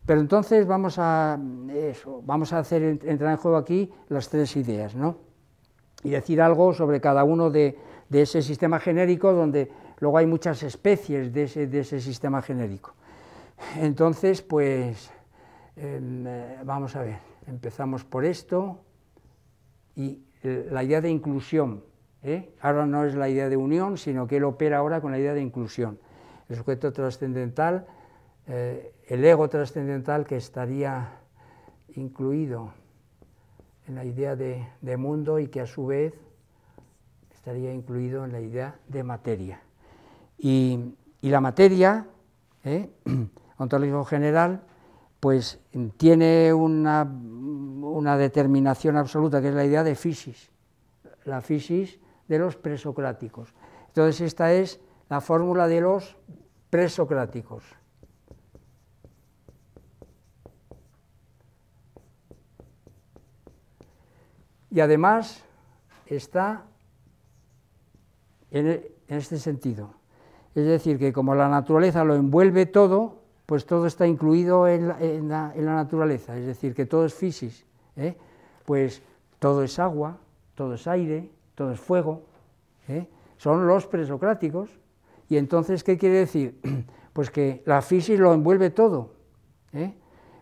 pero entonces vamos a, vamos a hacer entrar en juego aquí las tres ideas, ¿no? Y decir algo sobre cada uno de, ese sistema genérico, donde luego hay muchas especies de ese, sistema genérico. Entonces, pues, em, eh, vamos a ver, empezamos por esto y eh, la idea de inclusión. ¿eh? Ahora no es la idea de unión, sino que él opera ahora con la idea de inclusión. El sujeto trascendental, eh, el ego trascendental que estaría incluido en la idea de, mundo y que a su vez estaría incluido en la idea de materia. Y, la materia, ¿eh? ontológico general, pues tiene una, una determinación absoluta, que es la idea de fisis, la fisis de los presocráticos. Entonces esta es la fórmula de los presocráticos. Y además está en, e, este sentido. Es decir, que como la naturaleza lo envuelve todo, pues todo está incluido en la, naturaleza, es decir, que todo es fisis. ¿eh? pues todo es agua, todo es aire, todo es fuego, ¿eh? son los presocráticos. Y entonces, ¿qué quiere decir? Pues que la física lo envuelve todo. ¿eh?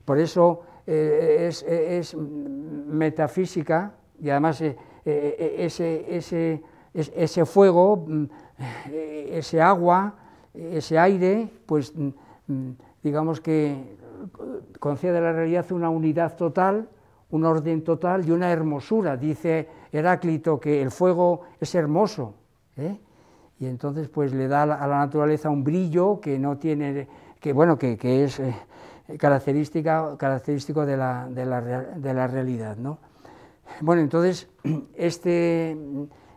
Por eso es, metafísica y además ese, ese fuego, mm, ese agua, ese aire, pues mm, digamos que concede a la realidad una unidad total un orden total y una hermosura. Dice Heráclito que el fuego es hermoso. ¿eh? Y entonces pues le da a la naturaleza un brillo que no tiene, que bueno, que, es eh, característica, característico de la, de la, de la realidad. ¿no? Bueno, entonces este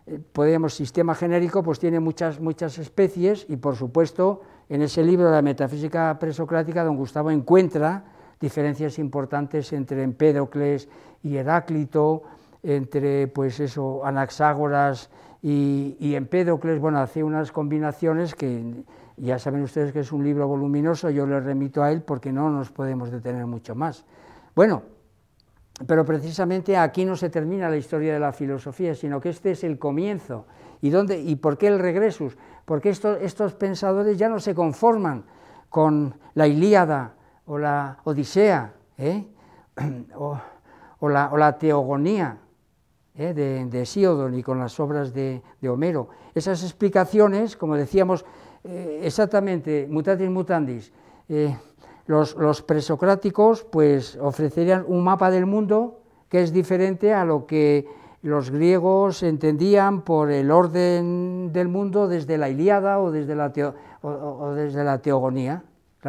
eh, sistema genérico pues tiene muchas, muchas especies y por supuesto en ese libro La metafísica presocrática don Gustavo encuentra diferencias importantes entre Empédocles y Heráclito, entre pues eso, Anaxágoras y, Empédocles, bueno, hace unas combinaciones que ya saben ustedes que es un libro voluminoso, yo le remito a él porque no nos podemos detener mucho más. Bueno, pero precisamente aquí no se termina la historia de la filosofía, sino que este es el comienzo. ¿Y, dónde, y por qué el regresus? Porque estos pensadores ya no se conforman con la Ilíada, o la Odisea, ¿eh? o, la, Teogonía ¿eh? de, de y con las obras de, Homero. Esas explicaciones, como decíamos, eh, exactamente, mutatis mutandis, los, presocráticos pues, ofrecerían un mapa del mundo que es diferente a lo que los griegos entendían por el orden del mundo desde la Ilíada o desde la Teogonía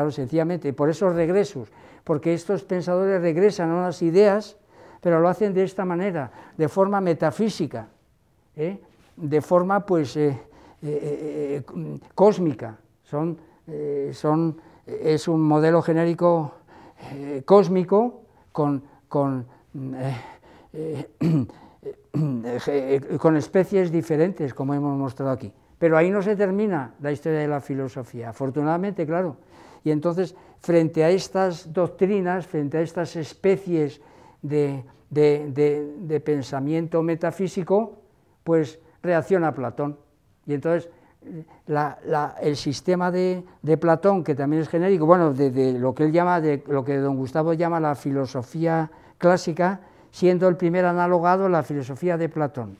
sencillamente, por esos regresos, porque estos pensadores regresan a unas ideas, pero lo hacen de esta manera, de forma metafísica, ¿eh? de forma pues eh, eh, cósmica. Son, es un modelo genérico cósmico con, con especies diferentes, como hemos mostrado aquí. Pero ahí no se termina la historia de la filosofía. Afortunadamente, claro, y entonces, frente a estas doctrinas, frente a estas especies de, pensamiento metafísico, pues reacciona Platón. Y entonces el sistema de, de, Platón, que también es genérico, bueno, de, lo que él llama, de lo que don Gustavo llama la filosofía clásica, siendo el primer analogado la filosofía de Platón.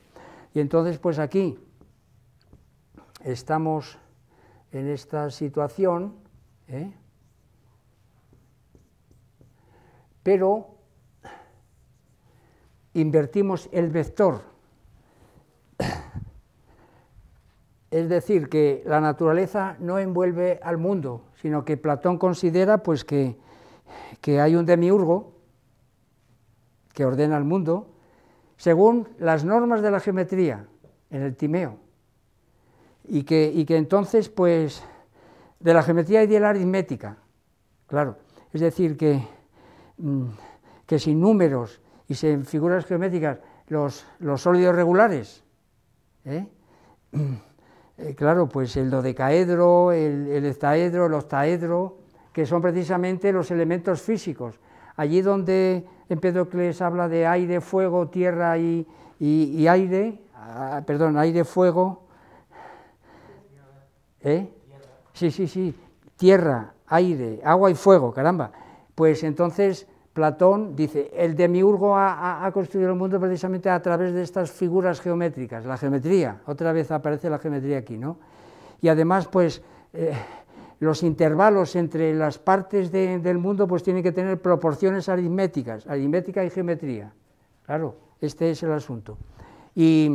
Y entonces, pues aquí estamos en esta situación ¿Eh? Pero invertimos el vector. Es decir, que la naturaleza no envuelve al mundo, sino que Platón considera pues, que, hay un demiurgo que ordena el mundo según las normas de la geometría en el Timeo. Y que, y que entonces, pues, de la geometría y de la aritmética, claro. Es decir, que, mm, que sin números y sin figuras geométricas, los, los sólidos regulares, ¿eh? eh claro, pues el dodecaedro, el, el el octaedro, que son precisamente los elementos físicos. Allí donde Empedocles habla de aire, fuego, tierra y, aire, ah, perdón, aire, fuego, ¿eh? Sí, sí, sí, tierra, aire, agua y fuego, caramba. Pues entonces Platón dice, el demiurgo ha, construido el mundo precisamente a través de estas figuras geométricas, la geometría, otra vez aparece la geometría aquí, ¿no? Y además, pues, eh, los intervalos entre las partes del mundo, pues tienen que tener proporciones aritméticas, aritmética y geometría, claro, este es el asunto. y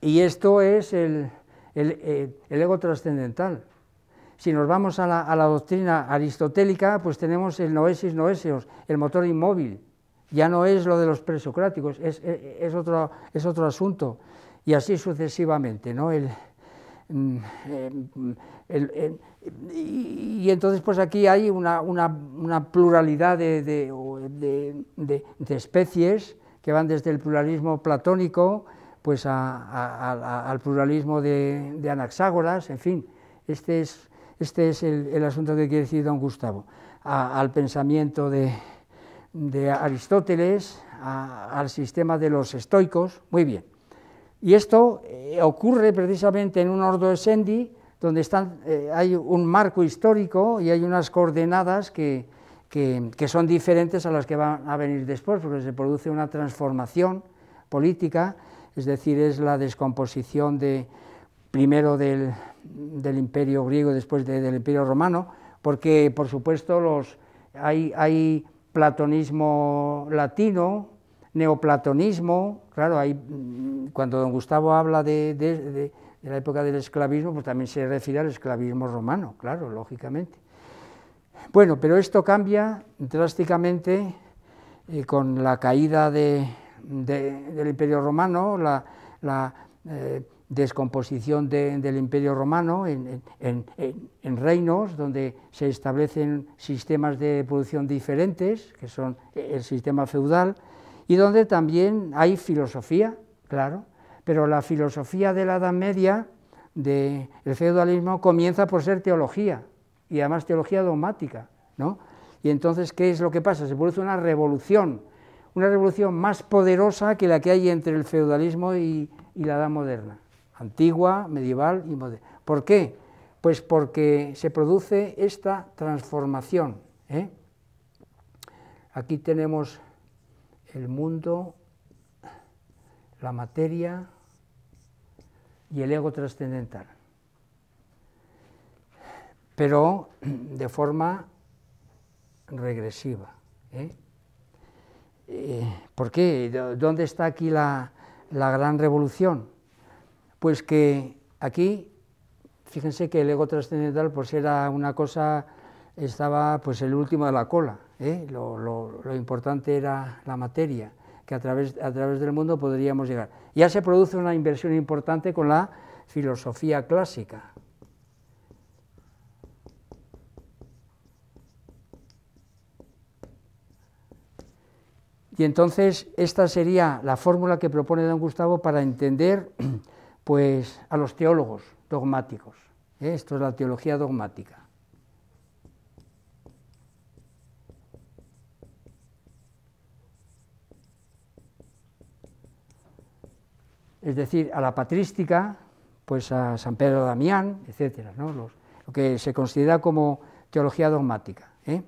esto es el, eh, el, ego trascendental. Si nos vamos a la, doctrina aristotélica, pues tenemos el noesis noesios, el motor inmóvil. Ya no es lo de los presocráticos, es, eh, otro, es otro asunto. Y así sucesivamente, mm, eh, y, entonces pues aquí hay una, pluralidad de especies que van desde el pluralismo platónico pues al pluralismo de, Anaxágoras, en fin, este es, este es el, asunto que quiere decir don Gustavo, al pensamiento de, Aristóteles, al sistema de los estoicos, muy bien. Y esto eh, ocurre precisamente en un Ordo sendi, donde están, eh, hay un marco histórico y hay unas coordenadas que, que son diferentes a las que van a venir después, porque se produce una transformación política es decir, es la descomposición de, primero del, imperio griego, después del imperio romano, porque por supuesto los, hay, platonismo latino, neoplatonismo, claro, hay, cuando don Gustavo habla de, la época del esclavismo, pues también se refiere al esclavismo romano, claro, lógicamente. Bueno, pero esto cambia drásticamente eh, con la caída de, del Imperio Romano, la, eh, descomposición del Imperio Romano en, reinos donde se establecen sistemas de producción diferentes, que son el sistema feudal, y donde también hay filosofía, claro, pero la filosofía de la Edad Media, del feudalismo, comienza por ser teología, y además teología dogmática, ¿no? Y entonces, ¿qué es lo que pasa? Se produce una revolución una revolución más poderosa que la que hay entre el feudalismo y, la edad moderna, antigua, medieval y moderna. ¿Por qué? Pues porque se produce esta transformación. ¿eh? Aquí tenemos el mundo, la materia y el ego trascendental. Pero de forma regresiva. ¿eh? Eh, ¿por qué? ¿Dónde está aquí la, gran revolución? Pues que aquí, fíjense que el ego trascendental, por pues era una cosa, estaba pues el último de la cola. ¿eh? Lo, lo, importante era la materia, que a través, a través del mundo podríamos llegar. Ya se produce una inversión importante con la filosofía clásica. Y entonces esta sería la fórmula que propone don Gustavo para entender pues, a los teólogos dogmáticos. ¿eh? Esto es la teología dogmática. Es decir, a la patrística, pues a San Pedro Damián, etcétera, ¿no? Los, lo que se considera como teología dogmática. ¿eh?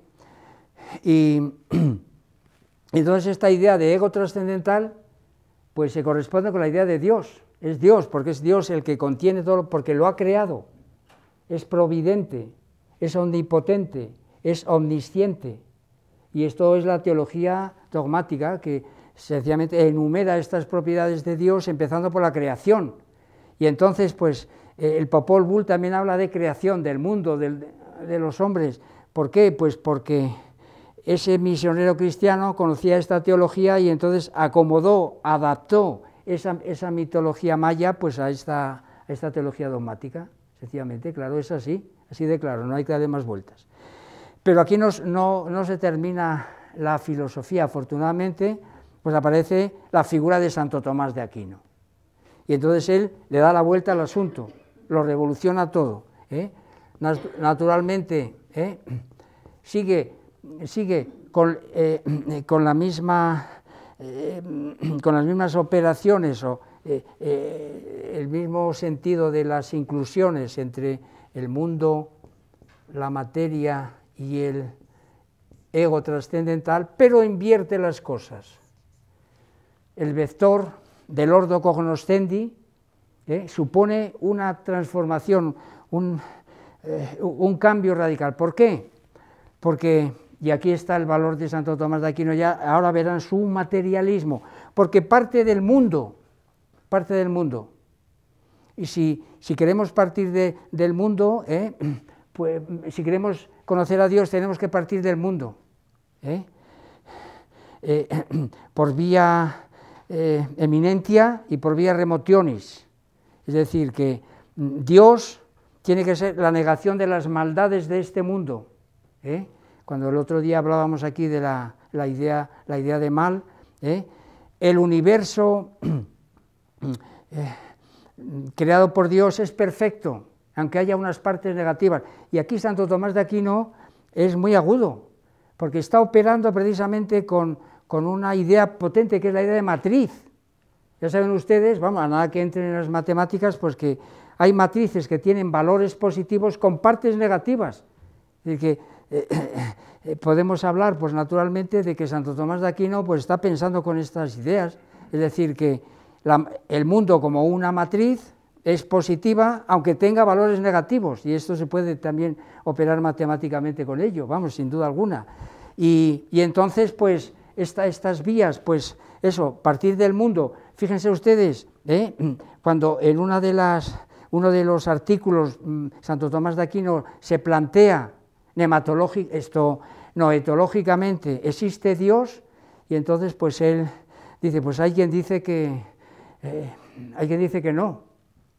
Y Entonces esta idea de ego trascendental pues se corresponde con la idea de Dios. Es Dios, porque es Dios el que contiene todo, porque lo ha creado. Es providente, es omnipotente, es omnisciente. Y esto es la teología dogmática que sencillamente enumera estas propiedades de Dios empezando por la creación. Y entonces, pues, eh, el Popol Bull también habla de creación del mundo, de los hombres. ¿Por qué? Pues porque ese misionero cristiano conocía esta teología y entonces acomodó, adaptó esa, mitología maya pues a esta, teología dogmática, sencillamente, claro, es así, así de claro, no hay que darle más vueltas. Pero aquí no, se termina la filosofía, afortunadamente, pues aparece la figura de Santo Tomás de Aquino. Y entonces él le da la vuelta al asunto, lo revoluciona todo. ¿eh? Naturalmente, ¿eh? sigue sigue eh, eh, con, la misma, eh, con las mismas operaciones o el mismo sentido de las inclusiones entre el mundo, la materia y el ego trascendental, pero invierte las cosas. El vector del ordo cognoscendi supone una transformación, un, un cambio radical. ¿Por qué? Porque y aquí está el valor de Santo Tomás de Aquino. Ya ahora verán su materialismo, porque parte del mundo, parte del mundo. Y si, si queremos partir del mundo, ¿eh? pues, si queremos conocer a Dios, tenemos que partir del mundo. ¿eh? Eh, por vía eminentia y por vía remotionis. Es decir, que mm, Dios tiene que ser la negación de las maldades de este mundo. Cuando el otro día hablábamos aquí de la, la idea, la idea de mal, ¿eh? el universo eh, creado por Dios es perfecto, aunque haya unas partes negativas. Y aquí Santo Tomás de Aquino es muy agudo, porque está operando precisamente con, con una idea potente, que es la idea de matriz. Ya saben ustedes, vamos, a nada que entren en las matemáticas, pues que hay matrices que tienen valores positivos con partes negativas. Es decir, que eh, eh, podemos hablar, pues naturalmente, de que Santo Tomás de Aquino pues, está pensando con estas ideas, es decir, que el mundo como una matriz es positiva, aunque tenga valores negativos, y esto se puede también operar matemáticamente con ello, vamos, sin duda alguna. Y, entonces, pues, estas vías, pues, eso, partir del mundo. Fíjense ustedes, ¿eh? cuando en una de las, uno de los artículos mm, Santo Tomás de Aquino se plantea esto, no, etológicamente existe Dios y entonces pues él dice, pues hay quien dice que, eh, hay quien dice que no.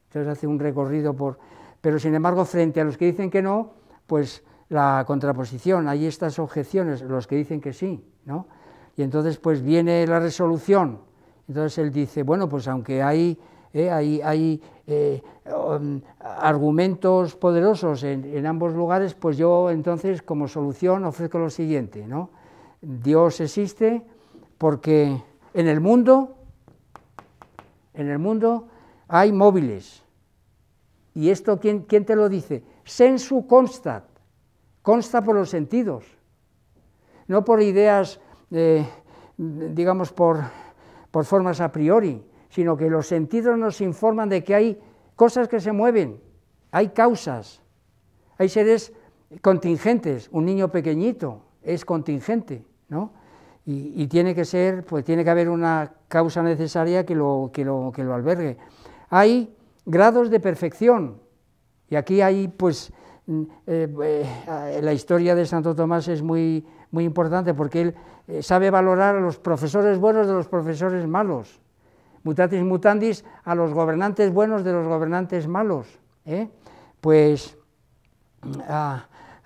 Entonces hace un recorrido por... Pero sin embargo, frente a los que dicen que no, pues la contraposición, hay estas objeciones, los que dicen que sí, ¿no? Y entonces pues viene la resolución. Entonces él dice, bueno, pues aunque hay ¿eh? hay, eh, um, argumentos poderosos en, ambos lugares, pues yo entonces como solución ofrezco lo siguiente, Dios existe porque en el mundo, en el mundo hay móviles. ¿Y esto quién, quién te lo dice? Sensu constat, consta por los sentidos, no por ideas, eh, digamos, por, por formas a priori, sino que los sentidos nos informan de que hay cosas que se mueven, hay causas, hay seres contingentes, un niño pequeñito es contingente, ¿no? Y, tiene que ser, pues tiene que haber una causa necesaria que lo, que lo, que lo albergue. Hay grados de perfección, y aquí hay, pues, mm, eh, eh, la historia de Santo Tomás es muy, muy importante porque él eh, sabe valorar a los profesores buenos de los profesores malos mutatis mutandis, a los gobernantes buenos de los gobernantes malos. ¿eh? Pues mm,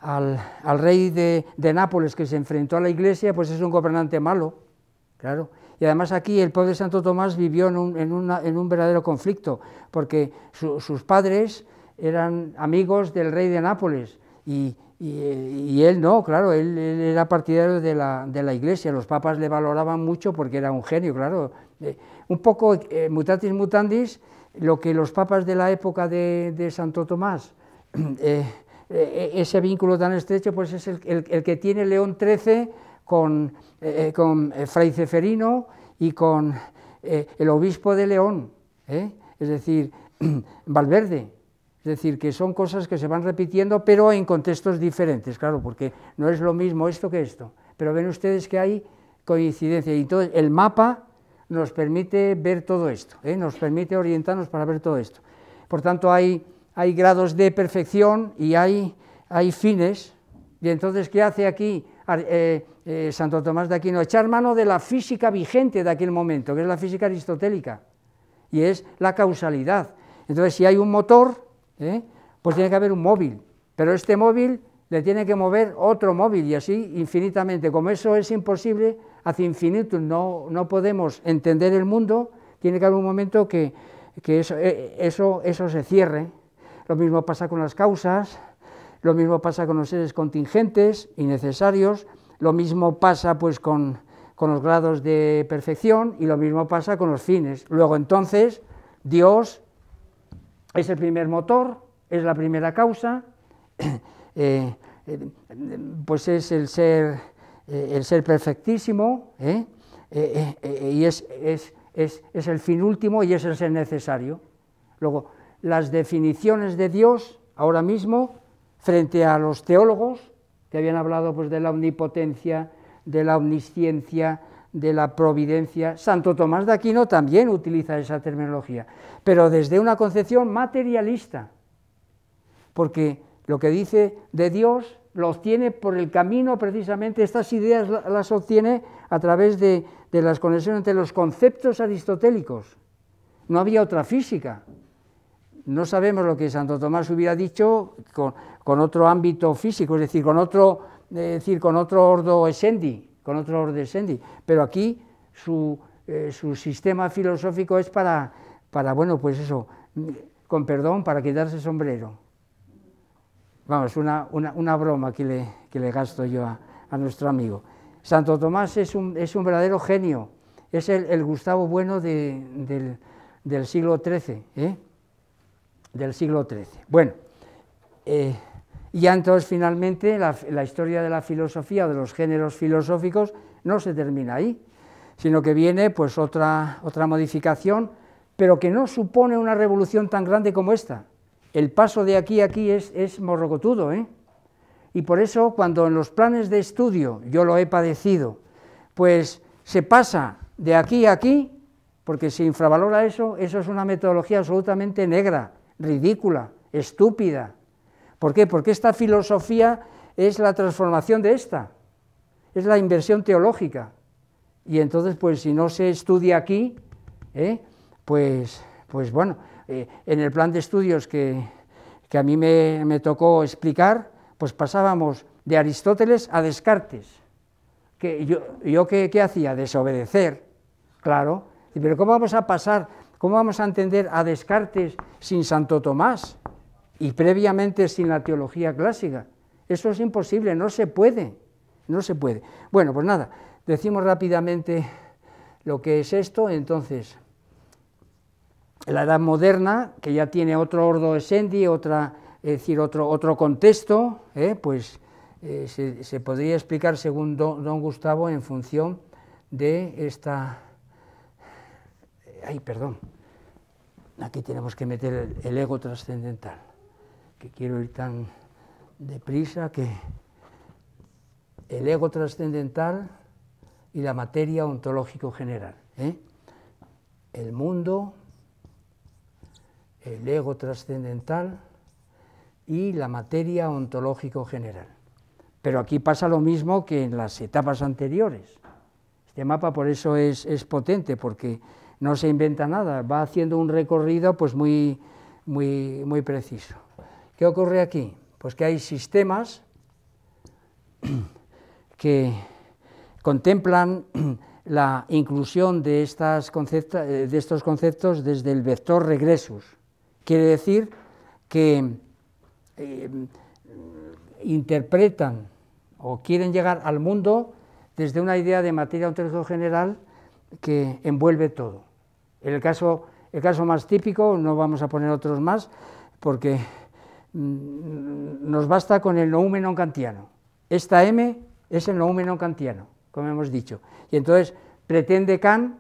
al, rey de, Nápoles que se enfrentó a la iglesia, pues es un gobernante malo, claro. Y además aquí el pobre Santo Tomás vivió en un, verdadero conflicto, porque sus padres eran amigos del rey de Nápoles y, él no, claro, él, era partidario de la, iglesia, los papas le valoraban mucho porque era un genio, claro. Eh, un poco eh, mutatis mutandis, lo que los papas de la época de, Santo Tomás, eh, eh, ese vínculo tan estrecho, pues es el, que tiene León XIII con, con Fray Ceferino y con el obispo de León, es decir, Valverde. Es decir, que son cosas que se van repitiendo, pero en contextos diferentes, claro, porque no es lo mismo esto que esto. Pero ven ustedes que hay coincidencia. Y entonces el mapa nos permite ver todo esto, ¿eh? nos permite orientarnos para ver todo esto. Por tanto, hay, hay grados de perfección y hay, hay fines. Y entonces, ¿qué hace aquí eh, eh, Santo Tomás de Aquino? Echar mano de la física vigente de aquel momento, que es la física aristotélica, y es la causalidad. Entonces, si hay un motor, pues tiene que haber un móvil, pero este móvil le tiene que mover otro móvil y así infinitamente. Como eso es imposible, hacia infinito, no, no podemos entender el mundo, tiene que haber un momento que, eh, eso, eso, se cierre. Lo mismo pasa con las causas, lo mismo pasa con los seres contingentes y necesarios, lo mismo pasa pues con, los grados de perfección y lo mismo pasa con los fines. Luego entonces Dios es el primer motor, es la primera causa, eh, eh, pues es el ser eh, el ser perfectísimo, ¿eh? Eh, y es, el fin último y es el ser necesario. Luego, las definiciones de Dios ahora mismo, frente a los teólogos, que habían hablado pues, de la omnipotencia, de la omnisciencia, de la providencia. Santo Tomás de Aquino también utiliza esa terminología, pero desde una concepción materialista, porque lo que dice de Dios lo obtiene por el camino precisamente, estas ideas las obtiene a través de, las conexiones entre los conceptos aristotélicos. No había otra física. No sabemos lo que Santo Tomás hubiera dicho con, otro ámbito físico, es decir, con otro, eh, decir, con otro ordo esendi, con otro ordo esendi. Pero aquí su, eh, su sistema filosófico es para, para, bueno, pues eso, mm, con perdón, para quitarse sombrero vamos, una, una, broma que le, gasto yo a, nuestro amigo. Santo Tomás es un, es un verdadero genio, es el, Gustavo Bueno del, siglo XIII, ¿eh? del siglo XIII. Bueno, y eh, ya entonces finalmente la, la, historia de la filosofía, de los géneros filosóficos, no se termina ahí, sino que viene pues otra, otra modificación, pero que no supone una revolución tan grande como esta, el paso de aquí a aquí es, morrocotudo, ¿eh? Y por eso cuando en los planes de estudio, yo lo he padecido, pues se pasa de aquí a aquí, porque se infravalora eso, eso es una metodología absolutamente negra, ridícula, estúpida. ¿Por qué? Porque esta filosofía es la transformación de esta, es la inversión teológica. Y entonces, pues si no se estudia aquí, ¿eh? pues, pues bueno, eh, en el plan de estudios que, a mí me, tocó explicar, pues pasábamos de Aristóteles a Descartes. Que yo, yo ¿qué, hacía? Desobedecer, claro. Pero ¿cómo vamos a pasar, cómo vamos a entender a Descartes sin Santo Tomás y previamente sin la teología clásica? Eso es imposible, no se puede, no se puede. Bueno, pues nada, decimos rápidamente lo que es esto, entonces la Edad Moderna, que ya tiene otro ordo esendi, otra, es decir, otro, otro contexto, ¿eh? pues eh, se, podría explicar según don, Gustavo en función de esta... Ay, perdón, aquí tenemos que meter el, ego trascendental, que quiero ir tan deprisa que el ego trascendental y la materia ontológico general. ¿eh? El mundo el ego trascendental y la materia ontológico general. Pero aquí pasa lo mismo que en las etapas anteriores. Este mapa por eso es, es potente, porque no se inventa nada, va haciendo un recorrido pues muy, muy, muy preciso. ¿Qué ocurre aquí? Pues que hay sistemas que contemplan la inclusión de, estas eh, de estos conceptos desde el vector regresus, Quiere decir que eh, interpretan o quieren llegar al mundo desde una idea de materia un general que envuelve todo. En el caso, el caso más típico, no vamos a poner otros más, porque mm, nos basta con el noumenon kantiano. Esta M es el noumenon kantiano, como hemos dicho. Y entonces pretende Kant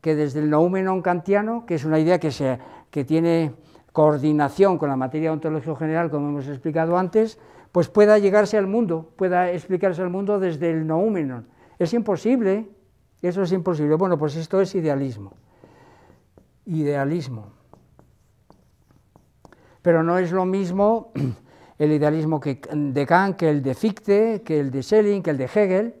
que desde el noumenon kantiano, que es una idea que, se, que tiene coordinación con la materia ontológico general, como hemos explicado antes, pues pueda llegarse al mundo, pueda explicarse al mundo desde el noumenon. Es imposible, eso es imposible. Bueno, pues esto es idealismo. Idealismo. Pero no es lo mismo el idealismo de Kant que el de Fichte, que el de Schelling, que el de Hegel.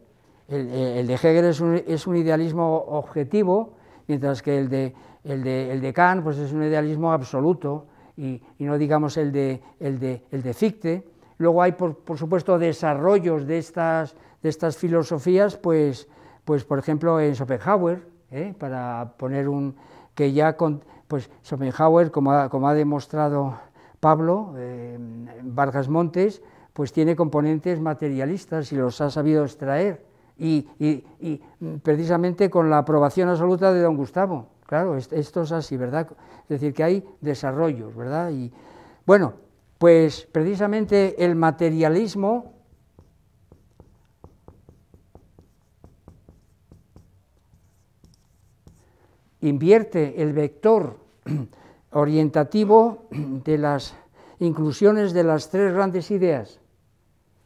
El, eh, de Hegel es un idealismo objetivo, mientras que el de el de, el Kant pues es un idealismo absoluto y, no digamos el de, el Fichte. Luego hay, por, supuesto, desarrollos de estas, de estas filosofías, pues, pues por ejemplo en Schopenhauer, ¿eh? para poner un que ya con, pues Schopenhauer, como ha, demostrado Pablo eh, Vargas Montes, pues tiene componentes materialistas y los ha sabido extraer. Y, y, mm, precisamente con la aprobación absoluta de don Gustavo. Claro, esto es así, ¿verdad? Es decir, que hay desarrollos, ¿verdad? Y bueno, pues precisamente el materialismo invierte el vector orientativo de las inclusiones de las tres grandes ideas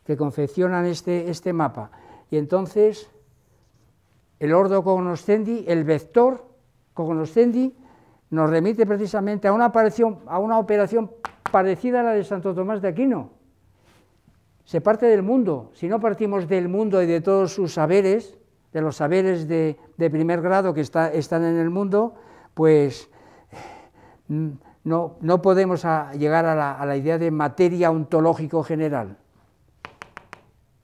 que confeccionan este, este mapa. Y entonces, el ordo cognoscendi, el vector, Cognoscendi nos remite precisamente a una, aparición, a una operación parecida a la de Santo Tomás de Aquino. Se parte del mundo. Si no partimos del mundo y de todos sus saberes, de los saberes de, primer grado que están en el mundo, pues mm, no, no podemos llegar a la, a la idea de materia ontológico general.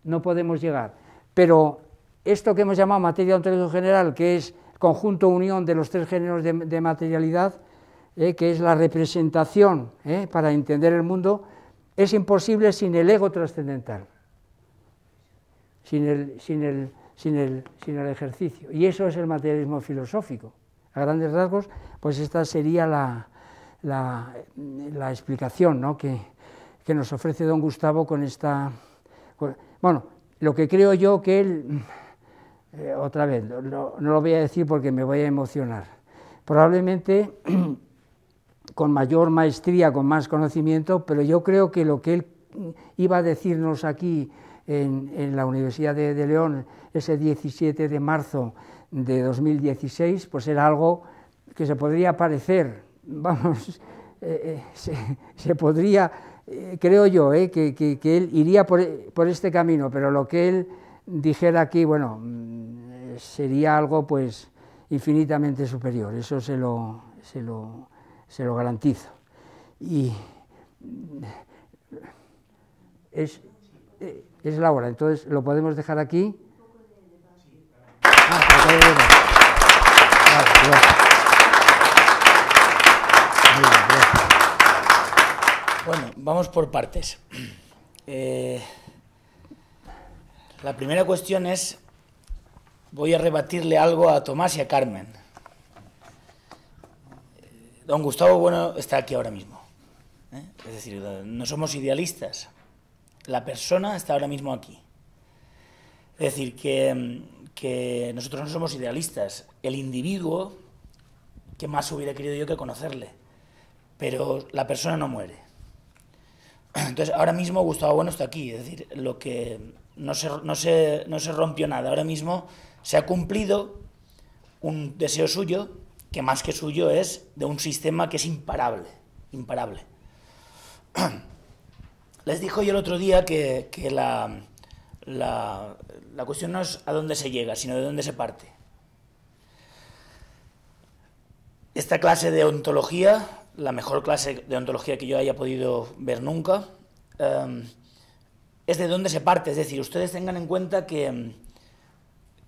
No podemos llegar. Pero esto que hemos llamado materia ontológico general, que es conjunto unión de los tres géneros de, materialidad, eh, que es la representación eh, para entender el mundo, es imposible sin el ego trascendental, sin el, sin, el, sin, sin el ejercicio. Y eso es el materialismo filosófico. A grandes rasgos, pues esta sería la, la, explicación que, que nos ofrece don Gustavo con esta... Bueno, lo que creo yo que él eh, otra vez, no, lo voy a decir porque me voy a emocionar, probablemente con mayor maestría, con más conocimiento, pero yo creo que lo que él iba a decirnos aquí en, la Universidad de, León ese 17 de marzo de 2016, pues era algo que se podría parecer, vamos, eh, eh, se, podría, creo yo, que, él iría por, este camino, pero lo que él dijera aquí, bueno, mm, sería algo pues infinitamente superior, eso se lo, se lo, se lo garantizo. Y mm, eh, es, la hora, entonces lo podemos dejar aquí. Bueno, vamos por partes. Eh, la primera cuestión es, voy a rebatirle algo a Tomás y a Carmen. Don Gustavo Bueno está aquí ahora mismo. ¿eh? Es decir, no somos idealistas. La persona está ahora mismo aquí. Es decir, que, nosotros no somos idealistas. El individuo, que más hubiera querido yo que conocerle. Pero la persona no muere. Entonces, ahora mismo Gustavo Bueno está aquí. Es decir, lo que no se, rompió nada. Ahora mismo se ha cumplido un deseo suyo, que más que suyo es de un sistema que es imparable, imparable. Les dijo yo el otro día que, la, la, cuestión no es a dónde se llega, sino de dónde se parte. Esta clase de ontología, la mejor clase de ontología que yo haya podido ver nunca, em, es de dónde se parte. Es decir, ustedes tengan en cuenta que, mm,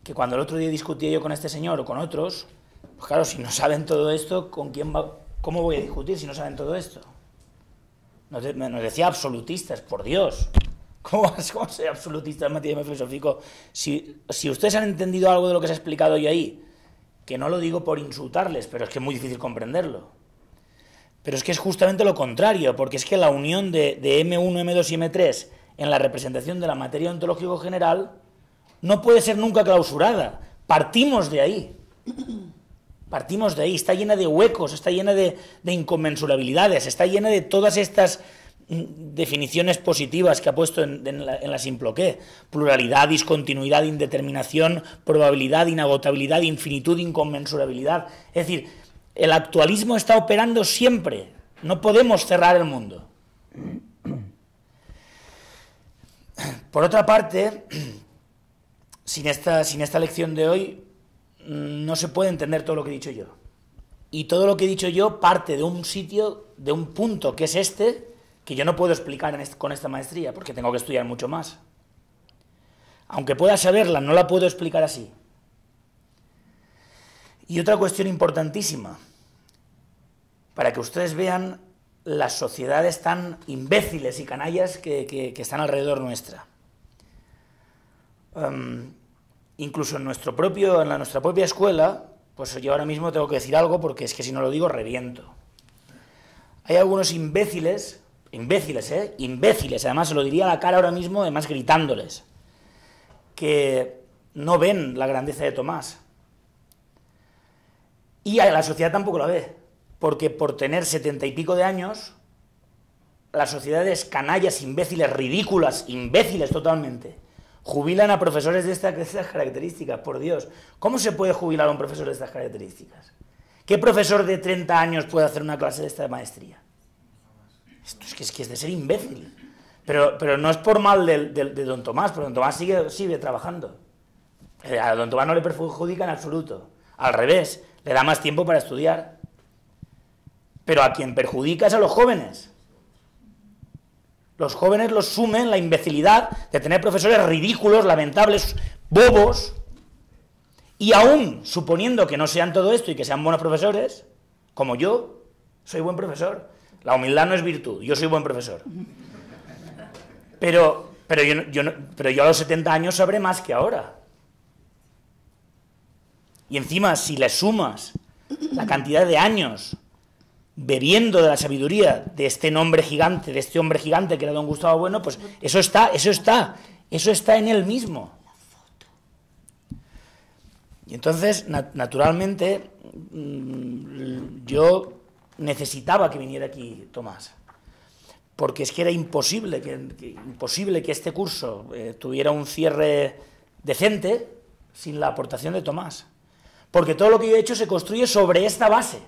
que cuando el otro día discutía yo con este señor o con otros, pues claro, si no saben todo esto, ¿con quién va, ¿cómo voy a discutir si no saben todo esto? Nos, decía absolutistas, por Dios. ¿Cómo, cómo ser absolutista en materia filosófico? Si, si ustedes han entendido algo de lo que se ha explicado hoy ahí, que no lo digo por insultarles, pero es que es muy difícil comprenderlo. Pero es que es justamente lo contrario, porque es que la unión de, de M1, M2 y M3 en la representación de la materia ontológico general no puede ser nunca clausurada. Partimos de ahí. Partimos de ahí. Está llena de huecos, está llena de, inconmensurabilidades, está llena de todas estas mm, definiciones positivas que ha puesto en, la, en la Pluralidad, discontinuidad, indeterminación, probabilidad, inagotabilidad, infinitud, inconmensurabilidad. Es decir, el actualismo está operando siempre. No podemos cerrar el mundo. Por otra parte, sin esta, sin esta lección de hoy no se puede entender todo lo que he dicho yo. Y todo lo que he dicho yo parte de un sitio, de un punto que es este, que yo no puedo explicar con esta maestría, porque tengo que estudiar mucho más. Aunque pueda saberla, no la puedo explicar así. Y otra cuestión importantísima, para que ustedes vean las sociedades tan imbéciles y canallas que, están alrededor nuestra. Em, incluso en, nuestro propio, en nuestra propia escuela, pues yo ahora mismo tengo que decir algo porque es que si no lo digo reviento. Hay algunos imbéciles, imbéciles, ¿eh? Imbéciles, además se lo diría a la cara ahora mismo, además gritándoles, que no ven la grandeza de Tomás. Y la sociedad tampoco la ve porque por tener setenta y pico de años, las sociedades canallas, imbéciles, ridículas, imbéciles totalmente, jubilan a profesores de estas, características, por Dios. ¿Cómo se puede jubilar a un profesor de estas características? ¿Qué profesor de 30 años puede hacer una clase de esta maestría? Esto es que es, de ser imbécil. Pero, pero no es por mal de, don Tomás, porque don Tomás sigue, sigue trabajando. Eh, a don Tomás no le perjudica en absoluto. Al revés, le da más tiempo para estudiar. Pero a quien perjudica es a los jóvenes. Los jóvenes los sumen la imbecilidad de tener profesores ridículos, lamentables, bobos, y aún suponiendo que no sean todo esto y que sean buenos profesores, como yo, soy buen profesor. La humildad no es virtud, yo soy buen profesor. Pero, pero, yo, pero yo a los 70 años sabré más que ahora. Y encima, si le sumas la cantidad de años bebiendo de la sabiduría de este nombre gigante, de este hombre gigante que era don Gustavo Bueno, pues eso está, eso está, eso está en él mismo. Y entonces, naturalmente, mm, yo necesitaba que viniera aquí Tomás, porque es que era imposible que, imposible que este curso eh, tuviera un cierre decente sin la aportación de Tomás, porque todo lo que yo he hecho se construye sobre esta base.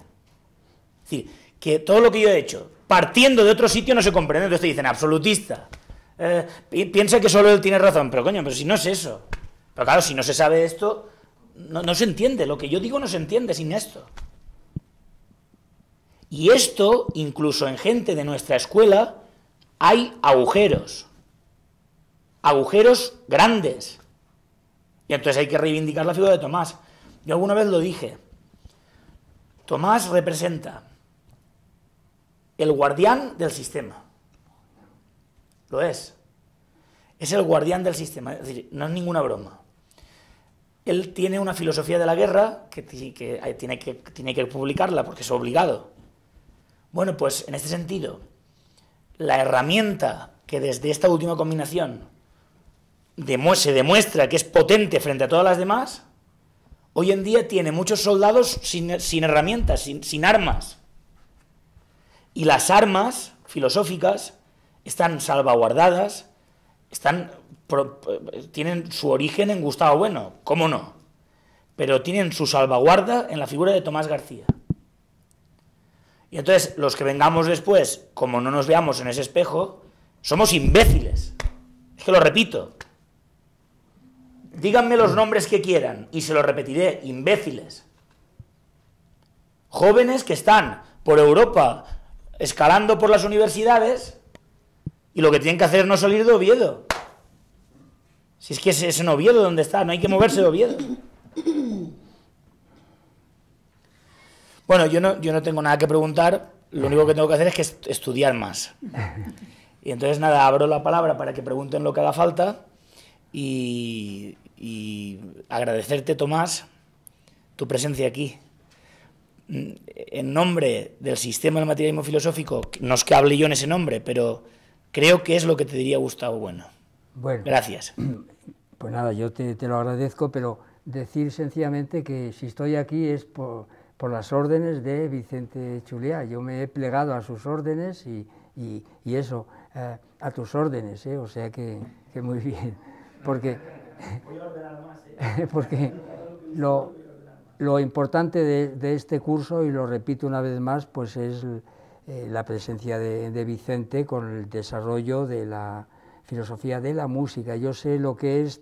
Es decir, que todo lo que yo he hecho, partiendo de otro sitio, no se comprende. Entonces te dicen, absolutista. Eh, piensa que solo él tiene razón, pero coño, pero si no es eso. Pero claro, si no se sabe esto, no, no se entiende. Lo que yo digo no se entiende sin esto. Y esto, incluso en gente de nuestra escuela, hay agujeros. Agujeros grandes. Y entonces hay que reivindicar la figura de Tomás. Yo alguna vez lo dije. Tomás representa el guardián del sistema. Lo es. Es el guardián del sistema, es decir, no es ninguna broma. Él tiene una filosofía de la guerra que, eh, tiene, que publicarla porque es obligado. Bueno, pues en este sentido, la herramienta que desde esta última combinación se demuestra que es potente frente a todas las demás, hoy en día tiene muchos soldados sin, herramientas, sin armas. Y las armas filosóficas están salvaguardadas, están, tienen su origen en Gustavo Bueno, ¿cómo no? Pero tienen su salvaguarda en la figura de Tomás García. Y entonces los que vengamos después, como no nos veamos en ese espejo, somos imbéciles. Es que lo repito. Díganme los nombres que quieran y se lo repetiré, imbéciles. Jóvenes que están por Europa escalando por las universidades y lo que tienen que hacer es no salir de Oviedo. Si es que es, en Oviedo donde está, no hay que moverse de Oviedo. Bueno, yo no, yo no tengo nada que preguntar, lo único que tengo que hacer es que estudiar más. Y entonces nada, abro la palabra para que pregunten lo que haga falta y agradecerte, Tomás, tu presencia aquí. Mm, en nombre del sistema del materialismo filosófico, no es que hable yo en ese nombre, pero creo que es lo que te diría Gustavo Bueno. Bueno. Gracias. Pues nada, yo te, lo agradezco, pero decir sencillamente que si estoy aquí es por, las órdenes de Vicente Chuliá. Yo me he plegado a sus órdenes y, eso, eh, a tus órdenes, eh, o sea que, muy bien. Porque, Voy a ordenar más, ¿eh? porque lo lo importante de, este curso, y lo repito una vez más, pues es eh, la presencia de, Vicente con el desarrollo de la filosofía de la música. Yo sé lo que es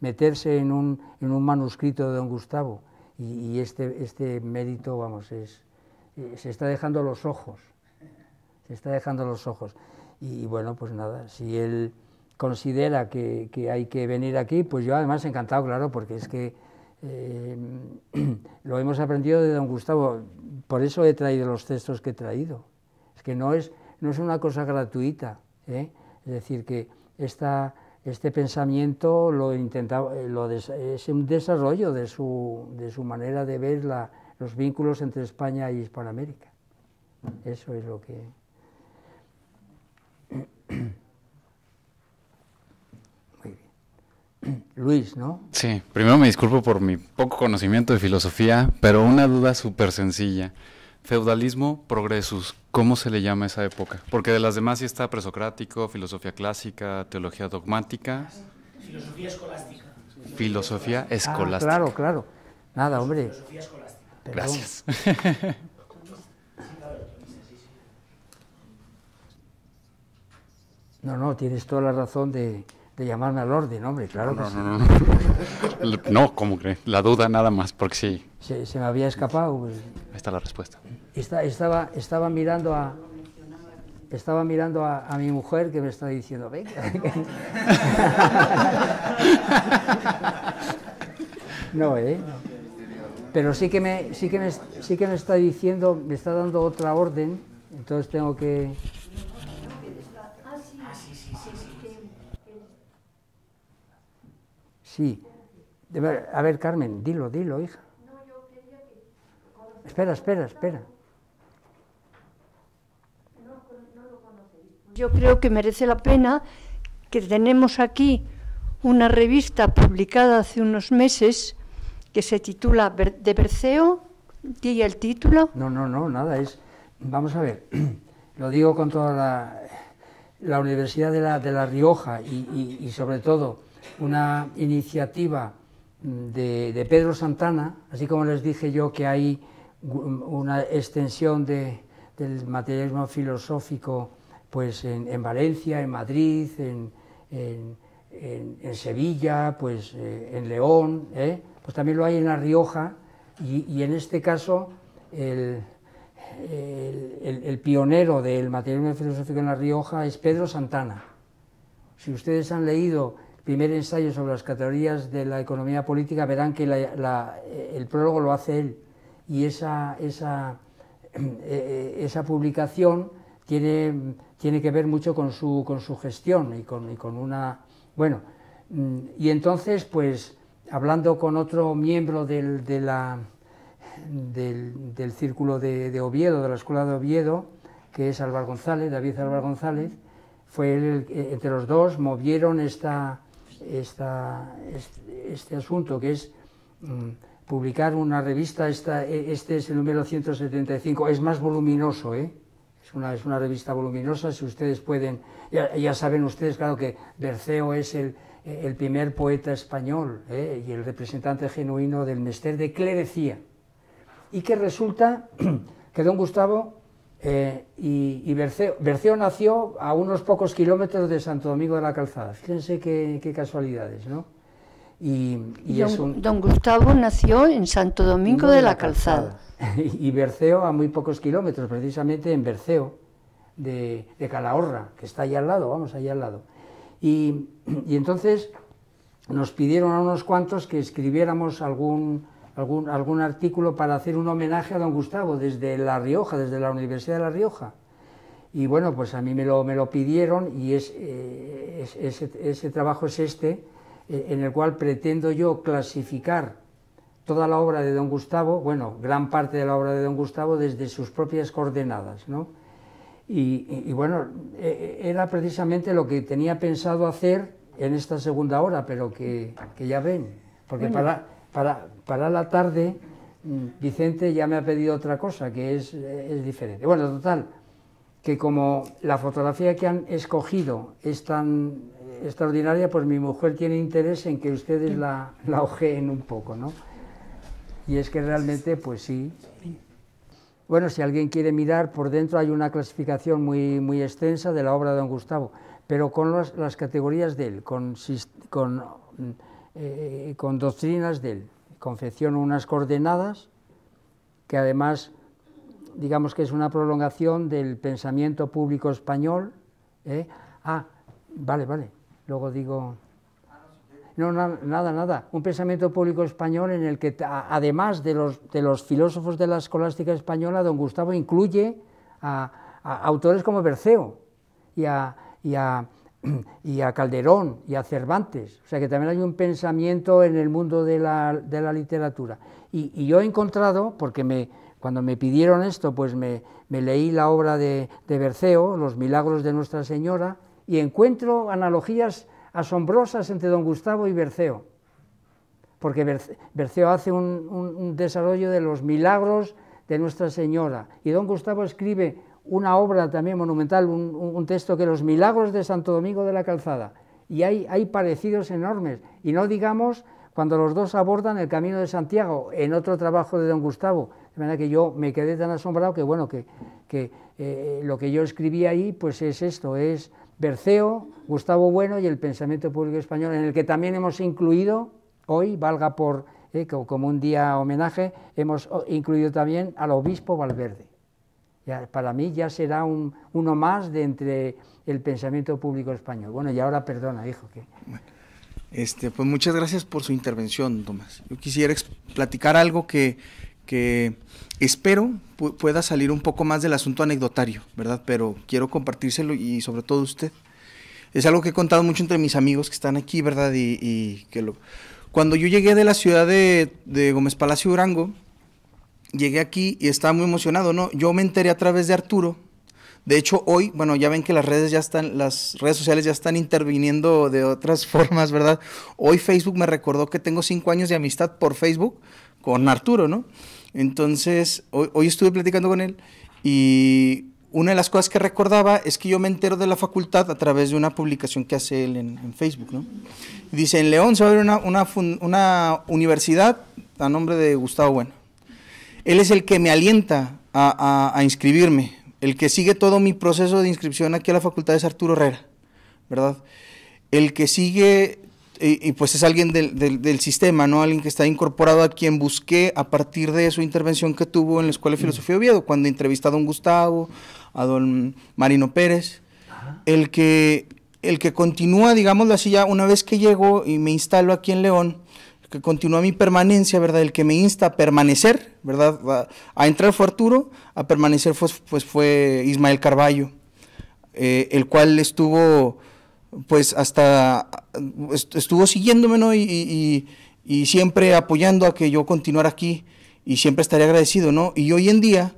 meterse en un, manuscrito de don Gustavo y, este, este, mérito, vamos, eh, se está dejando los ojos, se está dejando los ojos. Y, bueno, pues nada, si él considera que, hay que venir aquí, pues yo además encantado, claro, porque es que Em, lo hemos aprendido de don Gustavo, por eso he traído los textos que he traído. Es que no es, no es una cosa gratuita. ¿eh? Es decir, que esta, este pensamiento lo intentaba, eh, es un desarrollo de su, manera de ver los vínculos entre España y Hispanoamérica. Eso es lo que... Luis, ¿no? Sí, primero me disculpo por mi poco conocimiento de filosofía, pero una duda súper sencilla. Feudalismo progresus, ¿cómo se le llama esa época? Porque de las demás sí está presocrático, filosofía clásica, teología dogmática. Filosofía escolástica. Filosofía ah, escolástica. claro, claro. Nada, hombre. Filosofía escolástica. Gracias. No, no, tienes toda la razón de de llamarme al orden, hombre, claro no, que no, sí. No, no, ¿cómo crees? La duda nada más, porque sí. Se, se me había escapado. Pues. Ahí está la respuesta. estaba, estaba mirando a. Estaba mirando a, a mi mujer que me está diciendo, venga. no, ¿eh? Pero sí que, me, sí, que me, sí que me está diciendo, me está dando otra orden, entonces tengo que, Sí. a ver, Carmen, dilo, dilo, hija. No, yo quería que... Espera, espera, espera. Yo creo que merece la pena que tenemos aquí una revista publicada hace unos meses que se titula De Berceo. ¿Tiene el título? No, no, no, nada, es... Vamos a ver, lo digo con toda la... La Universidad de La, Rioja y sobre todo una iniciativa mm, de, Pedro Santana, así como les dije yo que hay mm, una extensión del materialismo filosófico pues en, Valencia, en Madrid, en, Sevilla, pues eh, en León, ¿eh? pues también lo hay en La Rioja y, en este caso el, pionero del materialismo filosófico en La Rioja es Pedro Santana. Si ustedes han leído primer ensayo sobre las categorías de la economía política, verán que eh, el prólogo lo hace él. Y esa, esa, eh, eh, esa publicación tiene, tiene que ver mucho con su, con su gestión y con, y con una... Bueno, mm, y entonces, pues, hablando con otro miembro del, de la, del, círculo de, Oviedo, de la Escuela de Oviedo, que es Álvaro González, David Álvaro González, fue el, entre los dos, movieron esta, este, asunto, que es mm, publicar una revista, esta, e, este es el número 175, es más voluminoso, ¿eh? es, una, es una revista voluminosa, si ustedes pueden, ya, saben ustedes, claro, que Berceo es el, primer poeta español ¿eh? y el representante genuino del mester de clerecía, y que resulta que don Gustavo eh, y, Berceo, nació a unos pocos kilómetros de Santo Domingo de la Calzada. Fíjense qué, casualidades, ¿no? Y, don, Gustavo nació en Santo Domingo de, la, Calzada. Y Berceo a muy pocos kilómetros, precisamente en Berceo, de, Calahorra, que está allá al lado, vamos, allá al lado. y entonces nos pidieron a unos cuantos que escribiéramos algún, algún, algún artículo para hacer un homenaje a don Gustavo desde La Rioja, desde la Universidad de La Rioja. Y bueno, pues a mí me lo, me lo pidieron y es, eh, ese, ese, trabajo es este, eh, en el cual pretendo yo clasificar toda la obra de don Gustavo, bueno, gran parte de la obra de don Gustavo desde sus propias coordenadas, ¿no? Y, y, bueno, eh, era precisamente lo que tenía pensado hacer en esta segunda hora, pero que, que ya ven, porque para para, la tarde mm, Vicente ya me ha pedido otra cosa que es, diferente. Bueno, total, que como la fotografía que han escogido es tan eh, extraordinaria, pues mi mujer tiene interés en que ustedes la, la ojeen un poco, ¿no? Y es que realmente, pues sí. Bueno, si alguien quiere mirar, por dentro hay una clasificación muy, muy extensa de la obra de don Gustavo, pero con las categorías de él, con, con mm, eh, eh, con doctrinas de él. Confecciono unas coordenadas que además, digamos que es una prolongación del pensamiento público español. ¿eh? Ah, vale, vale, luego digo... No, nada, nada. Un pensamiento público español en el que, además de los, de los filósofos de la escolástica española, don Gustavo incluye a, autores como Berceo y y a y a Calderón y a Cervantes. O sea que también hay un pensamiento en el mundo de la, literatura. Y, yo he encontrado, porque me, cuando me pidieron esto, pues me, leí la obra de, de, Berceo, Los Milagros de Nuestra Señora, y encuentro analogías asombrosas entre don Gustavo y Berceo. Porque Berceo hace un, un desarrollo de los milagros de Nuestra Señora. Y don Gustavo escribe una obra también monumental, un, texto que los milagros de Santo Domingo de la Calzada, y hay, hay parecidos enormes, y no digamos cuando los dos abordan el Camino de Santiago en otro trabajo de don Gustavo, de manera que yo me quedé tan asombrado que bueno, que, que eh, lo que yo escribí ahí pues es esto, es Berceo, Gustavo Bueno y el pensamiento público español, en el que también hemos incluido hoy, valga por eh, como un día homenaje, hemos oh, incluido también al obispo Valverde para mí ya será uno más de entre el pensamiento público español. Bueno, y ahora perdona, hijo. Que... Este, pues muchas gracias por su intervención, Tomás. Yo quisiera platicar algo que, espero pueda salir un poco más del asunto anecdotario, ¿verdad? Pero quiero compartírselo y sobre todo usted. Es algo que he contado mucho entre mis amigos que están aquí, ¿verdad? Y, que lo... Cuando yo llegué de la ciudad de, de Gómez Palacio Durango, llegué aquí y estaba muy emocionado, ¿no? Yo me enteré a través de Arturo. De hecho, hoy, bueno, ya ven que las redes ya están, las redes sociales ya están interviniendo de otras formas, ¿verdad? Hoy Facebook me recordó que tengo cinco años de amistad por Facebook con Arturo, ¿no? Entonces, hoy, estuve platicando con él y una de las cosas que recordaba es que yo me entero de la facultad a través de una publicación que hace él en, Facebook, ¿no? Dice, en León se va a abrir una universidad a nombre de Gustavo Bueno él es el que me alienta a, inscribirme, el que sigue todo mi proceso de inscripción aquí a la facultad es Arturo Herrera, ¿verdad? El que sigue, y, pues es alguien del, sistema, ¿no? Alguien que está incorporado a quien busqué a partir de su intervención que tuvo en la Escuela de Filosofía Oviedo, cuando entrevisté a don Gustavo, a don Marino Pérez, el que, el que continúa, digámoslo así, ya una vez que llego y me instalo aquí en León, que continúa mi permanencia, ¿verdad? El que me insta a permanecer, ¿verdad? A, entrar fue Arturo, a permanecer fue, pues, pues fue Ismael Carballo, eh, el cual estuvo, pues hasta, estuvo siguiéndome, ¿no? Y, siempre apoyando a que yo continuara aquí y siempre estaré agradecido, ¿no? Y hoy en día,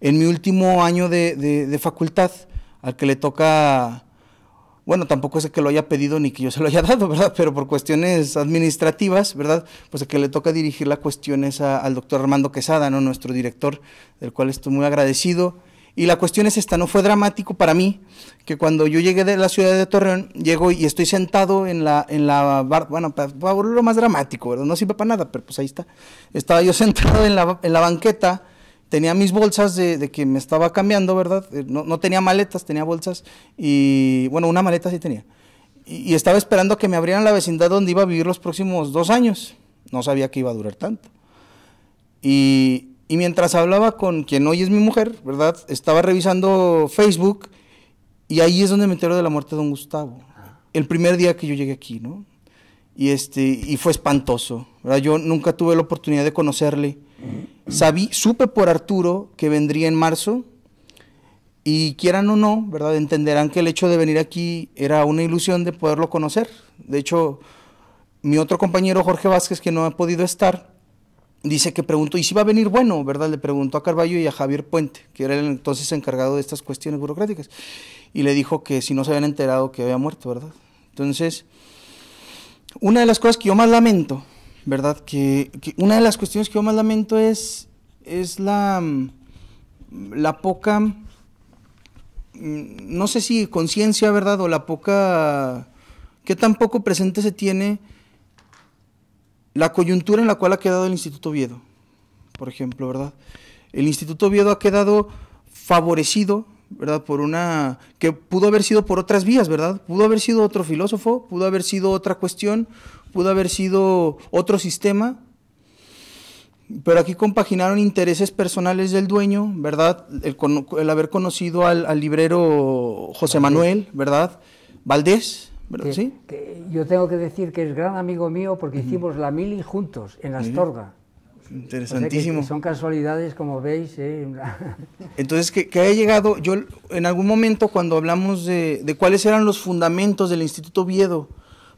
en mi último año de facultad, al que le toca bueno, tampoco es que lo haya pedido ni que yo se lo haya dado, ¿verdad? Pero por cuestiones administrativas, ¿verdad? Pues a que le toca dirigir la cuestión es al doctor Armando Quesada, ¿no? Nuestro director, del cual estoy muy agradecido. Y la cuestión es esta, ¿no? Fue dramático para mí que cuando yo llegué de la ciudad de Torreón, llego y estoy sentado en la, en la bar, bueno, para, lo más dramático, ¿verdad? No sirve para nada, pero pues ahí está. Estaba yo sentado en la, en la banqueta tenía mis bolsas de, que me estaba cambiando, ¿verdad? Eh, no, tenía maletas, tenía bolsas y, bueno, una maleta sí tenía. Y, estaba esperando que me abrieran la vecindad donde iba a vivir los próximos dos años. No sabía que iba a durar tanto. Y, mientras hablaba con quien hoy es mi mujer, ¿verdad? Estaba revisando Facebook y ahí es donde me entero de la muerte de don Gustavo. El primer día que yo llegué aquí, ¿no? Y, este, y fue espantoso, ¿verdad? Yo nunca tuve la oportunidad de conocerle Sabí, supe por Arturo que vendría en marzo y quieran o no, ¿verdad? Entenderán que el hecho de venir aquí era una ilusión de poderlo conocer. De hecho, mi otro compañero Jorge Vázquez, que no ha podido estar, dice que preguntó, ¿y si va a venir bueno? ¿Verdad? Le preguntó a Carballo y a Javier Puente, que era el entonces encargado de estas cuestiones burocráticas. Y le dijo que si no se habían enterado que había muerto, ¿verdad? Entonces, una de las cosas que yo más lamento ¿verdad? Que, una de las cuestiones que yo más lamento es, es la, la poca, mm, no sé si conciencia, ¿verdad? O la poca, que tan poco presente se tiene la coyuntura en la cual ha quedado el Instituto Oviedo, por ejemplo, ¿verdad? El Instituto Oviedo ha quedado favorecido, ¿verdad? Por una, que pudo haber sido por otras vías, ¿verdad? Pudo haber sido otro filósofo, pudo haber sido otra cuestión, pudo haber sido otro sistema, pero aquí compaginaron intereses personales del dueño, ¿verdad? El, haber conocido al, librero José Manuel, ¿verdad? Valdés, ¿verdad? ¿Sí? yo tengo que decir que es gran amigo mío porque hicimos la mili juntos en Astorga. Interesantísimo. son casualidades, como veis. ¿eh? Entonces, que, que, haya llegado, yo en algún momento cuando hablamos de, de cuáles eran los fundamentos del Instituto Viedo,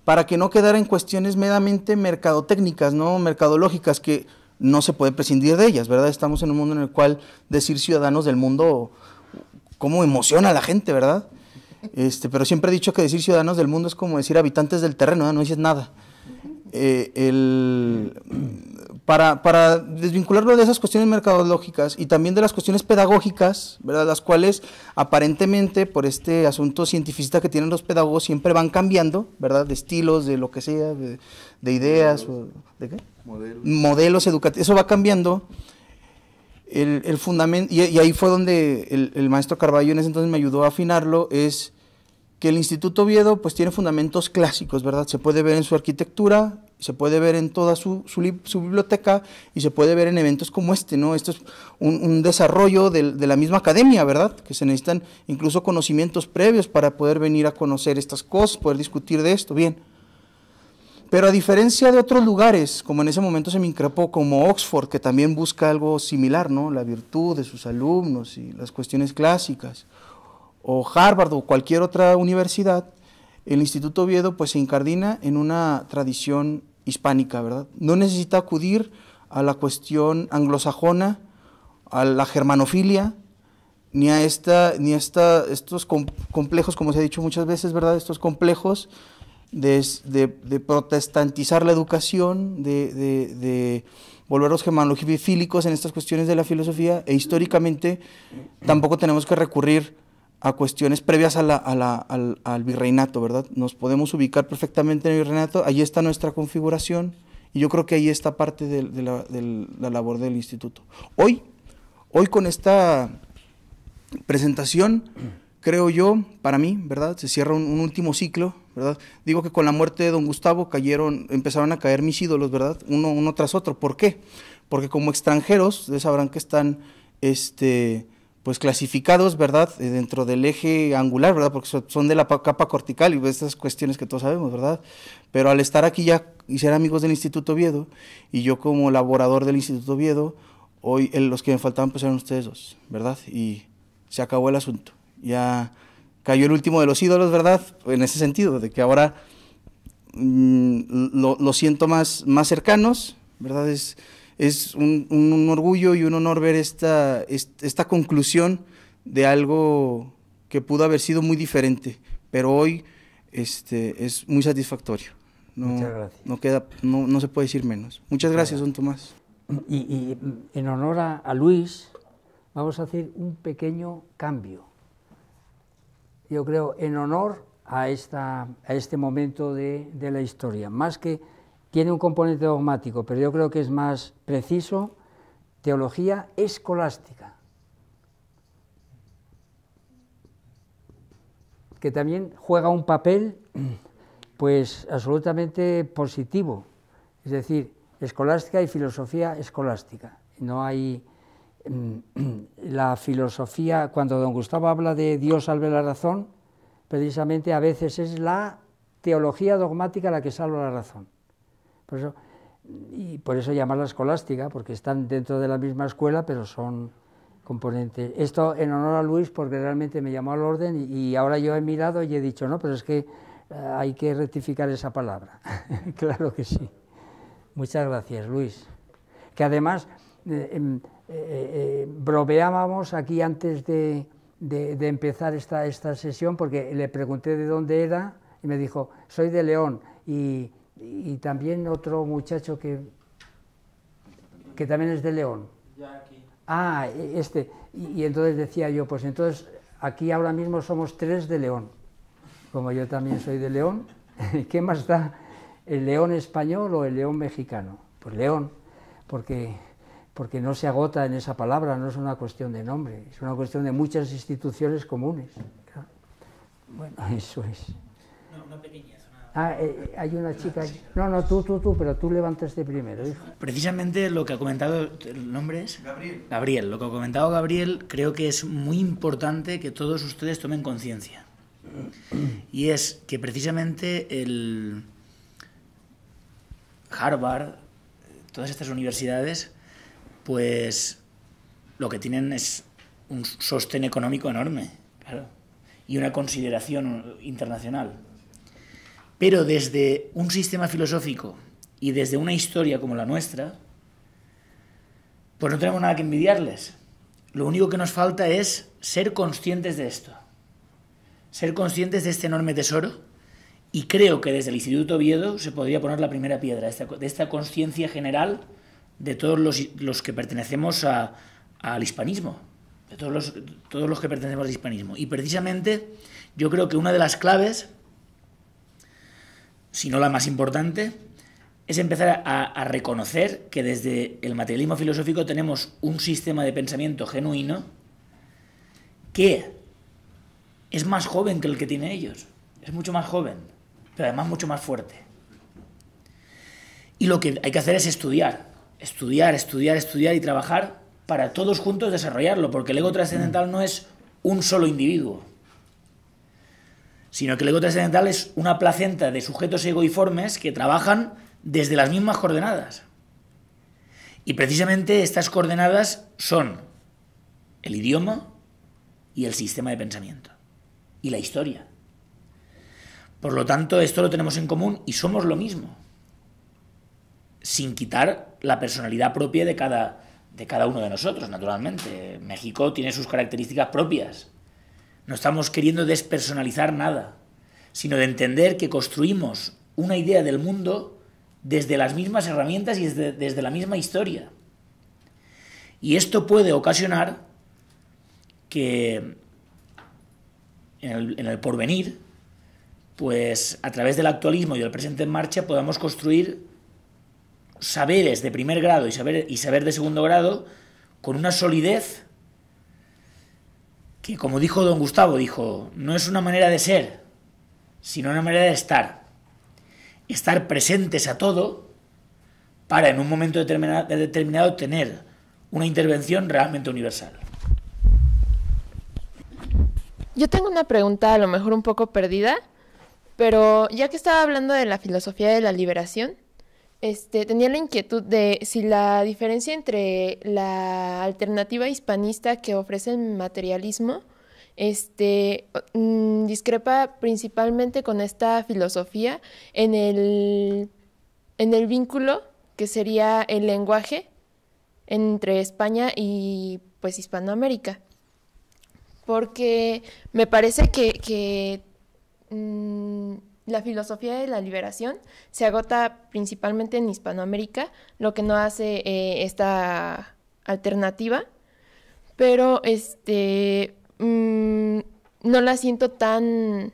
para que no quedara en cuestiones meramente mercadotécnicas, no mercadológicas, que no se puede prescindir de ellas, ¿verdad? Estamos en un mundo en el cual decir ciudadanos del mundo, ¿cómo emociona a la gente, verdad? Este, pero siempre he dicho que decir ciudadanos del mundo es como decir habitantes del terreno, no, no dices nada. Eh, el, para, desvincularlo de esas cuestiones mercadológicas y también de las cuestiones pedagógicas, ¿verdad? Las cuales aparentemente por este asunto científico que tienen los pedagogos siempre van cambiando, ¿verdad? De estilos, de lo que sea, de, ideas, ¿de qué? Modelos. educativos, eso va cambiando. El, y, ahí fue donde el, maestro Carballo en ese entonces me ayudó a afinarlo, es que el Instituto Oviedo pues tiene fundamentos clásicos, ¿verdad? Se puede ver en su arquitectura, se puede ver en toda su, biblioteca y se puede ver en eventos como este, ¿no? Esto es un, desarrollo de, la misma academia, ¿verdad? Que se necesitan incluso conocimientos previos para poder venir a conocer estas cosas, poder discutir de esto, bien. Pero a diferencia de otros lugares, como en ese momento se me increpó, como Oxford, que también busca algo similar, ¿no? La virtud de sus alumnos y las cuestiones clásicas, o Harvard o cualquier otra universidad, el Instituto Oviedo pues se incardina en una tradición hispánica, ¿verdad? No necesita acudir a la cuestión anglosajona, a la germanofilia, ni a esta, ni a esta, estos complejos, como se ha dicho muchas veces, ¿verdad? Estos complejos de, protestantizar la educación, de, de los germanofílicos en estas cuestiones de la filosofía, e históricamente tampoco tenemos que recurrir a cuestiones previas al, virreinato, ¿verdad? Nos podemos ubicar perfectamente en el virreinato, ahí está nuestra configuración y yo creo que ahí está parte de, la, labor del instituto. Hoy, hoy con esta presentación, creo yo, para mí, ¿verdad? Se cierra un, último ciclo, ¿verdad? Digo que con la muerte de don Gustavo cayeron, empezaron a caer mis ídolos, ¿verdad? Uno, uno tras otro. ¿Por qué? Porque como extranjeros, ustedes sabrán que están, este, pues clasificados, ¿verdad? Eh, dentro del eje angular, ¿verdad? Porque son de la capa cortical y estas cuestiones que todos sabemos, ¿verdad? Pero al estar aquí ya y ser amigos del Instituto Oviedo, y yo como laborador del Instituto Oviedo, hoy los que me faltaban pues eran ustedes dos, ¿verdad? Y se acabó el asunto. Ya cayó el último de los ídolos, ¿verdad? En ese sentido, de que ahora mm, los lo, siento más, más cercanos, ¿verdad? Es, es un, un, orgullo y un honor ver esta, esta conclusión de algo que pudo haber sido muy diferente, pero hoy este, es muy satisfactorio. No, Muchas gracias. No, queda, no, se puede decir menos. Muchas gracias, don Tomás. Y, en honor a, a Luis, vamos a hacer un pequeño cambio. Yo creo, en honor a, esta, a este momento de, de la historia, más que tiene un componente dogmático, pero yo creo que es más preciso, teología escolástica, que también juega un papel pues absolutamente positivo, es decir, escolástica y filosofía escolástica. No hay mm, la filosofía, cuando don Gustavo habla de Dios salve la razón, precisamente a veces es la teología dogmática la que salva la razón. Por eso, y por eso llamarla escolástica, porque están dentro de la misma escuela, pero son componentes. Esto en honor a Luis, porque realmente me llamó al orden y, ahora yo he mirado y he dicho, no, pero es que eh, hay que rectificar esa palabra. claro que sí. Muchas gracias, Luis. Que además eh, em, eh, eh aquí antes de, de, empezar esta, esta sesión, porque le pregunté de dónde era y me dijo, soy de León. Y, y también otro muchacho que, que también es de León. aquí. Ah, e, este. Y, entonces decía yo, pues entonces aquí ahora mismo somos tres de León, como yo también soy de León. ¿Qué más da el león español o el león mexicano? Pues león, porque, porque no se agota en esa palabra, no es una cuestión de nombre, es una cuestión de muchas instituciones comunes. Bueno, eso es. No, una pequeña. Ah, eh, eh, hay una chica. No, no, tú, tú, tú, pero tú levantaste primero, hijo. Precisamente lo que ha comentado, ¿el nombre es? Gabriel. Gabriel, lo que ha comentado Gabriel, creo que es muy importante que todos ustedes tomen conciencia. Y es que precisamente el Harvard, todas estas universidades, pues lo que tienen es un sostén económico enorme, y una consideración internacional. Pero desde un sistema filosófico y desde una historia como la nuestra, pues no tenemos nada que envidiarles. Lo único que nos falta es ser conscientes de esto, ser conscientes de este enorme tesoro y creo que desde el Instituto Oviedo se podría poner la primera piedra de esta, conciencia general de todos los, que pertenecemos al hispanismo, de todos todos los que pertenecemos al hispanismo. Y precisamente yo creo que una de las claves si no la más importante, es empezar a, a, reconocer que desde el materialismo filosófico tenemos un sistema de pensamiento genuino que es más joven que el que tienen ellos. Es mucho más joven, pero además mucho más fuerte. Y lo que hay que hacer es estudiar, estudiar, estudiar, estudiar y trabajar para todos juntos desarrollarlo, porque el ego trascendental no es un solo individuo sino que el ego trascendental es una placenta de sujetos egoiformes que trabajan desde las mismas coordenadas. Y precisamente estas coordenadas son el idioma y el sistema de pensamiento y la historia. Por lo tanto, esto lo tenemos en común y somos lo mismo, sin quitar la personalidad propia de cada, de cada uno de nosotros, naturalmente. México tiene sus características propias, no estamos queriendo despersonalizar nada, sino de entender que construimos una idea del mundo desde las mismas herramientas y desde, la misma historia. Y esto puede ocasionar que en el, porvenir, pues a través del actualismo y del presente en marcha podamos construir saberes de primer grado y saber, y saber de segundo grado con una solidez y como dijo don Gustavo, dijo, no es una manera de ser, sino una manera de estar. Estar presentes a todo para en un momento determinado, determinado tener una intervención realmente universal. Yo tengo una pregunta a lo mejor un poco perdida, pero ya que estaba hablando de la filosofía de la liberación, este, tenía la inquietud de si la diferencia entre la alternativa hispanista que ofrece el materialismo este, mm, discrepa principalmente con esta filosofía en el, vínculo que sería el lenguaje entre España y pues Hispanoamérica. Porque me parece que, mm, la filosofía de la liberación se agota principalmente en Hispanoamérica, lo que no hace eh, esta alternativa, pero este mm, no la siento tan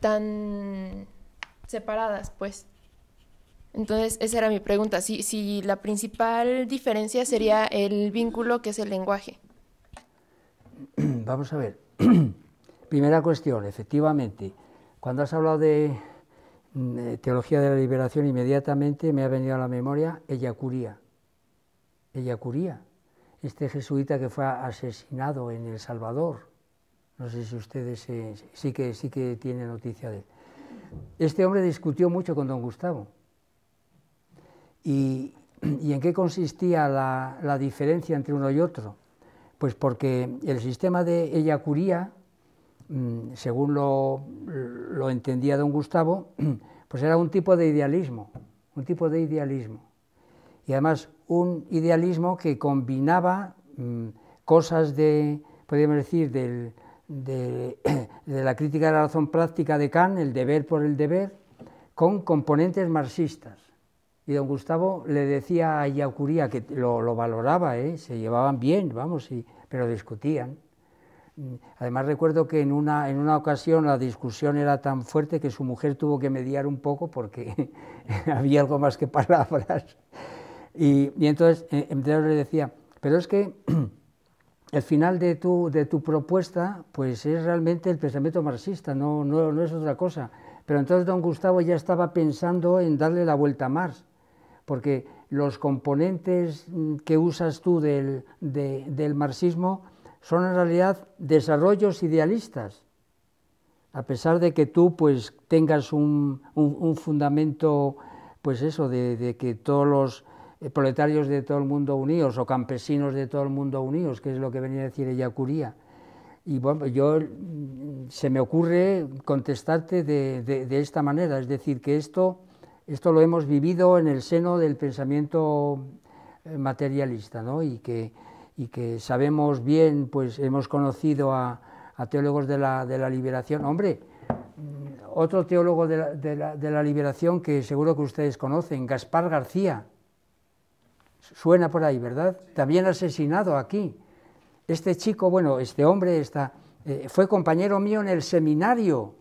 tan separadas, pues. Entonces, esa era mi pregunta, si, si la principal diferencia sería el vínculo que es el lenguaje. Vamos a ver. Primera cuestión, efectivamente cuando has hablado de mm, eh, teología de la liberación, inmediatamente me ha venido a la memoria Ella Curía. este jesuita que fue asesinado en El Salvador. No sé si ustedes eh, sí, que, sí que tienen noticia de él. Este hombre discutió mucho con don Gustavo. ¿Y, en qué consistía la, diferencia entre uno y otro? Pues porque el sistema de Ella Curía, mm, según lo, lo entendía don Gustavo, pues era un tipo de idealismo, un tipo de idealismo. Y además un idealismo que combinaba mm, cosas de, podríamos decir, de, la crítica de la razón práctica de Kant, el deber por el deber, con componentes marxistas. Y don Gustavo le decía a Yacuría, que lo, valoraba, ¿eh? se llevaban bien, vamos, pero discutían. Además recuerdo que en una, ocasión la discusión era tan fuerte que su mujer tuvo que mediar un poco porque había algo más que palabras. Y, entonces, eh, entonces, le decía, pero es que el final de tu, propuesta pues es realmente el pensamiento marxista, no, es otra cosa. Pero entonces don Gustavo ya estaba pensando en darle la vuelta a Marx, porque los componentes mm, que usas tú del marxismo son en realidad desarrollos idealistas, a pesar de que tú pues tengas un, fundamento, pues eso, de, que todos los eh, proletarios de todo el mundo unidos o campesinos de todo el mundo unidos, que es lo que venía a decir ella Curía. Y bueno, yo mm, se me ocurre contestarte de, esta manera, es decir, que esto, esto lo hemos vivido en el seno del pensamiento eh, materialista, ¿no? Y que y que sabemos bien, pues hemos conocido a, teólogos de la, liberación. Hombre, mm, otro teólogo de la, liberación que seguro que ustedes conocen, Gaspar García. Suena por ahí, ¿verdad? También asesinado aquí. Este chico, bueno, este hombre está, eh, fue compañero mío en el seminario.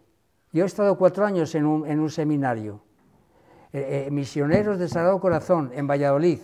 Yo he estado cuatro años en un, seminario. Eh, eh, misioneros de Sagrado Corazón, en Valladolid.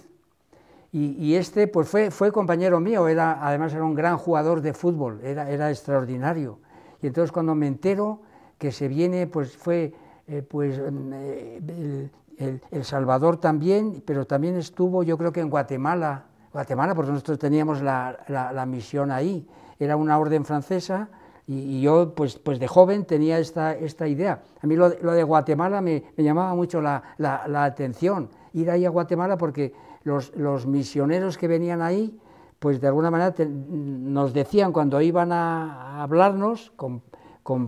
Y, este pues fue, fue compañero mío, era, además era un gran jugador de fútbol, era, era extraordinario. Y entonces cuando me entero que se viene, pues fue eh, pues, mm, eh, el, el, Salvador también, pero también estuvo yo creo que en Guatemala, Guatemala porque nosotros teníamos la, la, misión ahí, era una orden francesa y, yo pues, pues de joven tenía esta, esta idea. A mí lo, de Guatemala me, llamaba mucho la, la atención, ir ahí a Guatemala porque los, misioneros que venían ahí, pues de alguna manera nos decían cuando iban a, hablarnos con,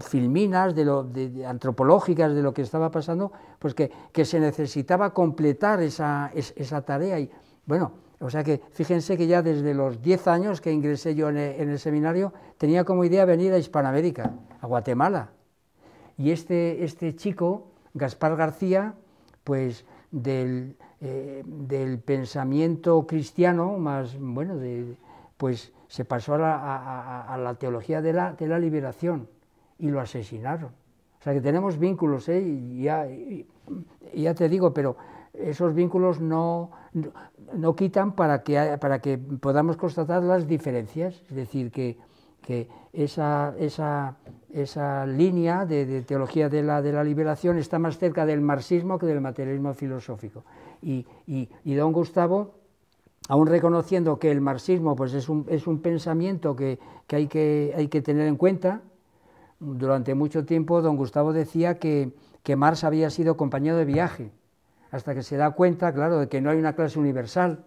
filminas de lo, de, antropológicas de lo que estaba pasando, pues que, que se necesitaba completar esa, esa, tarea. Y, bueno, o sea que fíjense que ya desde los 10 años que ingresé yo en el, seminario, tenía como idea venir a Hispanoamérica, a Guatemala. Y este, este chico, Gaspar García, pues del, eh, del pensamiento cristiano, más bueno, pues se pasó a la, teología de la, liberación y lo asesinaron. O sea que tenemos vínculos, ¿eh? y ya, te digo, pero esos vínculos no, quitan para que, podamos constatar las diferencias, es decir, que, esa, línea de, teología de la liberación está más cerca del marxismo que del materialismo filosófico y, don Gustavo aún reconociendo que el marxismo pues, es, un, pensamiento que, hay que hay que tener en cuenta, durante mucho tiempo don Gustavo decía que, Marx había sido compañero de viaje, hasta que se da cuenta, claro, de que no hay una clase universal,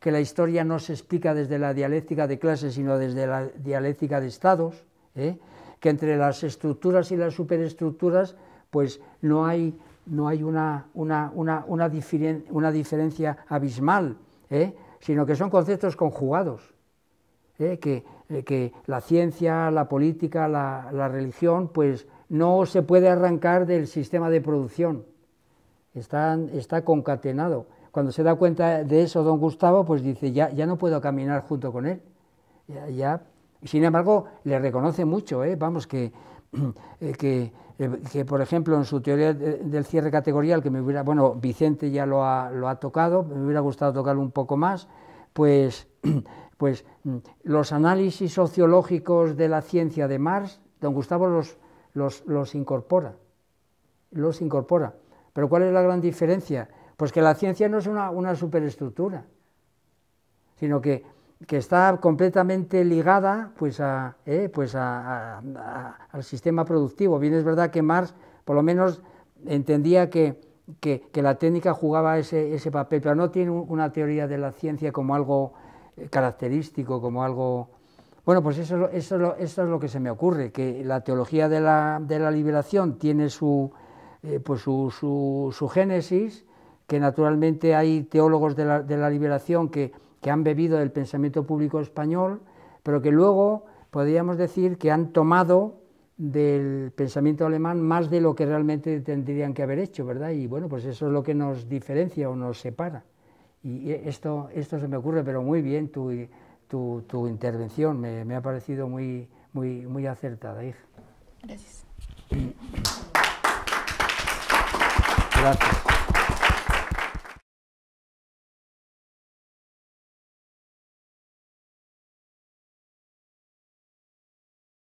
que la historia no se explica desde la dialéctica de clases, sino desde la dialéctica de estados, ¿eh? que entre las estructuras y las superestructuras pues no hay no hay una, una, una, diferencia abismal, ¿eh? sino que son conceptos conjugados, ¿eh? que, eh, que, la ciencia, la política, la, religión, pues no se puede arrancar del sistema de producción, está, está concatenado. Cuando se da cuenta de eso don Gustavo, pues dice, ya, ya no puedo caminar junto con él. Ya, Sin embargo, le reconoce mucho, vamos, que, que que por ejemplo en su teoría del cierre categorial, que me hubiera, bueno, Vicente ya lo ha, tocado, me hubiera gustado tocarlo un poco más, pues, pues los análisis sociológicos de la ciencia de Marx, don Gustavo los, los, incorpora, los incorpora. Pero ¿cuál es la gran diferencia? Pues que la ciencia no es una, una superestructura, sino que que está completamente ligada pues, a, eh, pues al sistema productivo. Bien, es verdad que Marx, por lo menos, entendía que, la técnica jugaba ese, papel, pero no tiene una teoría de la ciencia como algo eh, característico, como algo... Bueno, pues eso, eso, es lo que se me ocurre, que la teología de la, de la liberación tiene su, eh, pues su, su, su génesis, que naturalmente hay teólogos de la, de la liberación que que han bebido del pensamiento público español, pero que luego podríamos decir que han tomado del pensamiento alemán más de lo que realmente tendrían que haber hecho, ¿verdad? Y bueno, pues eso es lo que nos diferencia o nos separa. Y esto, esto se me ocurre, pero muy bien tu, tu, tu intervención, me, ha parecido muy, muy, muy acertada, hija. Gracias.